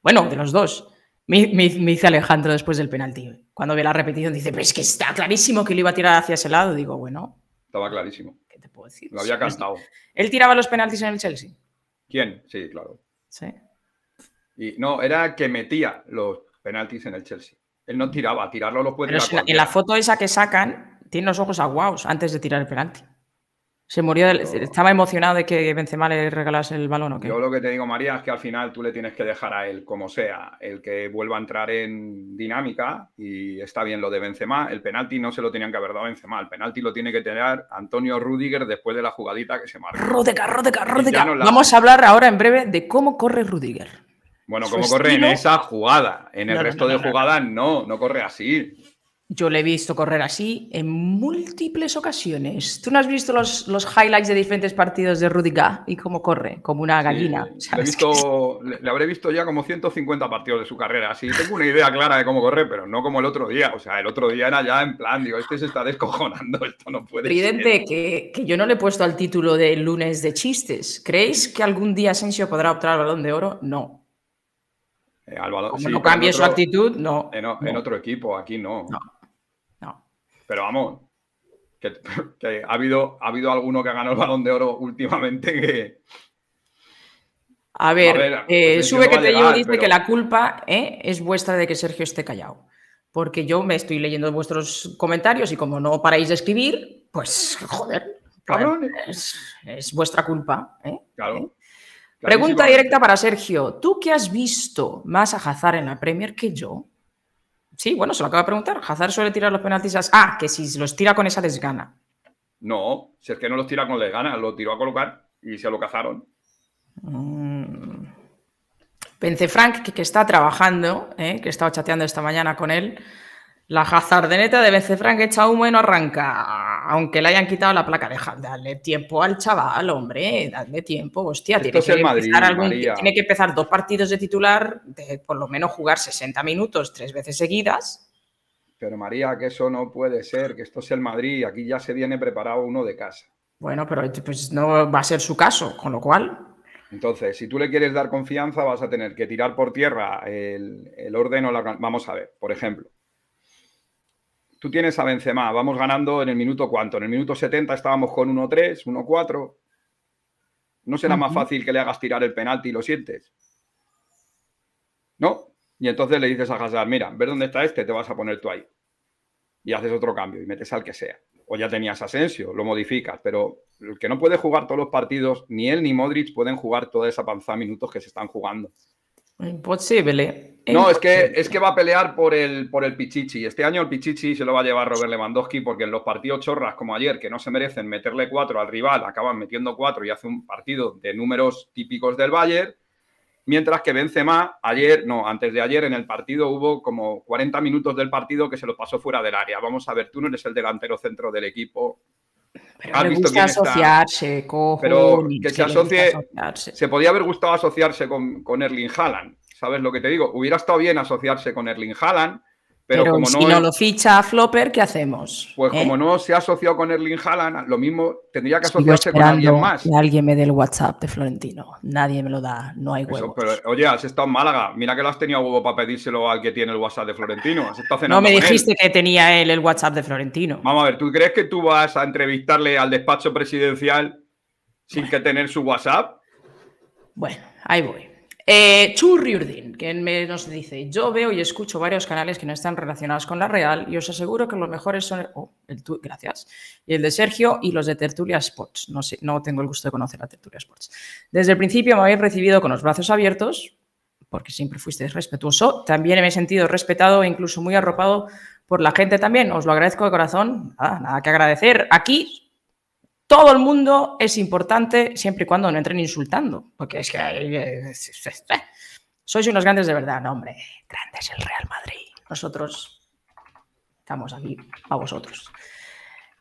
Bueno, de los dos. Me, dice Alejandro después del penalti. Cuando ve la repetición dice, pero es que está clarísimo que lo iba a tirar hacia ese lado. Digo, bueno. Estaba clarísimo. ¿Qué te puedo decir? Lo había cantado. ¿Él tiraba los penaltis en el Chelsea? ¿Quién? Sí, claro. Sí. Y no, era que metía los penaltis en el Chelsea. Él no tiraba, tirarlo lo puede tirar En la foto esa que sacan, tiene los ojos aguados antes de tirar el penalti. Se murió, estaba emocionado de que Benzema le regalase el balón o qué. Yo lo que te digo, María, es que al final tú le tienes que dejar a él, como sea, el que vuelva a entrar en dinámica y está bien lo de Benzema. El penalti no se lo tenían que haber dado a Benzema, el penalti lo tiene que tener Antonio Rudiger después de la jugadita que se marcó. Rudiger, Rudiger, Rudiger. Vamos a hablar ahora en breve de cómo corre Rudiger. Bueno, cómo corre en esa jugada. En el resto de jugadas no, no corre así. Yo le he visto correr así en múltiples ocasiones. ¿Tú no has visto los, highlights de diferentes partidos de Rudiga y cómo corre? Como una gallina. le, visto, <laughs> le, habré visto ya como 150 partidos de su carrera. así. tengo una idea clara de cómo corre, pero no como el otro día. O sea, el otro día era ya en plan, digo, este se está descojonando, <laughs> esto no puede Evidente ser. Que, que yo no le he puesto al título de lunes de chistes. ¿Creéis que algún día Asensio podrá optar al balón de oro? No, eh, Si no cambie su actitud, no en, no en, otro equipo, aquí no. no. Pero vamos, <laughs> que, ha, habido, ha habido alguno que ha ganado el balón de oro últimamente que. A ver, eh, pues, sube que, te llevo, dice que la culpa eh, es vuestra de que Sergio esté callado. Porque yo me estoy leyendo vuestros comentarios y como no paráis de escribir, pues joder. claro pues, eh. Es, vuestra culpa. Claro. Pregunta directa para Sergio. ¿Tú qué has visto más a Hazard en la Premier que yo? Sí, bueno, se lo acabo de preguntar. Hazard suele tirar los penaltis. A... Ah, que si los tira con esa desgana. No, si es que no los tira con desgana, lo tiró a colocar y se lo cazaron. Mm. Frank, que, está trabajando, eh, que he estado chateando esta mañana con él. La jazardeneta de que echa humo y no arranca, aunque le hayan quitado la placa. Deja, Dale tiempo al chaval, hombre, dale tiempo. Hostia, tiene que, empezar tiene que, empezar dos partidos de titular, por lo menos jugar 60 minutos tres veces seguidas. Pero María, que eso no puede ser, que esto es el Madrid, aquí ya se viene preparado uno de casa. Bueno, pero pues no va a ser su caso, con lo cual entonces, si tú le quieres dar confianza, vas a tener que tirar por tierra el orden o la... Vamos a ver, por ejemplo, tú tienes a Benzema, vamos ganando en el minuto cuánto, en el minuto 70 estábamos con 1-3, 1-4. ¿No será más fácil que le hagas tirar el penalti y lo sientes? ¿No? Y entonces le dices a Hazard, mira, ver dónde está este, te vas a poner tú ahí. Y haces otro cambio y metes al que sea. O ya tenías Asensio, lo modificas, pero el que no puede jugar todos los partidos, ni él ni Modric pueden jugar toda esa panza minutos que se están jugando. Imposible. No, es que, es que va a pelear por el, por el Pichichi. Este año el Pichichi se lo va a llevar Robert Lewandowski porque en los partidos chorras como ayer, que no se merecen meterle cuatro al rival, acaban metiendo cuatro y hace un partido de números típicos del Bayern. Mientras que Benzema, ayer, no, antes de ayer en el partido hubo como 40 minutos del partido que se lo pasó fuera del área. Vamos a ver, tú no eres el delantero centro del equipo, pero asociarse, que se asocie. Se podía haber gustado asociarse con, con Erling Haaland. ¿Sabes lo que te digo? Hubiera estado bien asociarse con Erling Haaland pero, si no, lo ficha a Flopper, ¿qué hacemos? Pues como ¿Eh? no se ha asociado con Erling Haaland, lo mismo tendría que asociarse con alguien más. Que alguien me dé el WhatsApp de Florentino. Nadie me lo da, no hay huevos. pero, oye, has estado en Málaga. Mira que lo has tenido huevo para pedírselo al que tiene el WhatsApp de Florentino. no me dijiste que tenía él el WhatsApp de Florentino. Vamos a ver, ¿tú crees que tú vas a entrevistarle al despacho presidencial sin que tener su WhatsApp? Bueno, ahí voy. Eh, Churri Urdin, nos dice, yo veo y escucho varios canales que no están relacionados con la Real y os aseguro que los mejores son el, oh, gracias, el de Sergio y los de Tertulia Sports. No, sé, no tengo el gusto de conocer a Tertulia Sports. Desde el principio me habéis recibido con los brazos abiertos, porque siempre fuisteis respetuoso. También me he sentido respetado e incluso muy arropado por la gente también. Os lo agradezco de corazón. Nada, ah, nada que agradecer. Aquí todo el mundo es importante siempre y cuando no entren insultando, porque es que eh, sois unos grandes de verdad, no hombre, grandes el Real Madrid. Nosotros estamos aquí a vosotros.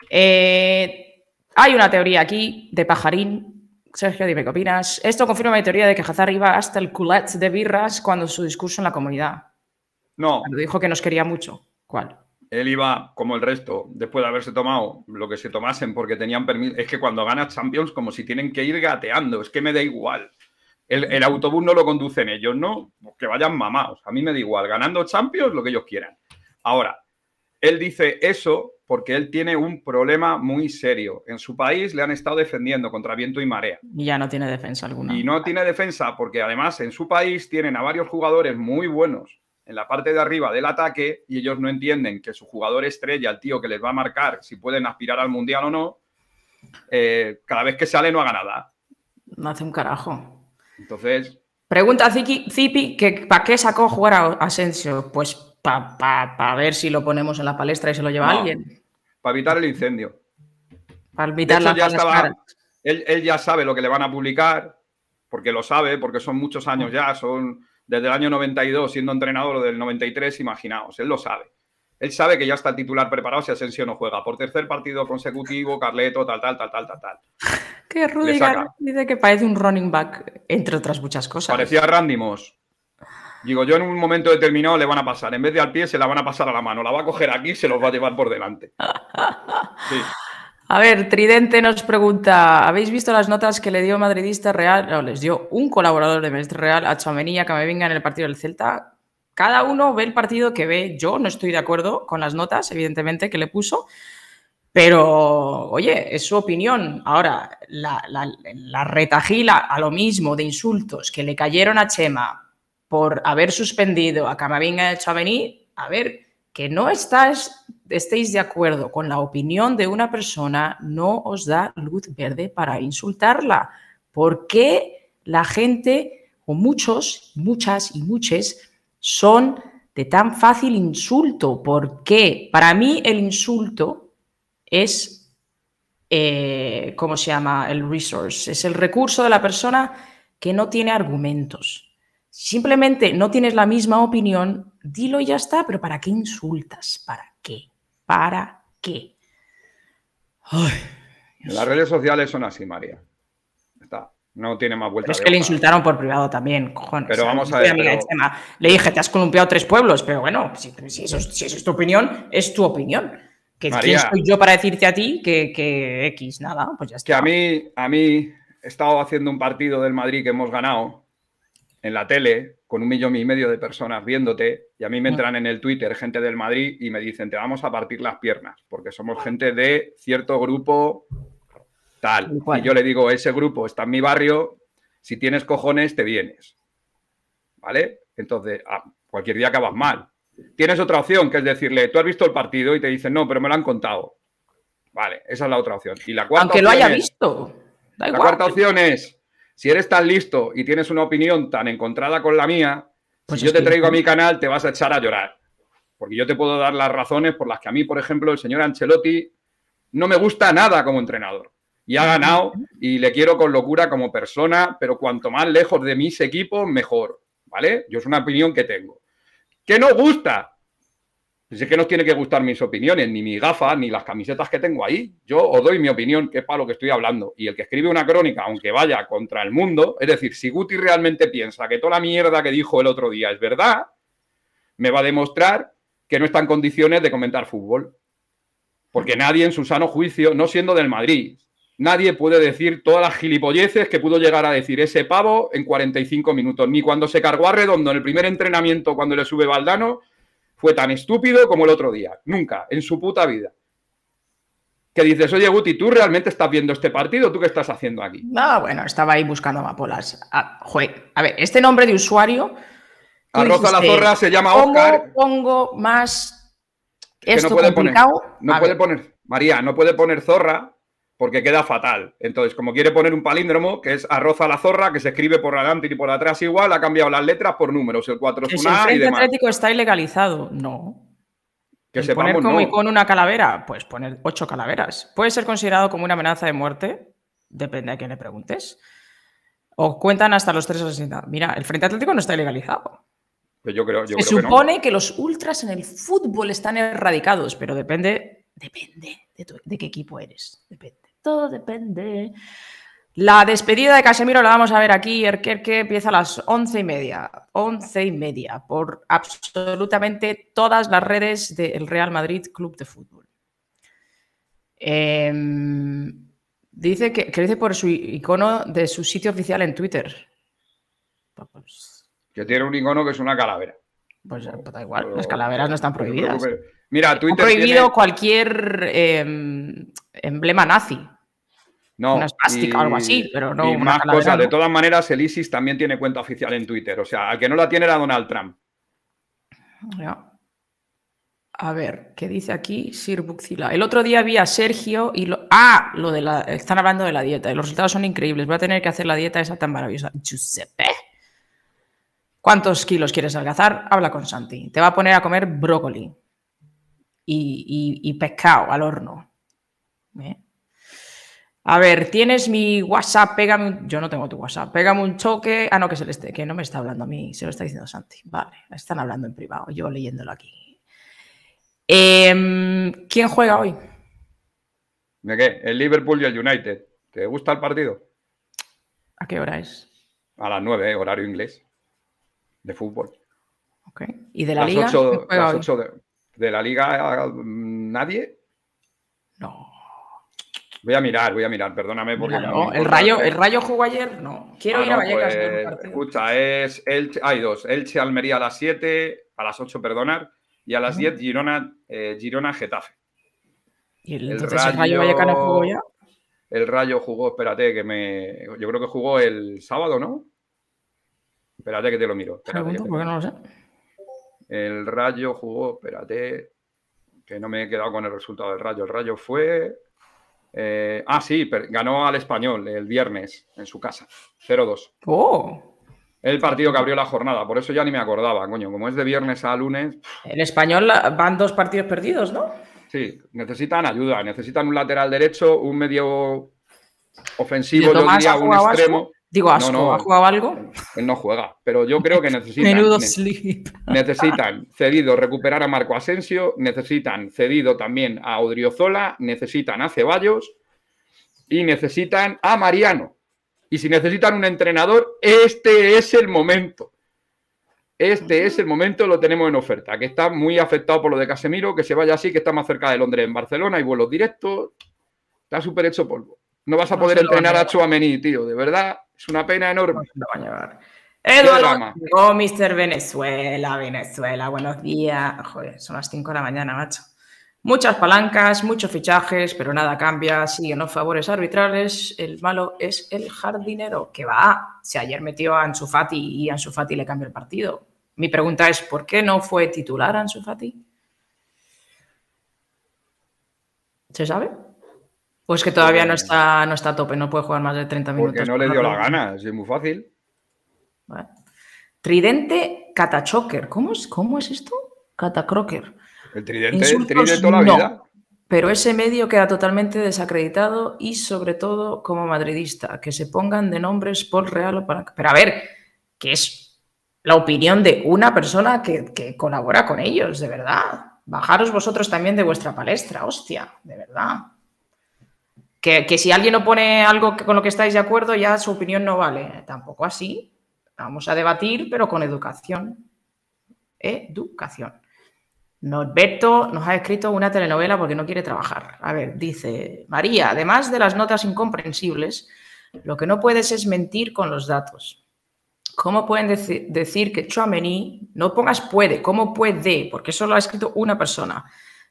Eh, hay una teoría aquí de pajarín. Sergio, dime qué opinas. Esto confirma mi teoría de que Jazar iba hasta el culet de birras cuando su discurso en la comunidad. No. Cuando dijo que nos quería mucho. ¿Cuál? él iba como el resto, después de haberse tomado lo que se tomasen porque tenían permiso. Es que cuando gana Champions, como si tienen que ir gateando, es que me da igual. El, autobús no lo conducen ellos, ¿no? Pues que vayan mamados. A mí me da igual, ganando Champions, lo que ellos quieran. Ahora, él dice eso porque él tiene un problema muy serio. En su país le han estado defendiendo contra viento y marea. Y ya no tiene defensa alguna. Y no tiene defensa porque además en su país tienen a varios jugadores muy buenos en la parte de arriba del ataque y ellos no entienden que su jugador estrella, el tío que les va a marcar si pueden aspirar al mundial o no, eh, cada vez que sale no haga nada. No hace un carajo. Entonces. Pregunta a Zipi que ¿para qué sacó jugar a Asensio? Pues para ver si lo ponemos en la palestra y se lo lleva alguien. Para evitar el incendio. Para evitar la él ya sabe lo que le van a publicar, porque lo sabe, porque son muchos años ya, son desde el año 92 siendo entrenador del 93, imaginaos, él lo sabe. Él sabe que ya está el titular preparado si Asensio no juega. Por tercer partido consecutivo, Carleto, tal, tal, tal, tal, tal, tal. Que Rudiger dice que parece un running back, entre otras muchas cosas. Parecía Randy Moss. Digo, yo en un momento determinado le van a pasar. En vez de al pie, se la van a pasar a la mano. La va a coger aquí y se los va a llevar por delante. Sí. A ver, Tridente nos pregunta, ¿habéis visto las notas que le dio Madridista Real, o les dio un colaborador de Madridista Real a Chamenilla que me venga en el partido del Celta? Cada uno ve el partido que ve. Yo no estoy de acuerdo con las notas, evidentemente, que le puso. Pero, oye, es su opinión. Ahora, la, retajila a lo mismo de insultos que le cayeron a Chema por haber suspendido a Camavinga y a Chavení, a ver, que no estás estéis de acuerdo con la opinión de una persona no os da luz verde para insultarla. ¿Por qué la gente, o muchos, muchas y muchos, son de tan fácil insulto? ¿Por qué? para mí el insulto es, eh, ¿cómo se llama? El resource, es el recurso de la persona que no tiene argumentos. Simplemente no tienes la misma opinión, dilo y ya está, pero ¿para qué insultas? ¿Para qué? ¿Para qué? Las redes sociales son así, María. No tiene más vuelta. es que le insultaron por privado también, cojones. Pero vamos a ver. Le dije, te has columpiado tres pueblos, pero bueno, si, eso, es tu opinión, es tu opinión. Que ¿Quién soy yo para decirte a ti que, X? Nada, pues ya Que a mí, a mí he estado haciendo un partido del Madrid que hemos ganado en la tele con un millón y medio de personas viéndote y a mí me entran en el Twitter gente del Madrid y me dicen, te vamos a partir las piernas, porque somos gente de cierto grupo tal. Y yo le digo, ese grupo está en mi barrio, si tienes cojones, te vienes. ¿Vale? Entonces, ah, cualquier día acabas mal. Tienes otra opción, que es decirle, tú has visto el partido y te dicen, no, pero me lo han contado. Vale, esa es la otra opción. Y la cuarta Aunque lo haya visto. la cuarta opción es, si eres tan listo y tienes una opinión tan encontrada con la mía, pues si yo te traigo a mi canal, te vas a echar a llorar. Porque yo te puedo dar las razones por las que a mí, por ejemplo, el señor Ancelotti no me gusta nada como entrenador. Y ha ganado y le quiero con locura como persona, pero cuanto más lejos de mis equipos, mejor. ¿Vale? Yo es una opinión que tengo. ¿Qué no gusta? es que no tiene que gustar mis opiniones, ni mi gafa, ni las camisetas que tengo ahí. Yo os doy mi opinión, que es para lo que estoy hablando. Y el que escribe una crónica, aunque vaya contra el mundo, es decir, si Guti realmente piensa que toda la mierda que dijo el otro día es verdad, me va a demostrar que no está en condiciones de comentar fútbol. Porque nadie en su sano juicio, no siendo del Madrid, nadie puede decir todas las gilipolleces que pudo llegar a decir ese pavo en 45 minutos, ni cuando se cargó a Redondo en el primer entrenamiento cuando le sube Valdano, fue tan estúpido como el otro día. Nunca, en su puta vida. Que dices, oye Guti, ¿tú realmente estás viendo este partido? ¿Tú qué estás haciendo aquí? No, bueno, estaba ahí buscando amapolas. Mapolas. Ah, joder. A ver, este nombre de usuario. Arroza la zorra se llama Oscar. ¿Cómo pongo más esto que no puede Poner, no puede poner. María, no puede poner zorra porque queda fatal. Entonces, como quiere poner un palíndromo, que es arroz a la zorra, que se escribe por delante y por atrás igual, ha cambiado las letras por números, el 4 es una demás el y Atlético está ilegalizado? No. Que poner como una calavera, pues poner ocho calaveras. ¿Puede ser considerado como una amenaza de muerte? Depende a quién le preguntes. O cuentan hasta los tres asesinatos. Mira, el Frente Atlético no está ilegalizado. Pues yo creo, Se supone que, los ultras en el fútbol están erradicados, pero depende, depende de, de qué equipo eres. Depende todo depende. La despedida de Casemiro la vamos a ver aquí, Erker, que empieza a las once y media, once y media, por absolutamente todas las redes del Real Madrid Club de Fútbol. Em, dice que dice por su icono de su sitio oficial en Twitter. Yo pues, que tiene un icono que es una calavera. Pues, eh, pues da igual, las calaveras no están prohibidas. Mira, Twitter. Ha prohibido cualquier em, emblema nazi. No, una plástica o algo así, pero no. Y más cosas. De todas maneras, el ISIS también tiene cuenta oficial en Twitter. O sea, al que no la tiene era Donald Trump. A ver, ¿qué dice aquí Sir Buxila? El otro día vi a Sergio y lo. ¡Ah! Lo de la... Están hablando de la dieta. Los resultados son increíbles. Voy a tener que hacer la dieta esa tan maravillosa. Giuseppe. ¿Cuántos kilos quieres algazar? Habla con Santi. Te va a poner a comer brócoli y pescado al horno. A ver, ¿tienes mi WhatsApp? Pégame Yo no tengo tu WhatsApp. Pégame un choque. Ah, no, que, se le esté, que no me está hablando a mí, se lo está diciendo Santi. Vale, están hablando en privado, yo leyéndolo aquí. Em, ¿Quién juega hoy? ¿De qué? El Liverpool y el United. ¿Te gusta el partido? ¿A qué hora es? A las 9, eh, horario inglés. De fútbol. ¿Y de la liga? de, la liga, mm, nadie. Voy a mirar, voy a mirar, perdóname porque. no, el, rayo, eh, ¿El Rayo jugó ayer? No. Quiero ah, ir a Vallecas. Pues, escucha, es Elche, hay dos: Elche Almería a las 7, a las 8, perdonar, y a las 10 eh, Girona, Getafe. ¿Y el, el rayo, Vallecano jugó ya? El Rayo jugó, espérate, que me. Yo creo que jugó el sábado, ¿no? Espérate que te lo miro. ¿Por qué no lo sé? El Rayo jugó, espérate, que no me he quedado con el resultado del Rayo. El Rayo fue eh, ah, sí, ganó al español el viernes en su casa, 0-2. ¡Oh! El partido que abrió la jornada, por eso ya ni me acordaba, coño. Como es de viernes a lunes. En español van dos partidos perdidos, ¿no? Sí, necesitan ayuda, necesitan un lateral derecho, un medio ofensivo, yo un extremo. Digo, pues no, ¿ha jugado algo? Pues no juega, pero yo creo que necesitan. Menudo <laughs> necesitan cedido recuperar a Marco Asensio, necesitan cedido también a Odriozola, necesitan a Ceballos y necesitan a Mariano. Y si necesitan un entrenador, este es el momento. Este es el momento, lo tenemos en oferta, que está muy afectado por lo de Casemiro, que se vaya así, que está más cerca de Londres en Barcelona, hay vuelos directos, está súper hecho polvo. No vas a poder entrenar a Chuamení, tío, de verdad es una pena enorme. Eduardo, oh, Mr. Venezuela, Venezuela, buenos días. Joder, son las 5 de la mañana, macho. Muchas palancas, muchos fichajes, pero nada cambia, siguen los favores arbitrales, el malo es el jardinero, que va, si ayer metió a Ansu y Ansu le cambió el partido. Mi pregunta es, ¿por qué no fue titular Ansu Fati? ¿Se sabe? Pues que todavía no pues está, no está a tope, no puede jugar más de 30 minutos. Porque no le dio la gana, es muy fácil. Tridente Catachoker. ¿Cómo es, ¿Cómo es esto? Catacroker. El tridente, el tridente toda la vida. Pero ese medio queda totalmente desacreditado y sobre todo como madridista, que se pongan de nombres por Real o para... Pero a ver, que es la opinión de una persona que, que colabora con ellos, de verdad. Bajaros vosotros también de vuestra palestra, hostia, de verdad. Que, si alguien no pone algo con lo que estáis de acuerdo, ya su opinión no vale. Tampoco así. Vamos a debatir, pero con educación. Educación. Norberto nos ha escrito una telenovela porque no quiere trabajar. A ver, dice María, además de las notas incomprensibles, lo que no puedes es mentir con los datos. ¿Cómo pueden decir que Chouameni, no pongas puede, cómo puede, porque solo ha escrito una persona,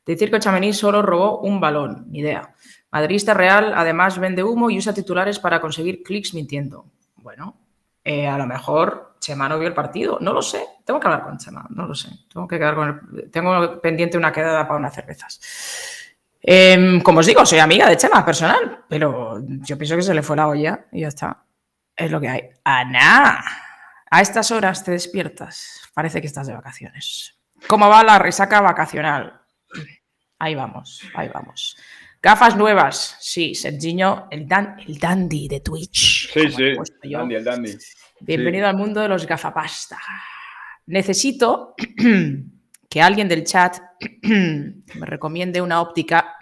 decir que Chamení solo robó un balón, ni idea. Madridista Real además vende humo y usa titulares para conseguir clics mintiendo. Bueno, eh, a lo mejor Chema no vio el partido, no lo sé. Tengo que hablar con Chema, no lo sé. Tengo que quedar con tengo pendiente una quedada para unas cervezas. Em, como os digo, soy amiga de Chema personal, pero yo pienso que se le fue la olla y ya está. Es lo que hay. Ana, a estas horas te despiertas. Parece que estás de vacaciones. ¿Cómo va la resaca vacacional? Ahí vamos, ahí vamos. Gafas nuevas. Sí, Serginho, el, el dandy de Twitch. Sí, sí. Dandy, el dandy. Bienvenido al mundo de los gafapasta. Necesito <clears throat> que alguien del chat <clears throat> me recomiende una óptica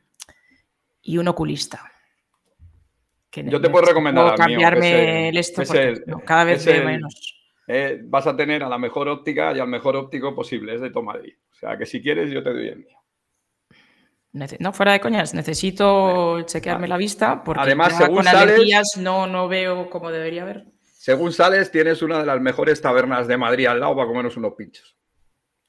<clears throat> y un oculista. Yo te puedo recomendar. cambiarme el esto cada vez veo menos. Eh, vas a tener a la mejor óptica y al mejor óptico posible, es de Tomadí. O sea, que si quieres yo te doy el mío. No, fuera de coñas, necesito chequearme la vista porque Además, con no, no veo como debería ver. Según sales, tienes una de las mejores tabernas de Madrid al lado para comernos unos pinchos.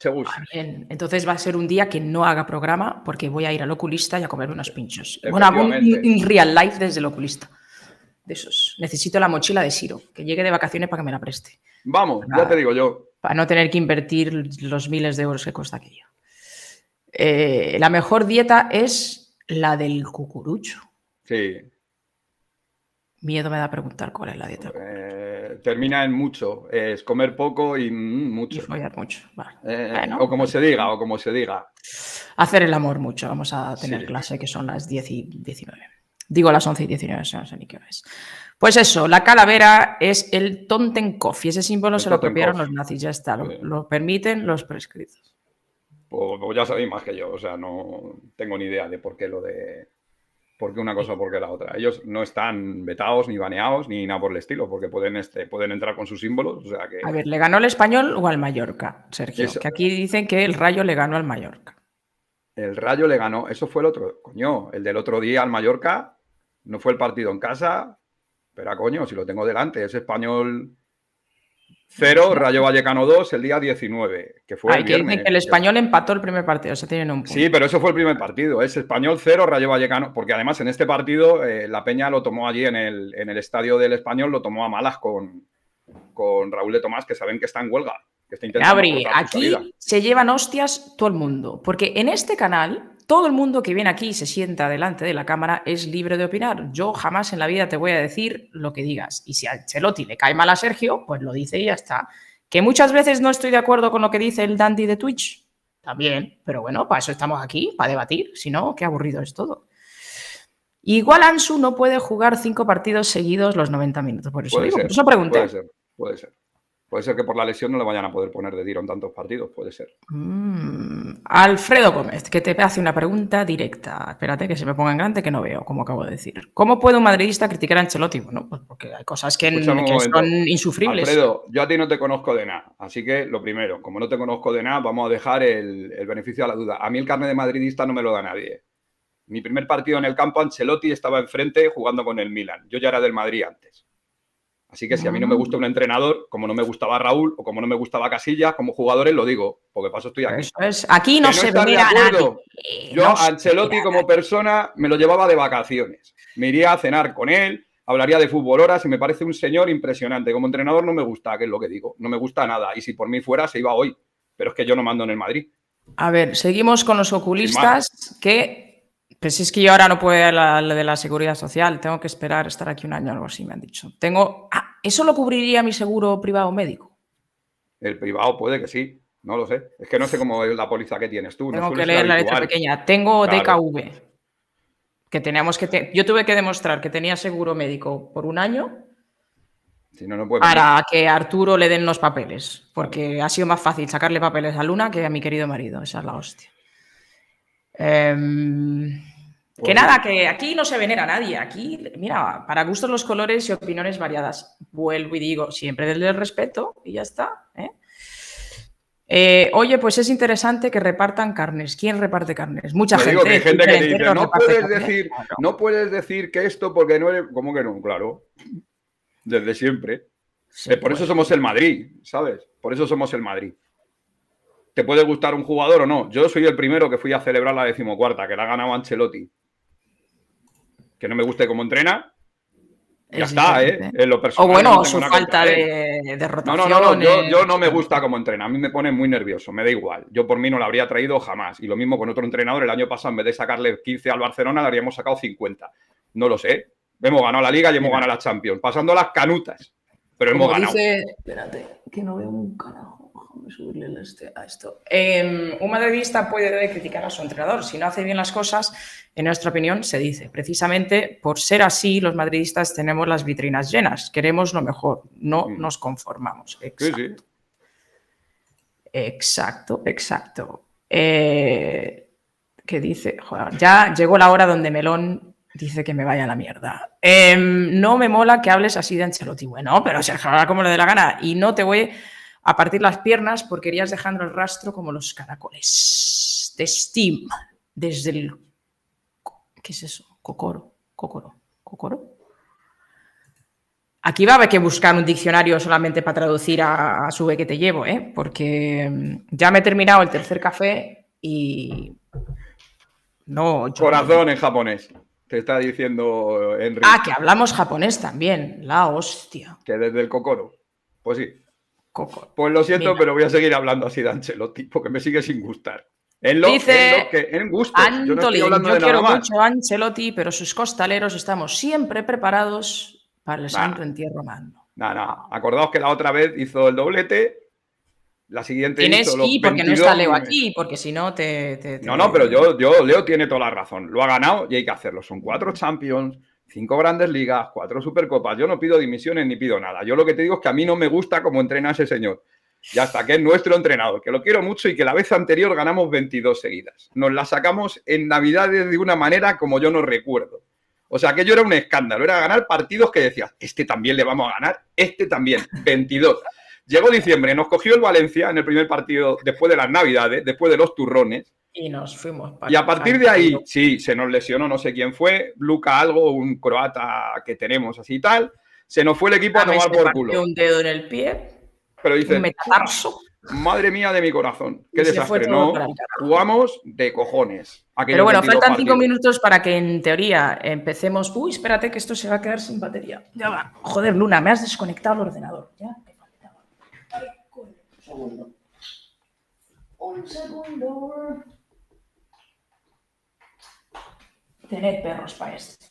Ah, Entonces va a ser un día que no haga programa porque voy a ir al oculista y a comer unos pinchos. Bueno, un, real life desde el oculista. De esos. Necesito la mochila de Siro, que llegue de vacaciones para que me la preste. Vamos, ya te digo yo. Para no tener que invertir los miles de euros que cuesta aquello. Eh, la mejor dieta es la del cucurucho. Sí. Miedo me da a preguntar cuál es la dieta. Eh, termina en mucho. Es comer poco y mm, mucho. mucho. Eh, o como se diga, o como se diga. Hacer el amor mucho. Vamos a tener clase que son las 10 y 19. Digo las 11 y 19, no sé ni qué Pues eso, la calavera es el tontenkoff y ese símbolo se lo copiaron los nazis, ya está, lo permiten los prescritos. Pues, ya sabéis más que yo, o sea, no tengo ni idea de por qué lo de. por qué una cosa o por qué la otra. Ellos no están vetados, ni baneados, ni nada por el estilo, porque pueden, este, pueden entrar con sus símbolos. que... A ver, ¿le ganó el español o al Mallorca, Sergio? Que aquí dicen que el rayo le ganó al Mallorca. El rayo le ganó, eso fue el otro, coño, el del otro día al Mallorca, no fue el partido en casa, pero coño, si lo tengo delante, ese español cero Rayo Vallecano 2, el día 19, que fue el el español empató el primer partido, se tienen un Sí, pero eso fue el primer partido, es español 0, Rayo Vallecano, porque además en este partido eh, la Peña lo tomó allí en el, en el, estadio del español, lo tomó a malas con, con Raúl de Tomás, que saben que está en huelga. Que aquí se llevan hostias todo el mundo, porque en este canal todo el mundo que viene aquí y se sienta delante de la cámara es libre de opinar. Yo jamás en la vida te voy a decir lo que digas. Y si a Celotti le cae mal a Sergio, pues lo dice y ya está. Que muchas veces no estoy de acuerdo con lo que dice el dandy de Twitch. También, pero bueno, para eso estamos aquí, para debatir. Si no, qué aburrido es todo. Igual Ansu no puede jugar cinco partidos seguidos los 90 minutos. Por eso, eso pregunté. Puede ser, puede ser. Puede ser que por la lesión no le vayan a poder poner de tiro en tantos partidos, puede ser. Mm, Alfredo Gómez, que te hace una pregunta directa. Espérate que se me ponga en grande que no veo, como acabo de decir. ¿Cómo puede un madridista criticar a Ancelotti? Bueno, pues porque hay cosas que, son insufribles. Alfredo, yo a ti no te conozco de nada, así que lo primero, como no te conozco de nada, vamos a dejar el, el beneficio a la duda. A mí el carne de madridista no me lo da nadie. Mi primer partido en el campo, Ancelotti estaba enfrente jugando con el Milan. Yo ya era del Madrid antes. Así que si a mí no me ah. gusta un entrenador, como no me gustaba Raúl o como no me gustaba Casillas, como jugadores lo digo, porque paso estoy aquí. Aquí no, se mira nadie. Eh, yo a Ancelotti como persona me lo llevaba de vacaciones. Me iría a cenar con él, hablaría de fútbol horas y me parece un señor impresionante. Como entrenador no me gusta, que es lo que digo, no me gusta nada. Y si por mí fuera, se iba hoy. Pero es que yo no mando en el Madrid. A ver, seguimos con los oculistas que pero si es que yo ahora no puedo ir de la seguridad social, tengo que esperar estar aquí un año o algo así, me han dicho. Tengo, ah, ¿Eso lo cubriría mi seguro privado médico? El privado puede que sí, no lo sé. Es que no sé cómo es la póliza que tienes tú. Tengo que leer la letra pequeña. Tengo DKV. Que teníamos que Yo tuve que demostrar que tenía seguro médico por un año si para que Arturo le den los papeles, porque ha sido más fácil sacarle papeles a Luna que a mi querido marido, esa es la hostia. Eh, que pues nada, que aquí no se venera a nadie. Aquí, mira, para gustos los colores y opiniones variadas. Vuelvo y digo, siempre desde el respeto y ya está. ¿eh? Eh, oye, pues es interesante que repartan carnes. ¿Quién reparte carnes? Mucha gente. no, puedes, decir, no puedes decir que esto porque no eres... ¿Cómo que no? Claro. Desde siempre. Eh, por eso pues. somos el Madrid, ¿sabes? Por eso somos el Madrid. ¿Te puede gustar un jugador o no? Yo soy el primero que fui a celebrar la decimocuarta, que la ha ganado Ancelotti que no me guste cómo entrena. Ya está, ¿eh? lo personal, o bueno, su falta de, eh, de, No, no, no, Yo, no me gusta cómo entrena. A mí me pone muy nervioso, me da igual. Yo por mí no la habría traído jamás. Y lo mismo con otro entrenador. El año pasado, en vez de sacarle 15 al Barcelona, le habríamos sacado 50. No lo sé. Hemos ganado la Liga y hemos ganado la Champions, pasando las canutas. Pero hemos ganado. Espérate, que no veo un canal. Este em, un madridista puede criticar a su entrenador. Si no hace bien las cosas, en nuestra opinión, se dice. Precisamente por ser así, los madridistas tenemos las vitrinas llenas. Queremos lo mejor, no mm. nos conformamos. Exacto. Exacto, exacto. Eh, ¿Qué dice? ya llegó la hora donde Melón dice que me vaya a la mierda. Em, no me mola que hables así de Ancelotti. Bueno, pero se como lo dé la gana. Y no te voy a partir las piernas porque irías dejando el rastro como los caracoles de Steam desde el... ¿Qué es eso? Cocoro, cocoro, cocoro. Aquí va a haber que buscar un diccionario solamente para traducir a, su sube que te llevo, ¿eh? porque mm, ya me he terminado el tercer café y... No, Corazón en japonés. Te está diciendo Enrique. Ah, que hablamos japonés también. La hostia. Que desde el cocoro. Pues sí. Pues lo siento, pero voy a seguir hablando así de Ancelotti, porque me sigue sin gustar. En lo, Dice Antolín, yo, yo quiero mucho a Ancelotti, pero sus costaleros estamos siempre preparados para el santo entierro mando. Nada, no. Acordaos que la otra vez hizo el doblete, la siguiente hizo porque no está Leo aquí, porque si no te, No, no, pero yo, yo, Leo tiene toda la razón. Lo ha ganado y hay que hacerlo. Son cuatro Champions, cinco grandes ligas, cuatro supercopas. Yo no pido dimisiones ni pido nada. Yo lo que te digo es que a mí no me gusta cómo entrena ese señor. Ya hasta que es nuestro entrenador, que lo quiero mucho y que la vez anterior ganamos 22 seguidas. Nos la sacamos en Navidades de una manera como yo no recuerdo. O sea, que era un escándalo, era ganar partidos que decías, este también le vamos a ganar, este también, 22. Llegó diciembre, nos cogió el Valencia en el primer partido después de las Navidades, después de los turrones, y nos fuimos. y a partir de ahí, sí, se nos lesionó no sé quién fue, Luca algo, un croata que tenemos así y tal. Se nos fue el equipo a, tomar por culo. un dedo en el pie. Pero dice, un Madre mía de mi corazón. Qué desastre, ¿no? Jugamos de cojones. Pero bueno, faltan cinco minutos para que en teoría empecemos. Uy, espérate que esto se va a quedar sin batería. Ya va. Joder, Luna, me has desconectado el ordenador. Ya, Un segundo. Un segundo. tener perros para esto.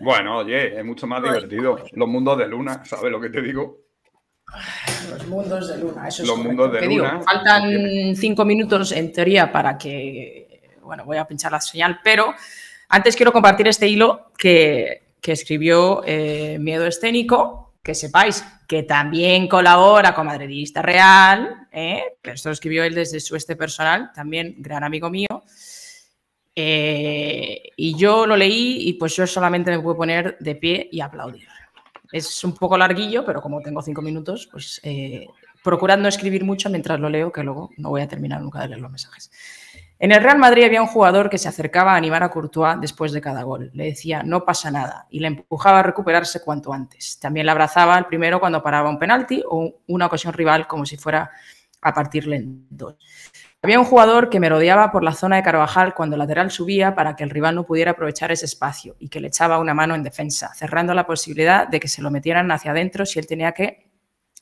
Bueno, oye, es mucho más divertido. Los mundos de luna, ¿sabes lo que te digo? Los mundos de luna, eso es. Los mundos de luna. faltan cinco minutos en teoría para que. Bueno, voy a pinchar la señal, pero antes quiero compartir este hilo que, escribió eh, Miedo Escénico. Que sepáis que también colabora con Madridista Real, ¿eh? pero esto lo escribió él desde su este personal, también gran amigo mío. Eh, y yo lo leí y pues yo solamente me pude poner de pie y aplaudir. Es un poco larguillo, pero como tengo cinco minutos, pues eh, no escribir mucho mientras lo leo, que luego no voy a terminar nunca de leer los mensajes. En el Real Madrid había un jugador que se acercaba a animar a Courtois después de cada gol. Le decía, no pasa nada, y le empujaba a recuperarse cuanto antes. También le abrazaba al primero cuando paraba un penalti o una ocasión rival como si fuera a partirle en dos. Había un jugador que merodeaba por la zona de Carvajal cuando el lateral subía para que el rival no pudiera aprovechar ese espacio y que le echaba una mano en defensa, cerrando la posibilidad de que se lo metieran hacia adentro si él tenía que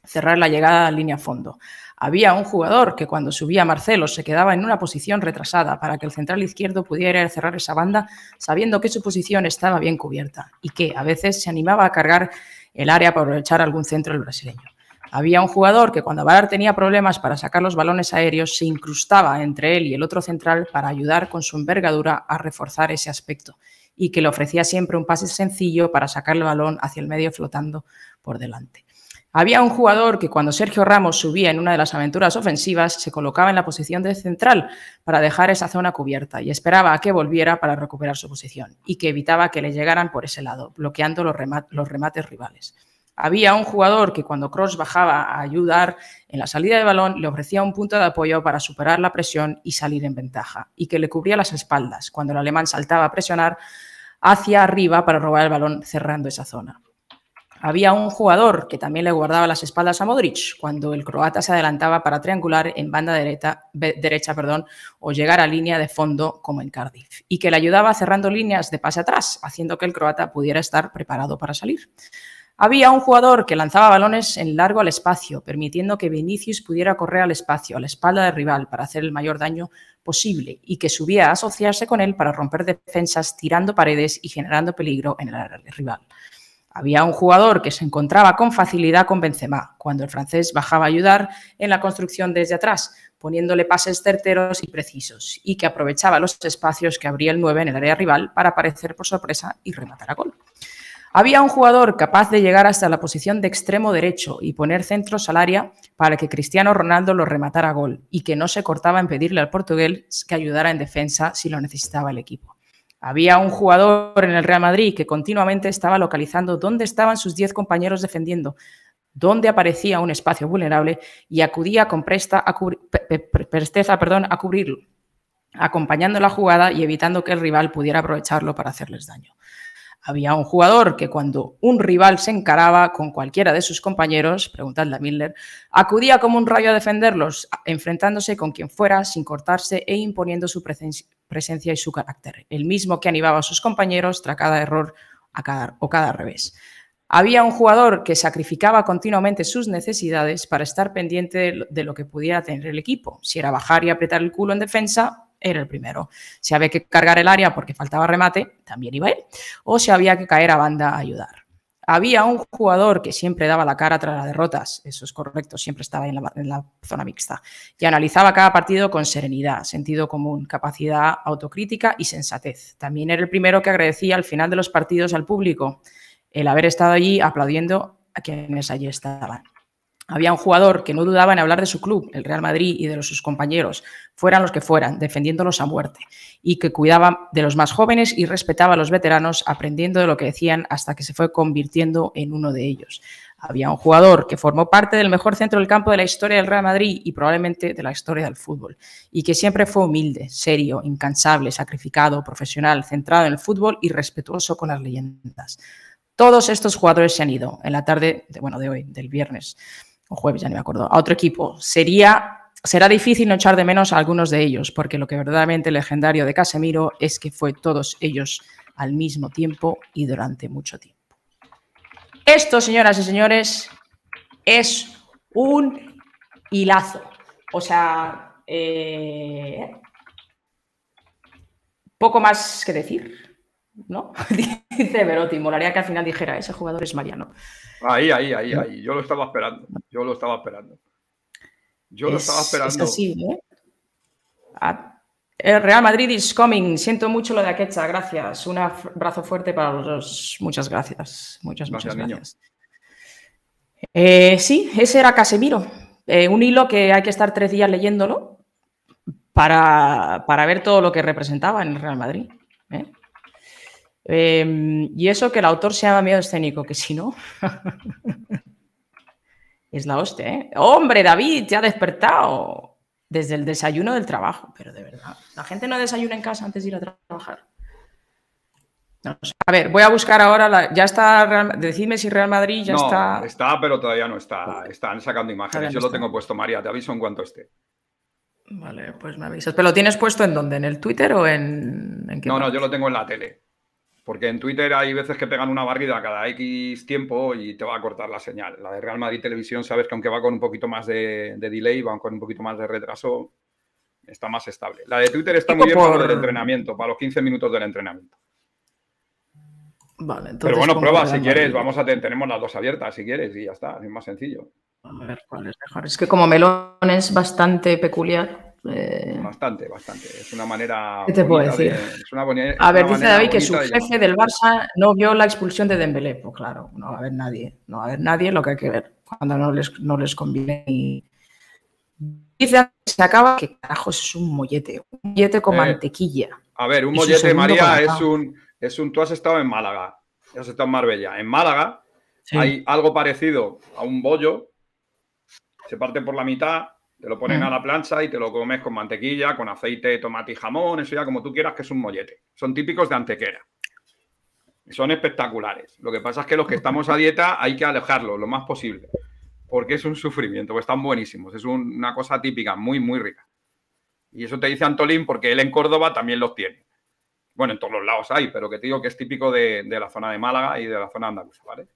cerrar la llegada a línea fondo. Había un jugador que cuando subía Marcelo se quedaba en una posición retrasada para que el central izquierdo pudiera cerrar esa banda sabiendo que su posición estaba bien cubierta y que a veces se animaba a cargar el área para aprovechar algún centro del brasileño había un jugador que cuando Valar tenía problemas para sacar los balones aéreos se incrustaba entre él y el otro central para ayudar con su envergadura a reforzar ese aspecto y que le ofrecía siempre un pase sencillo para sacar el balón hacia el medio flotando por delante. Había un jugador que cuando Sergio Ramos subía en una de las aventuras ofensivas se colocaba en la posición de central para dejar esa zona cubierta y esperaba a que volviera para recuperar su posición y que evitaba que le llegaran por ese lado, bloqueando los, remates rivales. Había un jugador que cuando Cross bajaba a ayudar en la salida de balón le ofrecía un punto de apoyo para superar la presión y salir en ventaja, y que le cubría las espaldas cuando el alemán saltaba a presionar hacia arriba para robar el balón cerrando esa zona. Había un jugador que también le guardaba las espaldas a Modric cuando el croata se adelantaba para triangular en banda derecha, derecha perdón, o llegar a línea de fondo como en Cardiff, y que le ayudaba cerrando líneas de pase atrás, haciendo que el croata pudiera estar preparado para salir. Había un jugador que lanzaba balones en largo al espacio, permitiendo que Vinicius pudiera correr al espacio, a la espalda del rival, para hacer el mayor daño posible, y que subía a asociarse con él para romper defensas, tirando paredes y generando peligro en el área rival. Había un jugador que se encontraba con facilidad con Benzema, cuando el francés bajaba a ayudar en la construcción desde atrás, poniéndole pases certeros y precisos, y que aprovechaba los espacios que abría el 9 en el área rival para aparecer por sorpresa y rematar a gol. Había un jugador capaz de llegar hasta la posición de extremo derecho y poner centros al área para que Cristiano Ronaldo lo rematara a gol y que no se cortaba en pedirle al portugués que ayudara en defensa si lo necesitaba el equipo. Había un jugador en el Real Madrid que continuamente estaba localizando dónde estaban sus 10 compañeros defendiendo, dónde aparecía un espacio vulnerable y acudía con presteza perdón, a cubrirlo, acompañando la jugada y evitando que el rival pudiera aprovecharlo para hacerles daño había un jugador que cuando un rival se encaraba con cualquiera de sus compañeros, preguntadle a Miller, acudía como un rayo a defenderlos, enfrentándose con quien fuera, sin cortarse e imponiendo su presencia y su carácter, el mismo que animaba a sus compañeros tras cada error a cada, o cada revés. Había un jugador que sacrificaba continuamente sus necesidades para estar pendiente de lo que pudiera tener el equipo, si era bajar y apretar el culo en defensa era el primero. Si había que cargar el área porque faltaba remate, también iba él. O si había que caer a banda a ayudar. Había un jugador que siempre daba la cara tras las derrotas, eso es correcto, siempre estaba en la, en la, zona mixta, y analizaba cada partido con serenidad, sentido común, capacidad autocrítica y sensatez. También era el primero que agradecía al final de los partidos al público el haber estado allí aplaudiendo a quienes allí estaban. Había un jugador que no dudaba en hablar de su club, el Real Madrid y de los, sus compañeros, fueran los que fueran, defendiéndolos a muerte, y que cuidaba de los más jóvenes y respetaba a los veteranos, aprendiendo de lo que decían hasta que se fue convirtiendo en uno de ellos. Había un jugador que formó parte del mejor centro del campo de la historia del Real Madrid y probablemente de la historia del fútbol, y que siempre fue humilde, serio, incansable, sacrificado, profesional, centrado en el fútbol y respetuoso con las leyendas. Todos estos jugadores se han ido en la tarde de, bueno, de hoy, del viernes o jueves, ya no me acuerdo, a otro equipo. Sería Será difícil no echar de menos a algunos de ellos, porque lo que verdaderamente legendario de Casemiro es que fue todos ellos al mismo tiempo y durante mucho tiempo. Esto, señoras y señores, es un hilazo. O sea, eh, poco más que decir. <laughs> Dice Verotti, molaría que al final dijera, ese jugador es Mariano. Ahí, ahí, ahí, ahí. Yo lo estaba esperando. Yo lo estaba esperando. Yo lo estaba esperando. ¿eh? el Real Madrid is coming. Siento mucho lo de Akecha, gracias. Un abrazo fuerte para los Muchas gracias. Muchas, gracias, muchas gracias. Eh, sí, ese era Casemiro. Eh, un hilo que hay que estar tres días leyéndolo para, para ver todo lo que representaba en el Real Madrid. Em, y eso que el autor se llama miedo escénico, que si no. <laughs> es la hostia, ¿eh? ¡Hombre, David, te ha despertado! Desde el desayuno del trabajo, pero de verdad. La gente no desayuna en casa antes de ir a trabajar. a ver, voy a buscar ahora. ya está. Real, decidme si Real Madrid ya está. Está, pero todavía no está. Están sacando imágenes. Yo lo tengo puesto, María. Te aviso en cuanto esté. Vale, pues me avisas. ¿Pero lo tienes puesto en dónde? ¿En el Twitter o en.? qué no, no, yo lo tengo en la tele. Porque en Twitter hay veces que pegan una barrida cada X tiempo y te va a cortar la señal. La de Real Madrid Televisión, sabes que aunque va con un poquito más de, delay, va con un poquito más de retraso, está más estable. La de Twitter está muy bien para el entrenamiento, para los 15 minutos del entrenamiento. Vale, entonces. Pero bueno, prueba si quieres, vamos a tenemos las dos abiertas si quieres y ya está, es más sencillo. A ver cuál es mejor. Es que como melón es bastante peculiar. Eh, bastante, bastante. Es una manera. ¿Qué te puedo decir? a ver, dice David que su jefe del Barça no vio la expulsión de Dembélé. Pues claro, no va a haber nadie. No va a haber nadie lo que hay que ver cuando no les, no les conviene. Y... Dice se acaba que carajos es un mollete. Un mollete con eh, mantequilla. A ver, un mollete, María, es un, es un. Tú has estado en Málaga. Has estado en Marbella. En Málaga hay algo parecido a un bollo. Se parte por la mitad te lo ponen mm. a la plancha y te lo comes con mantequilla, con aceite, tomate y jamón, eso ya como tú quieras, que es un mollete. Son típicos de Antequera. Son espectaculares. Lo que pasa es que los que estamos a dieta hay que alejarlos lo más posible, porque es un sufrimiento, pues están buenísimos. Es una cosa típica, muy, muy rica. Y eso te dice Antolín porque él en Córdoba también los tiene. Bueno, en todos los lados hay, pero que te digo que es típico de, de la zona de Málaga y de la zona andaluza, ¿vale?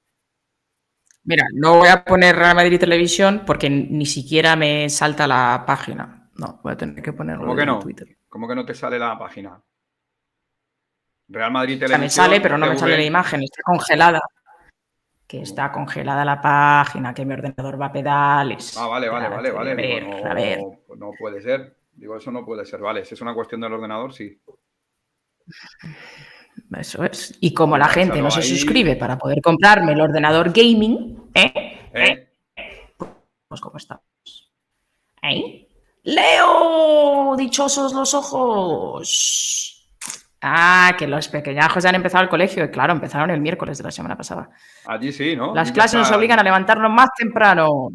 Mira, no voy a poner Real Madrid Televisión porque ni siquiera me salta la página. No, voy a tener que ponerlo ¿Cómo que no? Twitter. ¿Cómo que no te sale la página? Real Madrid Televisión. me sale, pero no me sale la imagen, está congelada. Que mm. está congelada la página, que mi ordenador va a pedales. Ah, vale, vale, vale, vale. Ver, a ver. No, puede ser. Digo, eso no puede ser. Vale, si es una cuestión del ordenador, sí. Eso es. Y como la gente no se suscribe para poder comprarme el ordenador gaming, ¿eh? ¿eh? ¿Eh? Pues como estamos. ¿Eh? ¡Leo! ¡Dichosos los ojos! Ah, que los pequeñajos ya han empezado el colegio. Y claro, empezaron el miércoles de la semana pasada. Allí sí, ¿no? Las clases nos obligan a levantarnos más temprano.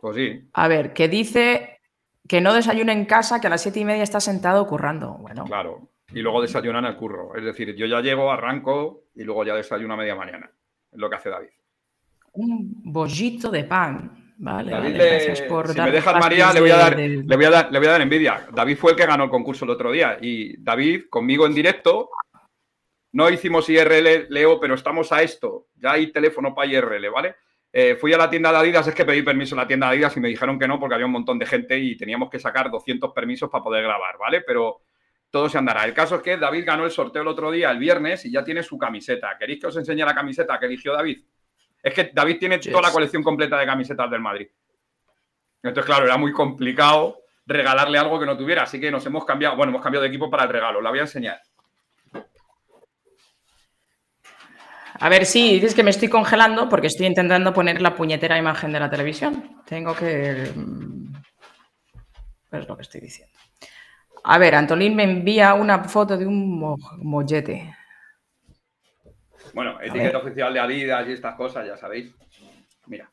Pues sí. A ver, ¿qué dice que no desayune en casa, que a las siete y media está sentado currando. Bueno. Claro, y luego desayuna en el curro. Es decir, yo ya llego, arranco y luego ya desayuno a media mañana. Es lo que hace David. Un bollito de pan. Vale, gracias por si me dejas, María, le, voy a dar, le, voy a dar, le voy a dar envidia. David fue el que ganó el concurso el otro día y David, conmigo en directo, no hicimos IRL, Leo, pero estamos a esto. Ya hay teléfono para IRL, ¿vale? Eh, fui a la tienda de Adidas, es que pedí permiso en la tienda de Adidas y me dijeron que no porque había un montón de gente y teníamos que sacar 200 permisos para poder grabar, ¿vale? Pero todo se andará. El caso es que David ganó el sorteo el otro día, el viernes, y ya tiene su camiseta. ¿Queréis que os enseñe la camiseta que eligió David? Es que David tiene toda la colección completa de camisetas del Madrid. Entonces, claro, era muy complicado regalarle algo que no tuviera, así que nos hemos cambiado, bueno, hemos cambiado de equipo para el regalo, la voy a enseñar. A ver, sí, dices que me estoy congelando porque estoy intentando poner la puñetera imagen de la televisión. Tengo que... Mm, es lo que estoy diciendo. A ver, Antolín me envía una foto de un mollete. Bueno, etiqueta oficial de Adidas y estas cosas, ya sabéis. Mira.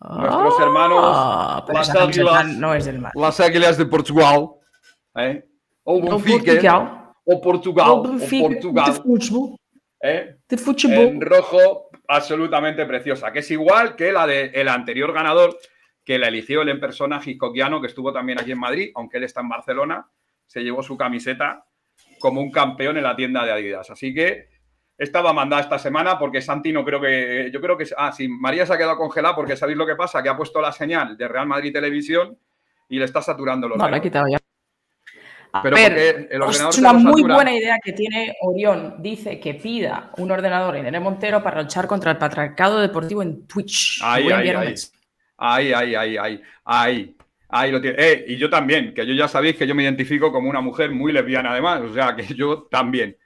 Ah, Nuestros hermanos, las águilas, águilas de Portugal, ¿eh? o Benfica, o Portugal, o Portugal, este o Portugal, ¿eh? En rojo, absolutamente preciosa, que es igual que la del anterior ganador, que la eligió el en persona que estuvo también aquí en Madrid, aunque él está en Barcelona, se llevó su camiseta como un campeón en la tienda de Adidas. Así que estaba mandada esta semana porque Santi no creo que. Yo creo que. Ah, sí, María se ha quedado congelada porque sabéis lo que pasa, que ha puesto la señal de Real Madrid Televisión y le está saturando los. No, Ah, pero es una muy buena idea que tiene Orión. Dice que pida un ordenador en el Montero para luchar contra el patriarcado deportivo en Twitch. Ay, ay, ay. ay, ay, ay, ay, lo tiene. Eh, y yo también, que yo ya sabéis que yo me identifico como una mujer muy lesbiana además, o sea que yo también.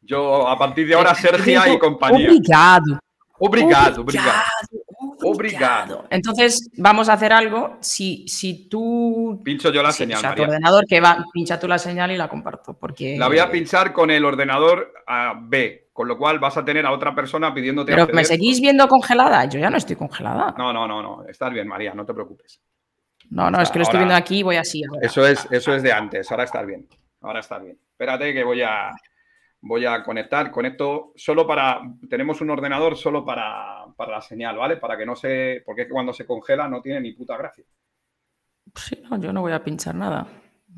Yo a partir de ahora, Sergio y compañía. Obrigado. Obrigado, obrigado. Entonces, vamos a hacer algo. Si, si tú. Pincho yo la señal. tu ordenador que va, pincha tú la señal y la comparto. Porque... La voy a pinchar con el ordenador a B, con lo cual vas a tener a otra persona pidiéndote. Pero me seguís viendo congelada. Yo ya no estoy congelada. No, no, no, no. Estás bien, María, no te preocupes. No, no, es que lo estoy viendo aquí y voy así. Eso, es, eso es de antes. Ahora estás bien. Ahora está bien. Espérate que voy a, voy a conectar. Conecto solo para. Tenemos un ordenador solo para para la señal, ¿vale? Para que no se. Porque es que cuando se congela no tiene ni puta gracia. Sí, no, yo no voy a pinchar nada.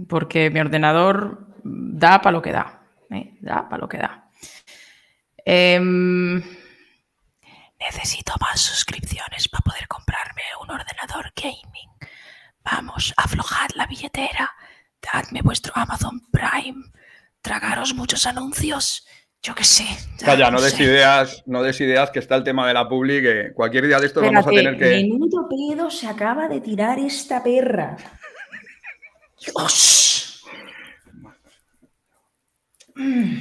Porque mi ordenador da para lo que da. ¿eh? Da para lo que da. Em, necesito más suscripciones para poder comprarme un ordenador gaming. Vamos, aflojad la billetera. Dadme vuestro Amazon Prime. Tragaros muchos anuncios yo qué sé. Calla, no, des ideas, no des ideas que está el tema de la publi, que cualquier día de esto vamos a tener que. Menudo pedo se acaba de tirar esta perra. Dios.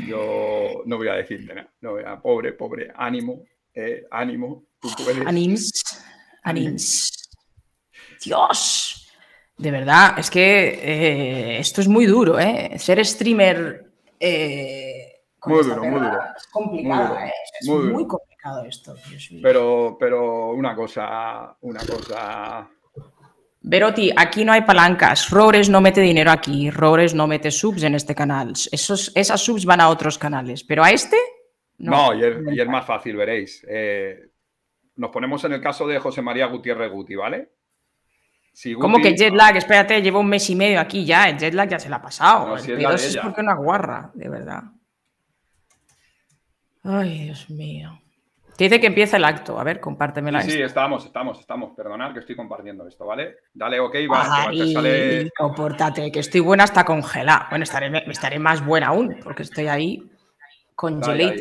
Yo no voy a decirte nada. Pobre, pobre, ánimo, eh, ánimo. Anims, anims. Dios. De verdad, es que eh, esto es muy duro, ¿eh? Ser streamer. Eh ¿eh? muy duro, muy duro. Es complicado, es muy, complicado esto. Pero, pero una cosa, una cosa. Verotti, aquí no hay palancas. Robres no mete dinero aquí. Robres no mete subs en este canal. esas subs van a otros canales. Pero a este. No, no y, es, más fácil, veréis. Eh, nos ponemos en el caso de José María Gutiérrez Guti, ¿vale? Como que jet lag? Espérate, llevo un mes y medio aquí ya. El jet lag ya se la ha pasado. es, porque una guarra, de verdad. Ay, Dios mío. Te dice que empieza el acto. A ver, compártemela. Sí, sí, estamos, estamos, estamos. Perdonad que estoy compartiendo esto, ¿vale? Dale ok, va. Ay, que compórtate, que estoy buena hasta congelada. Bueno, estaré, estaré más buena aún, porque estoy ahí congelada.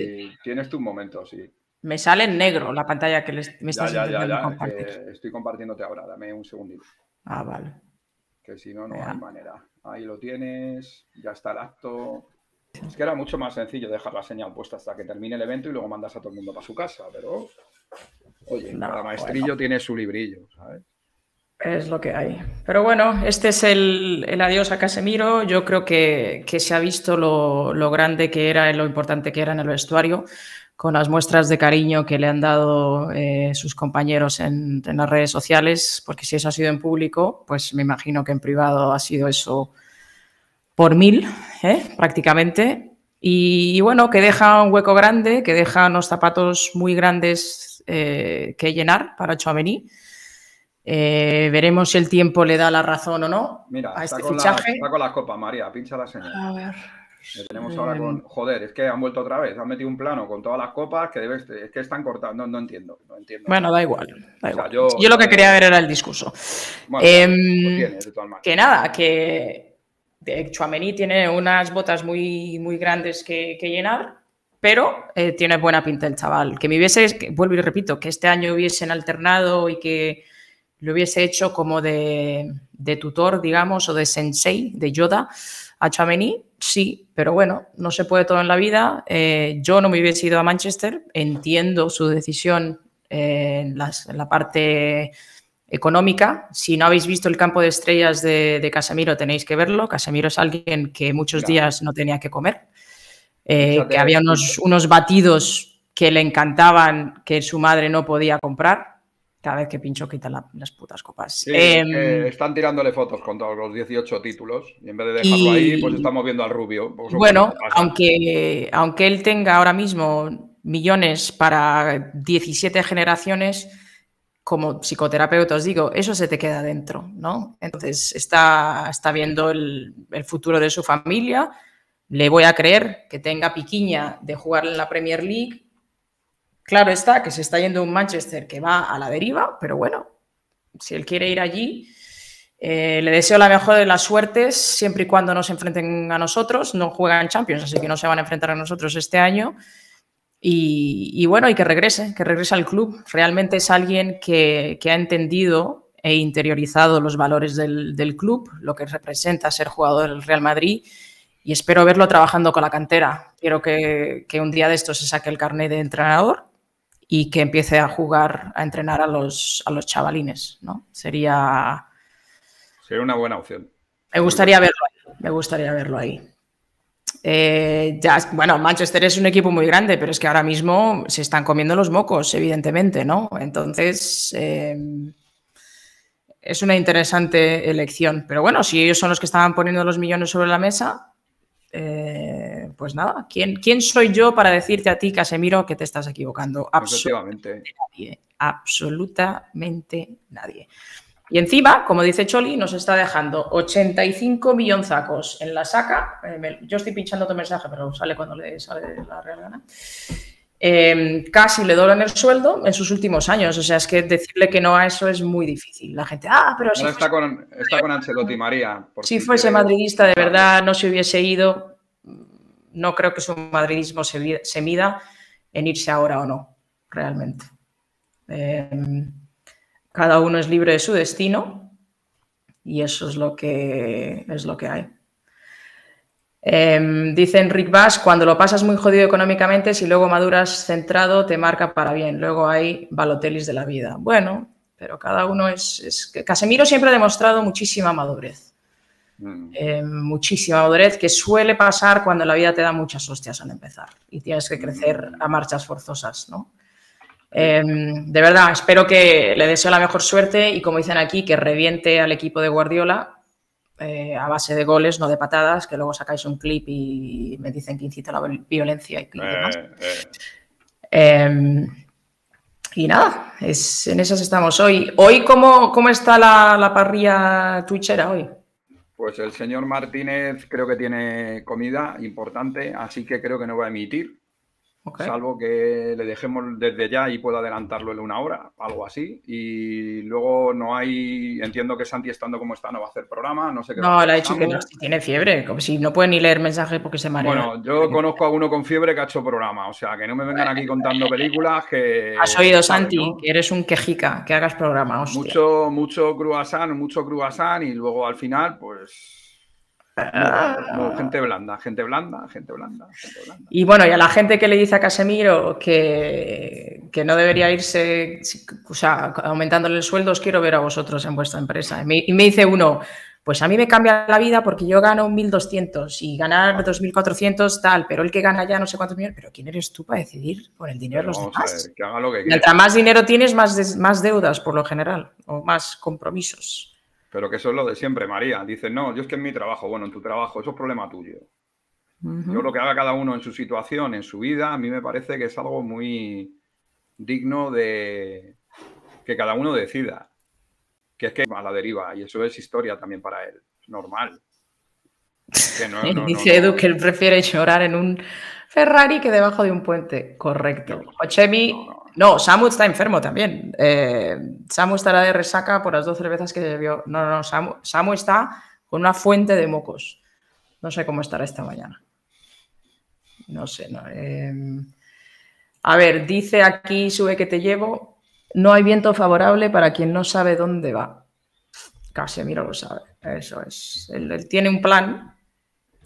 Tienes tu momento, sí. Me sale en negro la pantalla que me estás ya, ya, estoy compartiéndote ahora, dame un segundito. Ah, vale. Que si no, no hay manera. Ahí lo tienes, ya está el acto. Es que era mucho más sencillo dejar la señal puesta hasta que termine el evento y luego mandas a todo el mundo para su casa, pero. Oye, cada maestrillo tiene su librillo, ¿sabes? Es lo que hay. Pero bueno, este es el, el adiós a Casemiro. Yo creo que, se ha visto lo, grande que era y lo importante que era en el vestuario, con las muestras de cariño que le han dado eh, sus compañeros en, las redes sociales, porque si eso ha sido en público, pues me imagino que en privado ha sido eso por mil, ¿eh? prácticamente. Y, bueno, que deja un hueco grande, que deja unos zapatos muy grandes eh, que llenar para Chouameni. Eh, veremos si el tiempo le da la razón o no Mira, a este fichaje. La, con las copa, María, pincha la señal. A ver. tenemos ahora con. Joder, es que han vuelto otra vez, han metido un plano con todas las copas que debes. Es que están cortando. no, entiendo, Bueno, da igual. yo, lo que quería ver era el discurso. Bueno, em, pues que nada, que de tiene unas botas muy, muy grandes que, llenar, pero eh, tiene buena pinta el chaval. Que me hubiese, vuelvo y repito, que este año hubiesen alternado y que lo hubiese hecho como de, tutor, digamos, o de sensei, de Yoda, a Chamení, sí, pero bueno, no se puede todo en la vida. Eh, yo no me hubiese ido a Manchester, entiendo su decisión eh, en, la parte económica. Si no habéis visto el campo de estrellas de, Casamiro, Casemiro, tenéis que verlo. Casemiro es alguien que muchos días no tenía que comer, eh, que había unos, batidos que le encantaban que su madre no podía comprar. Cada vez que pincho quita las putas copas. Em, están tirándole fotos con todos los 18 títulos y en vez de dejarlo ahí, pues estamos viendo al rubio. Pues bueno, aunque, aunque él tenga ahora mismo millones para 17 generaciones, como psicoterapeuta os digo, eso se te queda dentro, ¿no? Entonces está, está viendo el, futuro de su familia, le voy a creer que tenga piquiña de jugar en la Premier League. Claro está que se está yendo un Manchester que va a la deriva, pero bueno, si él quiere ir allí, eh, le deseo la mejor de las suertes siempre y cuando no se enfrenten a nosotros, no juegan Champions, así que no se van a enfrentar a nosotros este año. Y, bueno, y que regrese, que regrese al club. Realmente es alguien que, ha entendido e interiorizado los valores del, club, lo que representa ser jugador del Real Madrid. Y espero verlo trabajando con la cantera. Quiero que, un día de estos se saque el carnet de entrenador y que empiece a jugar, a entrenar a los, chavalines, ¿no? Sería... Sería una buena opción. Me gustaría verlo me gustaría verlo ahí. Eh, ya, bueno, Manchester es un equipo muy grande, pero es que ahora mismo se están comiendo los mocos, evidentemente, ¿no? Entonces, eh, es una interesante elección. Pero bueno, si ellos son los que estaban poniendo los millones sobre la mesa, eh, pues nada, ¿quién, ¿quién soy yo para decirte a ti, Casemiro, que te estás equivocando? Absolutamente nadie. Absolutamente nadie. Y encima, como dice Choli, nos está dejando 85 millonzacos en la saca. Eh, yo estoy pinchando tu mensaje, pero sale cuando le sale la real gana. Em, casi le doblan el sueldo en sus últimos años. O sea, es que decirle que no a eso es muy difícil. La gente, ah, pero si. está, con, está con Ancelotti, María. Si fuese madridista, de verdad, no se hubiese ido. No creo que su madridismo se, mida en irse ahora o no, realmente. Eh, cada uno es libre de su destino y eso es lo que, es lo que hay. dicen em, dice Enric cuando lo pasas muy jodido económicamente, si luego maduras centrado, te marca para bien. Luego hay balotelis de la vida. Bueno, pero cada uno es, Casemiro siempre ha demostrado muchísima madurez. Mm. Em, muchísima madurez que suele pasar cuando la vida te da muchas hostias al empezar y tienes que mm. crecer a marchas forzosas, ¿no? Em, de verdad, espero que le deseo la mejor suerte y como dicen aquí, que reviente al equipo de Guardiola eh, a base de goles, no de patadas, que luego sacáis un clip y me dicen que incita la violencia y eh, demás. Eh. Em, y nada, en esas estamos hoy. Hoy, ¿cómo, cómo está la, la parrilla twitchera hoy? Pues el señor Martínez creo que tiene comida importante, así que creo que no va a emitir. Salvo que le dejemos desde ya y pueda adelantarlo en una hora, algo así. Y luego no hay. Entiendo que Santi, estando como está, no va a hacer programa, no sé qué. No, le ha dicho que si tiene fiebre, como si no puede ni leer mensajes porque se marea. Bueno, yo conozco a uno con fiebre que ha hecho programa, o sea, que no me vengan aquí contando películas que. Has oído, Santi, que eres un quejica, que hagas programa, Mucho, mucho cruasán, mucho cruasán, y luego al final, pues no, gente blanda, gente blanda, gente blanda, Y bueno, y a la gente que le dice a Casemiro que, no debería irse, o sea, aumentándole el sueldo, os quiero ver a vosotros en vuestra empresa. Y me, dice uno, pues a mí me cambia la vida porque yo gano 1.200 y ganar 2.400 tal, pero el que gana ya no sé cuántos millones, pero ¿quién eres tú para decidir por el dinero de los demás? mientras más dinero tienes, más, más deudas por lo general, o más compromisos. Pero que eso es lo de siempre, María. dice no, yo es que en mi trabajo. Bueno, en tu trabajo, eso es problema tuyo. Yo lo que haga cada uno en su situación, en su vida, a mí me parece que es algo muy digno de que cada uno decida. Que es que va a la deriva y eso es historia también para él. Normal. <laughs> Dice Edu que él prefiere llorar en un Ferrari que debajo de un puente. Correcto. Ochemi no, Samu está enfermo también. Eh, Samu estará de resaca por las dos cervezas que dio, No, no, Samu, Samu está con una fuente de mocos. No sé cómo estará esta mañana. No sé, no. Em, a ver, dice aquí, sube que te llevo. No hay viento favorable para quien no sabe dónde va. Casemiro lo sabe. Eso es. Él, tiene un plan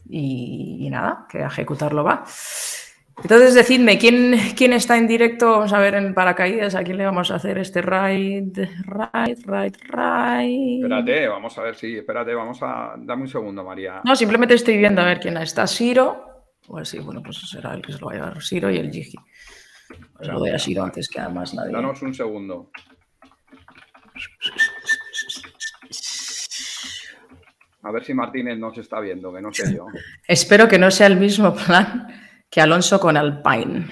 y, nada, que ejecutarlo va. Entonces, decidme, ¿quién, ¿quién está en directo? Vamos a ver en paracaídas, ¿a quién le vamos a hacer este raid? Raid, raid, raid. Espérate, vamos a ver, sí, espérate, vamos a. Dame un segundo, María. No, simplemente estoy viendo a ver quién está. Siro. Pues así, bueno, pues será el que se lo va a llevar. Siro y el Gigi. Pues lo hubiera sido antes que además nadie. Danos un segundo. A ver si Martínez nos está viendo, que no sé yo. <laughs> Espero que no sea el mismo plan que Alonso con Alpine.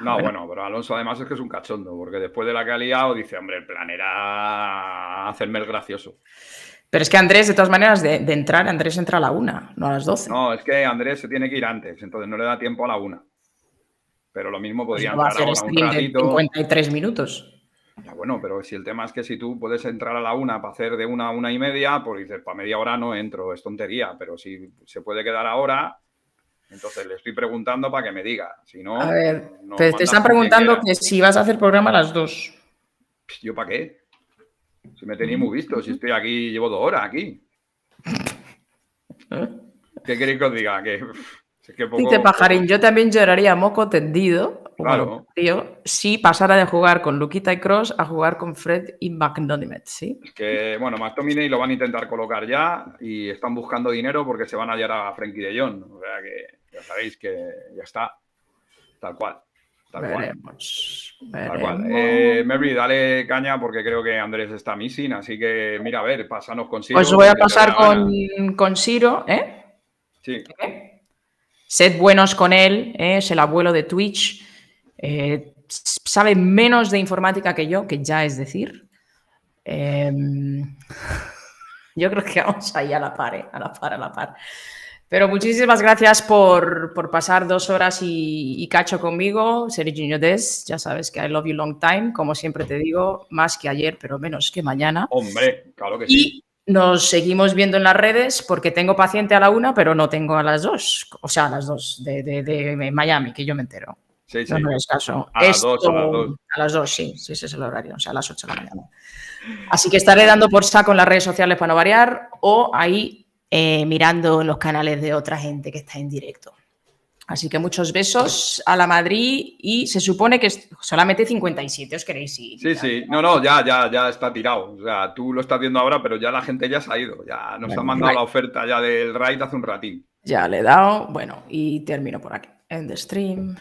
No, bueno. pero Alonso además es que es un cachondo, porque después de la que ha liado dice, hombre, el plan era hacerme el gracioso. Pero es que Andrés, de todas maneras, de, entrar, Andrés entra a la una, no a las doce. No, es que Andrés se tiene que ir antes, entonces no le da tiempo a la una. Pero lo mismo podría hacer a un 53 minutos. bueno, pero si el tema es que si tú puedes entrar a la una para hacer de una a una y media, pues dices, para media hora no entro, es tontería, pero si se puede quedar ahora, entonces le estoy preguntando para que me diga. Si no, a ver, te, están preguntando que, si vas a hacer programa las dos. ¿Yo para qué? Si me tenéis muy visto, si estoy aquí, llevo dos horas aquí. <laughs> ¿Eh? ¿Qué queréis que os diga? Que, Dice Pajarín, yo también lloraría moco tendido. Tío, si pasara de jugar con Luquita y Cross a jugar con Fred y McDonald's, ¿sí? que, bueno, y lo van a intentar colocar ya y están buscando dinero porque se van a hallar a Frankie de Jong. O sea que ya sabéis que ya está, tal cual. Tal cual. Mary, eh, dale caña porque creo que Andrés está missing, así que mira, a ver, pásanos con Siro Os voy a pasar con, con, Ciro, ¿eh? Sí. Sed buenos con él, ¿eh? es el abuelo de Twitch. Eh, sabe menos de informática que yo, que ya es decir. Em, <laughs> yo creo que vamos ahí a la par, a la par, a la par. Pero muchísimas gracias por, pasar dos horas y, cacho conmigo, Sergio Des. Ya sabes que I love you long time, como siempre te digo, más que ayer, pero menos que mañana. Hombre, claro que sí. y Nos seguimos viendo en las redes porque tengo paciente a la una, pero no tengo a las dos, o sea, a las dos de, Miami, que yo me entero. Sí, sí. No, es caso. A las dos, a las dos. sí, sí, ese es el horario, o sea, a las ocho de la mañana. Así que estaré dando por saco en las redes sociales para no variar o ahí eh, mirando los canales de otra gente que está en directo. Así que muchos besos a la Madrid y se supone que solamente 57 os queréis ir. Sí, sí, no, no, ya, ya, ya está tirado. O sea, tú lo estás viendo ahora, pero ya la gente ya se ha ido. Ya nos ha mandado la oferta ya del raid hace un ratín. Ya le he dado, bueno, y termino por aquí. End stream.